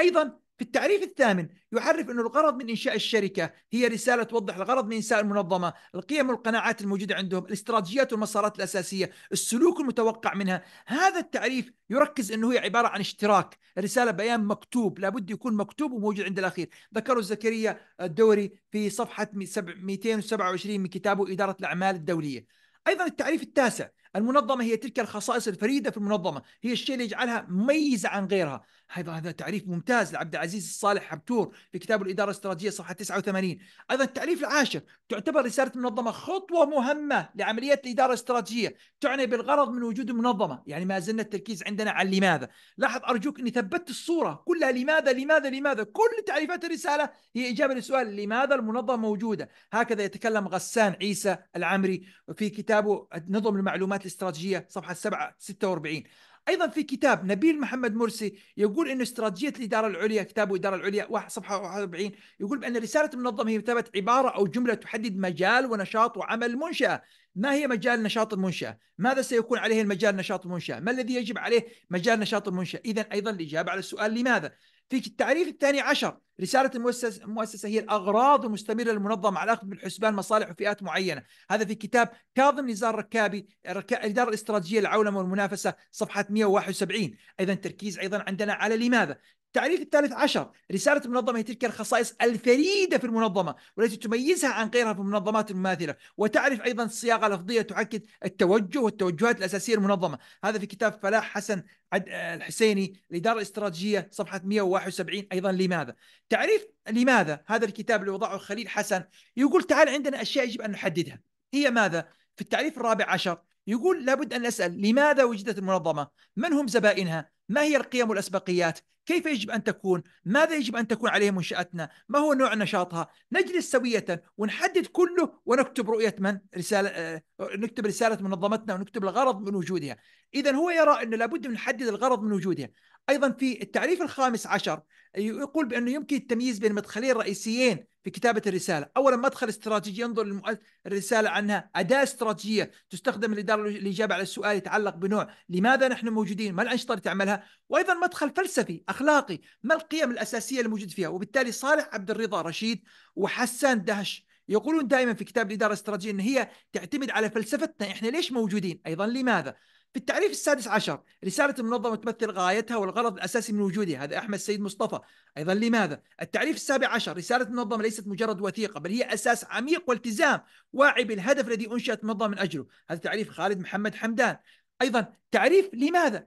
أيضا في التعريف الثامن يعرف أن الغرض من إنشاء الشركة هي رسالة توضح الغرض من إنشاء المنظمة القيم والقناعات الموجودة عندهم الاستراتيجيات والمسارات الأساسية السلوك المتوقع منها هذا التعريف يركز أنه هي عبارة عن اشتراك رسالة بيان مكتوب لابد يكون مكتوب وموجود عند الأخير ذكره زكريا الدوري في صفحة 227 من كتابه إدارة الأعمال الدولية أيضا التعريف التاسع المنظمة هي تلك الخصائص الفريدة في المنظمة هي الشيء اللي يجعلها مميزة عن غيرها ايضا هذا تعريف ممتاز لعبد العزيز الصالح حبتور في كتاب الاداره الاستراتيجيه صفحه 89 ايضا التعريف العاشر تعتبر رساله المنظمه خطوه مهمه لعمليه الاداره الاستراتيجيه تعنى بالغرض من وجود المنظمه يعني ما زلنا التركيز عندنا على لماذا لاحظ ارجوك اني ثبتت الصوره كلها لماذا لماذا لماذا كل تعريفات الرساله هي اجابه لسؤال لماذا المنظمه موجوده هكذا يتكلم غسان عيسى العمري في كتابه نظم المعلومات الاستراتيجيه صفحه 7 46 ايضا في كتاب نبيل محمد مرسي يقول ان استراتيجيه الاداره العليا كتابه الاداره العليا صفحه 41 يقول بان رساله المنظمه هي كتابة عباره او جمله تحدد مجال ونشاط وعمل المنشاه ما هي مجال نشاط المنشاه ماذا سيكون عليه المجال نشاط المنشاه ما الذي يجب عليه مجال نشاط المنشاه اذا ايضا الاجابه على السؤال لماذا في التعريف الثاني عشر رسالة المؤسسة, المؤسسة هي الأغراض المستمرة للمنظمة على أخذ بالحسبان مصالح وفئات معينة هذا في كتاب كاظم نزار ركابي الإدارة الاستراتيجية العولمة والمنافسة صفحة 171 أيضا تركيز أيضا عندنا على لماذا التعريف الثالث عشر رسالة المنظمة هي تلك الخصائص الفريدة في المنظمة والتي تميزها عن غيرها في المنظمات المماثلة وتعرف أيضا الصياغة لفظية تعكد التوجه والتوجهات الأساسية للمنظمة هذا في كتاب فلاح حسن الحسيني الإدارة الاستراتيجية صفحة 171 أيضا لماذا تعريف لماذا هذا الكتاب اللي وضعه خليل حسن يقول تعال عندنا أشياء يجب أن نحددها هي ماذا في التعريف الرابع عشر يقول لابد أن نسأل لماذا وجدت المنظمة من هم زبائنها ما هي القيم والأسبقيات كيف يجب أن تكون ماذا يجب أن تكون عليه منشأتنا ما هو نوع نشاطها نجلس سوية ونحدد كله ونكتب رؤية من رسالة آه، نكتب رسالة منظمتنا ونكتب الغرض من وجودها إذا هو يرى أنه لابد من نحدد الغرض من وجودها ايضا في التعريف الخامس عشر يقول بانه يمكن التمييز بين مدخلين رئيسيين في كتابه الرساله، اولا مدخل استراتيجي ينظر الرساله عنها اداه استراتيجيه تستخدم الاداره للاجابه على السؤال يتعلق بنوع لماذا نحن موجودين؟ ما الانشطه اللي تعملها؟ وايضا مدخل فلسفي اخلاقي، ما القيم الاساسيه الموجود فيها؟ وبالتالي صالح عبد الرضا رشيد وحسان دهش يقولون دائما في كتاب الاداره الاستراتيجيه ان هي تعتمد على فلسفتنا احنا ليش موجودين؟ ايضا لماذا؟ في التعريف السادس عشر رسالة المنظمة تمثل غايتها والغرض الأساسي من وجودها هذا أحمد سيد مصطفى أيضا لماذا؟ التعريف السابع عشر رسالة المنظمة ليست مجرد وثيقة بل هي أساس عميق والتزام واعي بالهدف الذي أنشأت المنظمة من أجله هذا تعريف خالد محمد حمدان أيضا تعريف لماذا؟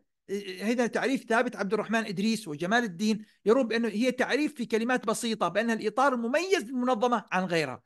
هذا تعريف ثابت عبد الرحمن إدريس وجمال الدين يرون بأنه هي تعريف في كلمات بسيطة بأنها الإطار المميز للمنظمة عن غيرها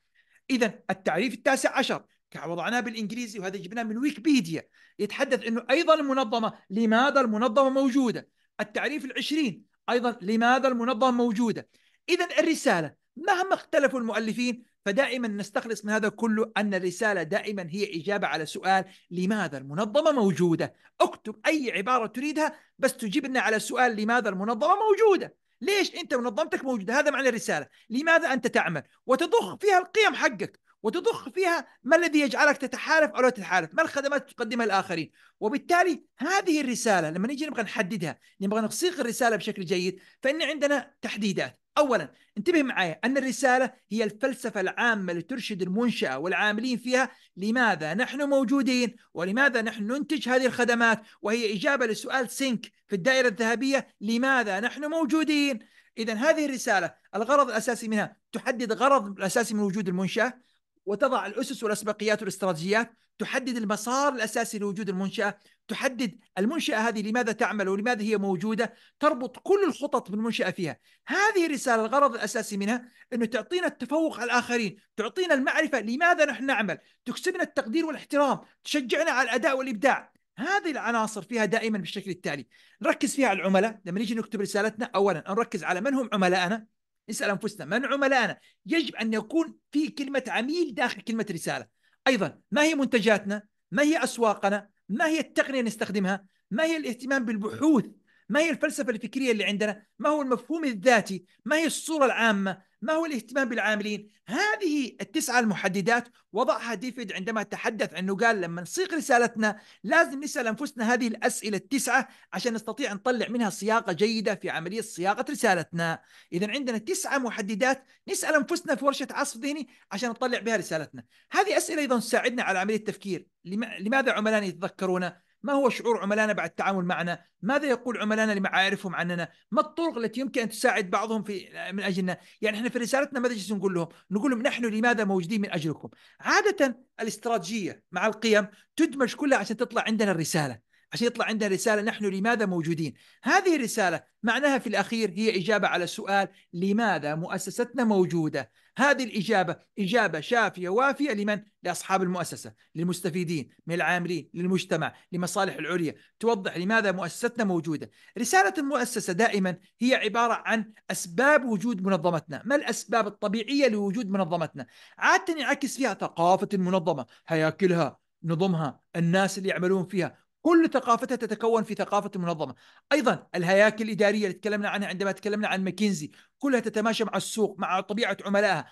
إذا التعريف التاسع عشر وضعناه بالانجليزي وهذا جبناه من ويكيبيديا يتحدث انه ايضا المنظمه لماذا المنظمه موجوده التعريف العشرين ايضا لماذا المنظمه موجوده اذا الرساله مهما اختلفوا المؤلفين فدائما نستخلص من هذا كله ان الرساله دائما هي اجابه على سؤال لماذا المنظمه موجوده؟ اكتب اي عباره تريدها بس تجيب لنا على سؤال لماذا المنظمه موجوده؟ ليش انت منظمتك موجوده؟ هذا معنى الرساله، لماذا انت تعمل؟ وتضخ فيها القيم حقك وتضخ فيها ما الذي يجعلك تتحالف او لا تتحالف ما الخدمات تقدمها للاخرين وبالتالي هذه الرساله لما نيجي نبغى نحددها نبغى نصيغ الرساله بشكل جيد فان عندنا تحديدات اولا انتبه معي ان الرساله هي الفلسفه العامه اللي ترشد المنشاه والعاملين فيها لماذا نحن موجودين ولماذا نحن ننتج هذه الخدمات وهي اجابه لسؤال سينك في الدائره الذهبيه لماذا نحن موجودين اذا هذه الرساله الغرض الاساسي منها تحدد غرض الاساسي من وجود المنشاه وتضع الاسس والاسبقيات والاستراتيجيات تحدد المسار الاساسي لوجود المنشاه، تحدد المنشاه هذه لماذا تعمل ولماذا هي موجوده، تربط كل الخطط بالمنشاه فيها، هذه الرساله الغرض الاساسي منها انه تعطينا التفوق على الاخرين، تعطينا المعرفه لماذا نحن نعمل، تكسبنا التقدير والاحترام، تشجعنا على الاداء والابداع، هذه العناصر فيها دائما بالشكل التالي، نركز فيها على العملاء، لما نيجي نكتب رسالتنا اولا نركز على من هم عملائنا، نسال انفسنا من عملائنا يجب ان يكون في كلمه عميل داخل كلمه رساله ايضا ما هي منتجاتنا ما هي اسواقنا ما هي التقنيه نستخدمها ما هي الاهتمام بالبحوث ما هي الفلسفه الفكريه اللي عندنا ما هو المفهوم الذاتي ما هي الصوره العامه ما هو الاهتمام بالعاملين هذه التسعه المحددات وضعها ديفيد عندما تحدث عنه قال لما نصيغ رسالتنا لازم نسال انفسنا هذه الاسئله التسعه عشان نستطيع نطلع منها صياغه جيده في عمليه صياغه رسالتنا اذا عندنا تسعه محددات نسال انفسنا في ورشه عصف ذهني عشان نطلع بها رسالتنا هذه اسئله ايضا تساعدنا على عمليه التفكير لماذا عملائنا يتذكرون ما هو شعور عملائنا بعد التعامل معنا ماذا يقول عملائنا لمعارفهم عننا ما الطرق التي يمكن أن تساعد بعضهم في من أجلنا يعني إحنا في رسالتنا ماذا جالسين نقول لهم نقول لهم نحن لماذا موجودين من أجلكم عادة الاستراتيجية مع القيم تدمج كلها عشان تطلع عندنا الرسالة عشان يطلع عندها رساله نحن لماذا موجودين؟ هذه الرساله معناها في الاخير هي اجابه على سؤال لماذا مؤسستنا موجوده؟ هذه الاجابه اجابه شافيه وافيه لمن؟ لاصحاب المؤسسه، للمستفيدين، من العاملين، للمجتمع، لمصالح العليا، توضح لماذا مؤسستنا موجوده. رساله المؤسسه دائما هي عباره عن اسباب وجود منظمتنا، ما الاسباب الطبيعيه لوجود منظمتنا؟ عاده ينعكس فيها ثقافه المنظمه، هياكلها، نظمها الناس اللي يعملون فيها كل ثقافتها تتكون في ثقافة المنظمة أيضا الهياكل الإدارية اللي تكلمنا عنها عندما تكلمنا عن ماكنزي كلها تتماشى مع السوق مع طبيعة عملائها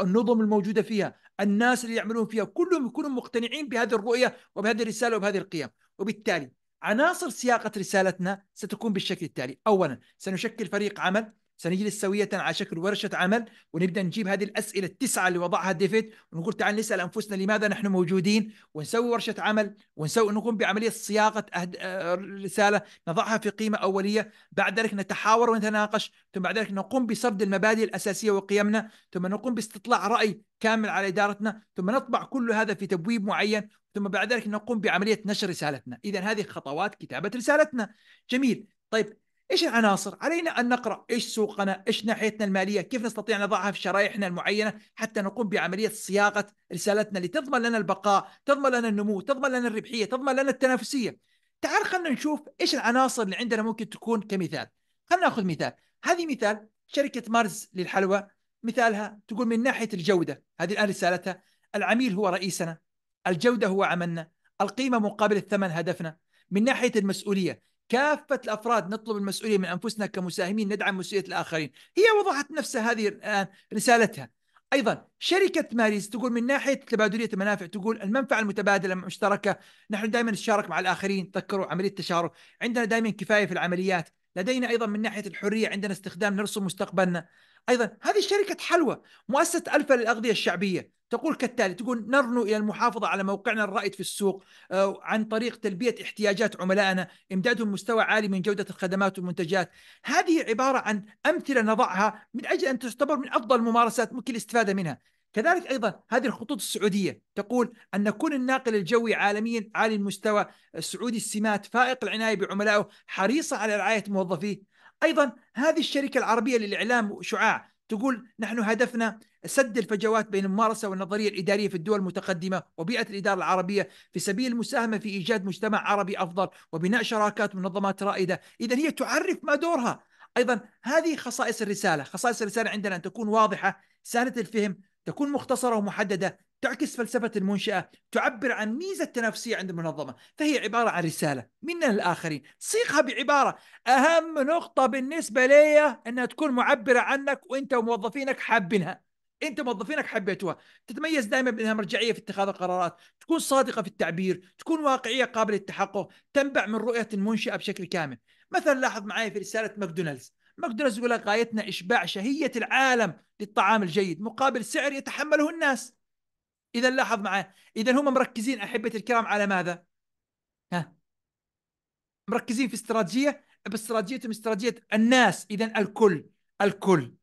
النظم الموجودة فيها الناس اللي يعملون فيها كلهم يكونوا مقتنعين بهذه الرؤية وبهذه الرسالة وبهذه القيم وبالتالي عناصر سياقة رسالتنا ستكون بالشكل التالي أولا سنشكل فريق عمل سنجلس سوية على شكل ورشة عمل ونبدأ نجيب هذه الأسئلة التسعة اللي وضعها ديفيد ونقول تعال نسأل أنفسنا لماذا نحن موجودين ونسوي ورشة عمل ونسوي نقوم بعملية صياغة آه، رسالة نضعها في قيمة أولية بعد ذلك نتحاور ونتناقش ثم بعد ذلك نقوم بسرد المبادئ الأساسية وقيمنا ثم نقوم باستطلاع رأي كامل على إدارتنا ثم نطبع كل هذا في تبويب معين ثم بعد ذلك نقوم بعملية نشر رسالتنا إذا هذه خطوات كتابة رسالتنا جميل طيب ايش العناصر؟ علينا ان نقرا ايش سوقنا، ايش ناحيتنا الماليه، كيف نستطيع ان نضعها في شرائحنا المعينه حتى نقوم بعمليه صياغه رسالتنا لتضمن لنا البقاء، تضمن لنا النمو، تضمن لنا الربحيه، تضمن لنا التنافسيه. تعال خلينا نشوف ايش العناصر اللي عندنا ممكن تكون كمثال. خلينا ناخذ مثال، هذه مثال شركه مارز للحلوى مثالها تقول من ناحيه الجوده، هذه الان رسالتها، العميل هو رئيسنا، الجوده هو عملنا، القيمه مقابل الثمن هدفنا، من ناحيه المسؤوليه كافة الأفراد نطلب المسؤولية من أنفسنا كمساهمين ندعم مسؤولية الآخرين هي وضعت نفسها هذه الآن آه، رسالتها ايضا شركه ماريز تقول من ناحيه تبادليه المنافع تقول المنفعه المتبادله المشتركه نحن دائما نتشارك مع الاخرين تذكروا عمليه التشارك عندنا دائما كفايه في العمليات لدينا ايضا من ناحيه الحريه عندنا استخدام نرسم مستقبلنا ايضا هذه شركه حلوى مؤسسه الفا للاغذيه الشعبيه تقول كالتالي تقول نرنو إلى المحافظة على موقعنا الرائد في السوق آه، عن طريق تلبية احتياجات عملائنا إمدادهم مستوى عالي من جودة الخدمات والمنتجات هذه عبارة عن أمثلة نضعها من أجل أن تعتبر من أفضل الممارسات ممكن الاستفادة منها كذلك ايضا هذه الخطوط السعوديه تقول ان نكون الناقل الجوي عالميا عالي المستوى السعودي السمات فائق العنايه بعملائه حريصه على رعايه موظفيه ايضا هذه الشركه العربيه للاعلام شعاع تقول نحن هدفنا سد الفجوات بين الممارسة والنظرية الإدارية في الدول المتقدمة وبيئة الإدارة العربية في سبيل المساهمة في إيجاد مجتمع عربي أفضل وبناء شراكات ومنظمات رائدة إذا هي تعرف ما دورها أيضا هذه خصائص الرسالة خصائص الرسالة عندنا أن تكون واضحة سهلة الفهم تكون مختصرة ومحددة تعكس فلسفة المنشأة تعبر عن ميزة تنافسية عند المنظمة فهي عبارة عن رسالة منا للآخرين صيغها بعبارة أهم نقطة بالنسبة لي أنها تكون معبرة عنك وأنت وموظفينك حابينها انت موظفينك حبيتوها تتميز دائما بانها مرجعيه في اتخاذ القرارات تكون صادقه في التعبير تكون واقعيه قابله للتحقق تنبع من رؤيه المنشاه بشكل كامل مثلا لاحظ معي في رساله ماكدونالدز ماكدونالدز يقول لك غايتنا اشباع شهيه العالم للطعام الجيد مقابل سعر يتحمله الناس اذا لاحظ معي اذا هم مركزين احبتي الكرام على ماذا؟ ها مركزين في استراتيجيه باستراتيجيتهم استراتيجيه الناس اذا الكل الكل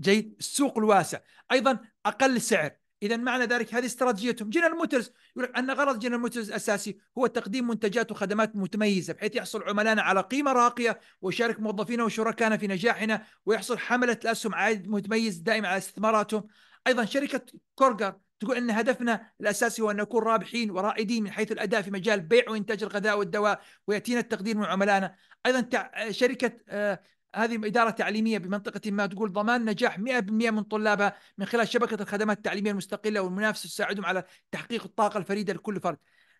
جيد السوق الواسع ايضا اقل سعر اذا معنى ذلك هذه استراتيجيتهم جنرال موتورز يقول لك ان غرض جنرال موتورز الاساسي هو تقديم منتجات وخدمات متميزه بحيث يحصل عملائنا على قيمه راقيه ويشارك موظفينا وشركائنا في نجاحنا ويحصل حمله الاسهم عائد متميز دائم على استثماراتهم ايضا شركه كورجر تقول ان هدفنا الاساسي هو ان نكون رابحين ورائدين من حيث الاداء في مجال بيع وانتاج الغذاء والدواء وياتينا التقدير من عملائنا ايضا شركه آه، هذه إدارة تعليمية بمنطقة ما تقول ضمان نجاح 100% من طلابها من خلال شبكة الخدمات التعليمية المستقلة والمنافسة تساعدهم على تحقيق الطاقة الفريدة لكل فرد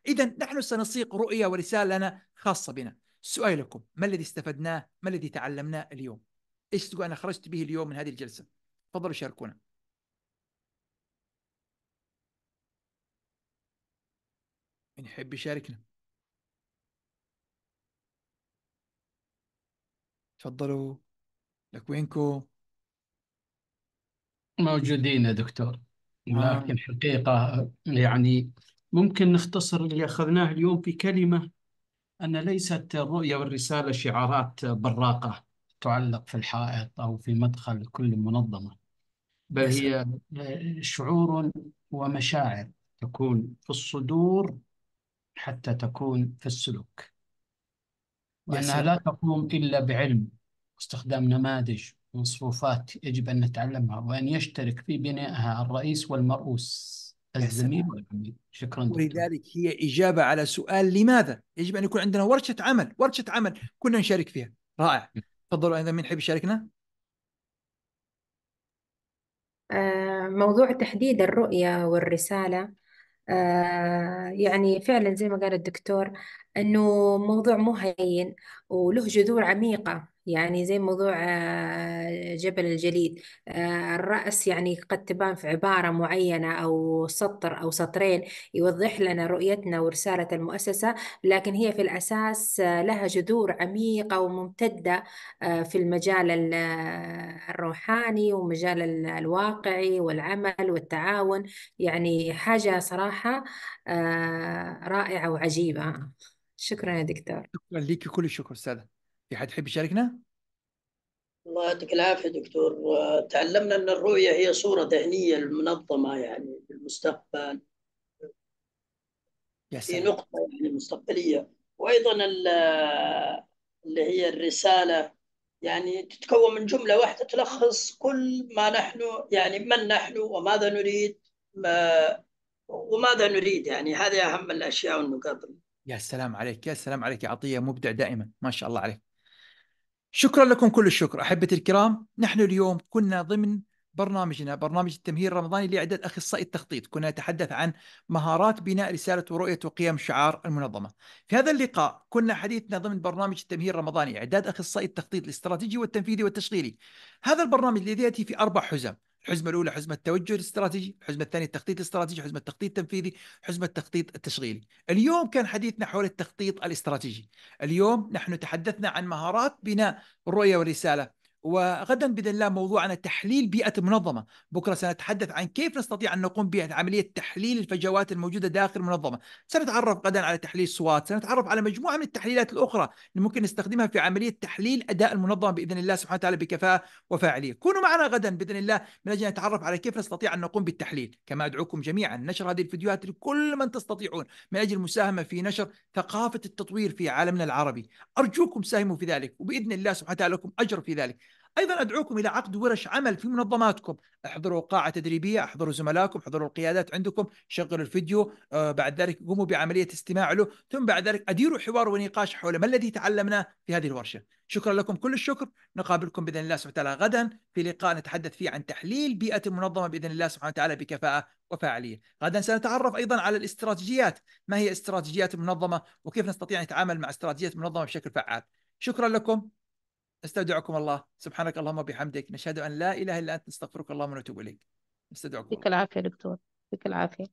إذا نحن سنصيغ رؤية ورسالة لنا خاصة بنا سؤالي لكم ما الذي استفدناه ما الذي تعلمناه اليوم إيش تقول أنا خرجت به اليوم من هذه الجلسة تفضلوا شاركونا إن يحب يشاركنا تفضلوا لك وينكو موجودين يا دكتور لكن آه. حقيقة يعني ممكن نختصر اللي أخذناه اليوم في كلمة أن ليست الرؤية والرسالة شعارات براقة تعلق في الحائط أو في مدخل كل منظمة بل
هي شعور ومشاعر تكون في الصدور حتى تكون في السلوك وأنها لا تقوم إلا بعلم واستخدام نماذج ومصروفات يجب أن نتعلمها وأن يشترك
في بنائها الرئيس والمرؤوس الزميل والعميل شكرا دكتور. ولذلك هي إجابة على سؤال لماذا يجب أن يكون عندنا ورشة عمل ورشة عمل كنا نشارك فيها رائع تفضلوا أيضا من يحب يشاركنا
آه، موضوع تحديد الرؤية والرسالة آه، يعني فعلا زي ما قال الدكتور انه موضوع مهين وله جذور عميقة يعني زي موضوع آه، جبل الجليد آه، الرأس يعني قد تبان في عبارة معينة أو سطر أو سطرين يوضح لنا رؤيتنا ورسالة المؤسسة لكن هي في الأساس آه، لها جذور عميقة وممتدة في المجال الروحاني ومجال الواقعي والعمل والتعاون يعني حاجة صراحة رائعة وعجيبة شكرا يا دكتور
شكرا ليكي كل الشكر استاذه في حد يحب يشاركنا؟
الله يعطيك العافية دكتور تعلمنا أن الرؤية هي صورة ذهنية المنظمة يعني للمستقبل يا سلام. في نقطة يعني مستقبلية وأيضا اللي هي الرسالة يعني تتكون من جملة واحدة تلخص كل ما نحن يعني من نحن وماذا نريد ما وماذا نريد يعني هذه أهم الأشياء
والنقاط يا سلام عليك يا سلام عليك يا عطية مبدع دائما ما شاء الله عليك شكرا لكم كل الشكر احبتي الكرام نحن اليوم كنا ضمن برنامجنا برنامج التمهيد الرمضاني لإعداد أخصائي التخطيط كنا نتحدث عن مهارات بناء رسالة ورؤية وقيم شعار المنظمة في هذا اللقاء كنا حديثنا ضمن برنامج التمهيد الرمضاني إعداد أخصائي التخطيط الاستراتيجي والتنفيذي والتشغيلي هذا البرنامج الذي يأتي في أربع حزم الحزمه الاولى حزمه التوجه الاستراتيجي، الحزمه الثانيه التخطيط الاستراتيجي، حزمه التخطيط التنفيذي، حزمه التخطيط التشغيلي. اليوم كان حديثنا حول التخطيط الاستراتيجي. اليوم نحن تحدثنا عن مهارات بناء الرؤيه والرساله وغدا باذن الله موضوعنا تحليل بيئه المنظمه، بكره سنتحدث عن كيف نستطيع ان نقوم بعمليه تحليل الفجوات الموجوده داخل المنظمه، سنتعرف غدا على تحليل سوات، سنتعرف على مجموعه من التحليلات الاخرى اللي ممكن نستخدمها في عمليه تحليل اداء المنظمه باذن الله سبحانه وتعالى بكفاءه وفاعليه، كونوا معنا غدا باذن الله من اجل نتعرف على كيف نستطيع ان نقوم بالتحليل، كما ادعوكم جميعا نشر هذه الفيديوهات لكل من تستطيعون من اجل المساهمه في نشر ثقافه التطوير في عالمنا العربي، ارجوكم ساهموا في ذلك وباذن الله سبحانه وتعالى لكم اجر في ذلك. ايضا ادعوكم الى عقد ورش عمل في منظماتكم احضروا قاعه تدريبيه احضروا زملائكم احضروا القيادات عندكم شغلوا الفيديو آه بعد ذلك قوموا بعمليه استماع له ثم بعد ذلك اديروا حوار ونقاش حول ما الذي تعلمناه في هذه الورشه شكرا لكم كل الشكر نقابلكم باذن الله سبحانه وتعالى غدا في لقاء نتحدث فيه عن تحليل بيئه المنظمه باذن الله سبحانه وتعالى بكفاءه وفاعليه غدا سنتعرف ايضا على الاستراتيجيات ما هي استراتيجيات المنظمه وكيف نستطيع ان نتعامل مع استراتيجيه المنظمه بشكل فعال شكرا لكم استودعكم الله سبحانك اللهم وبحمدك نشهد ان لا اله الا انت نستغفرك اللهم ونتوب اليك استودعكم يعطيك
العافيه دكتور يعطيك العافيه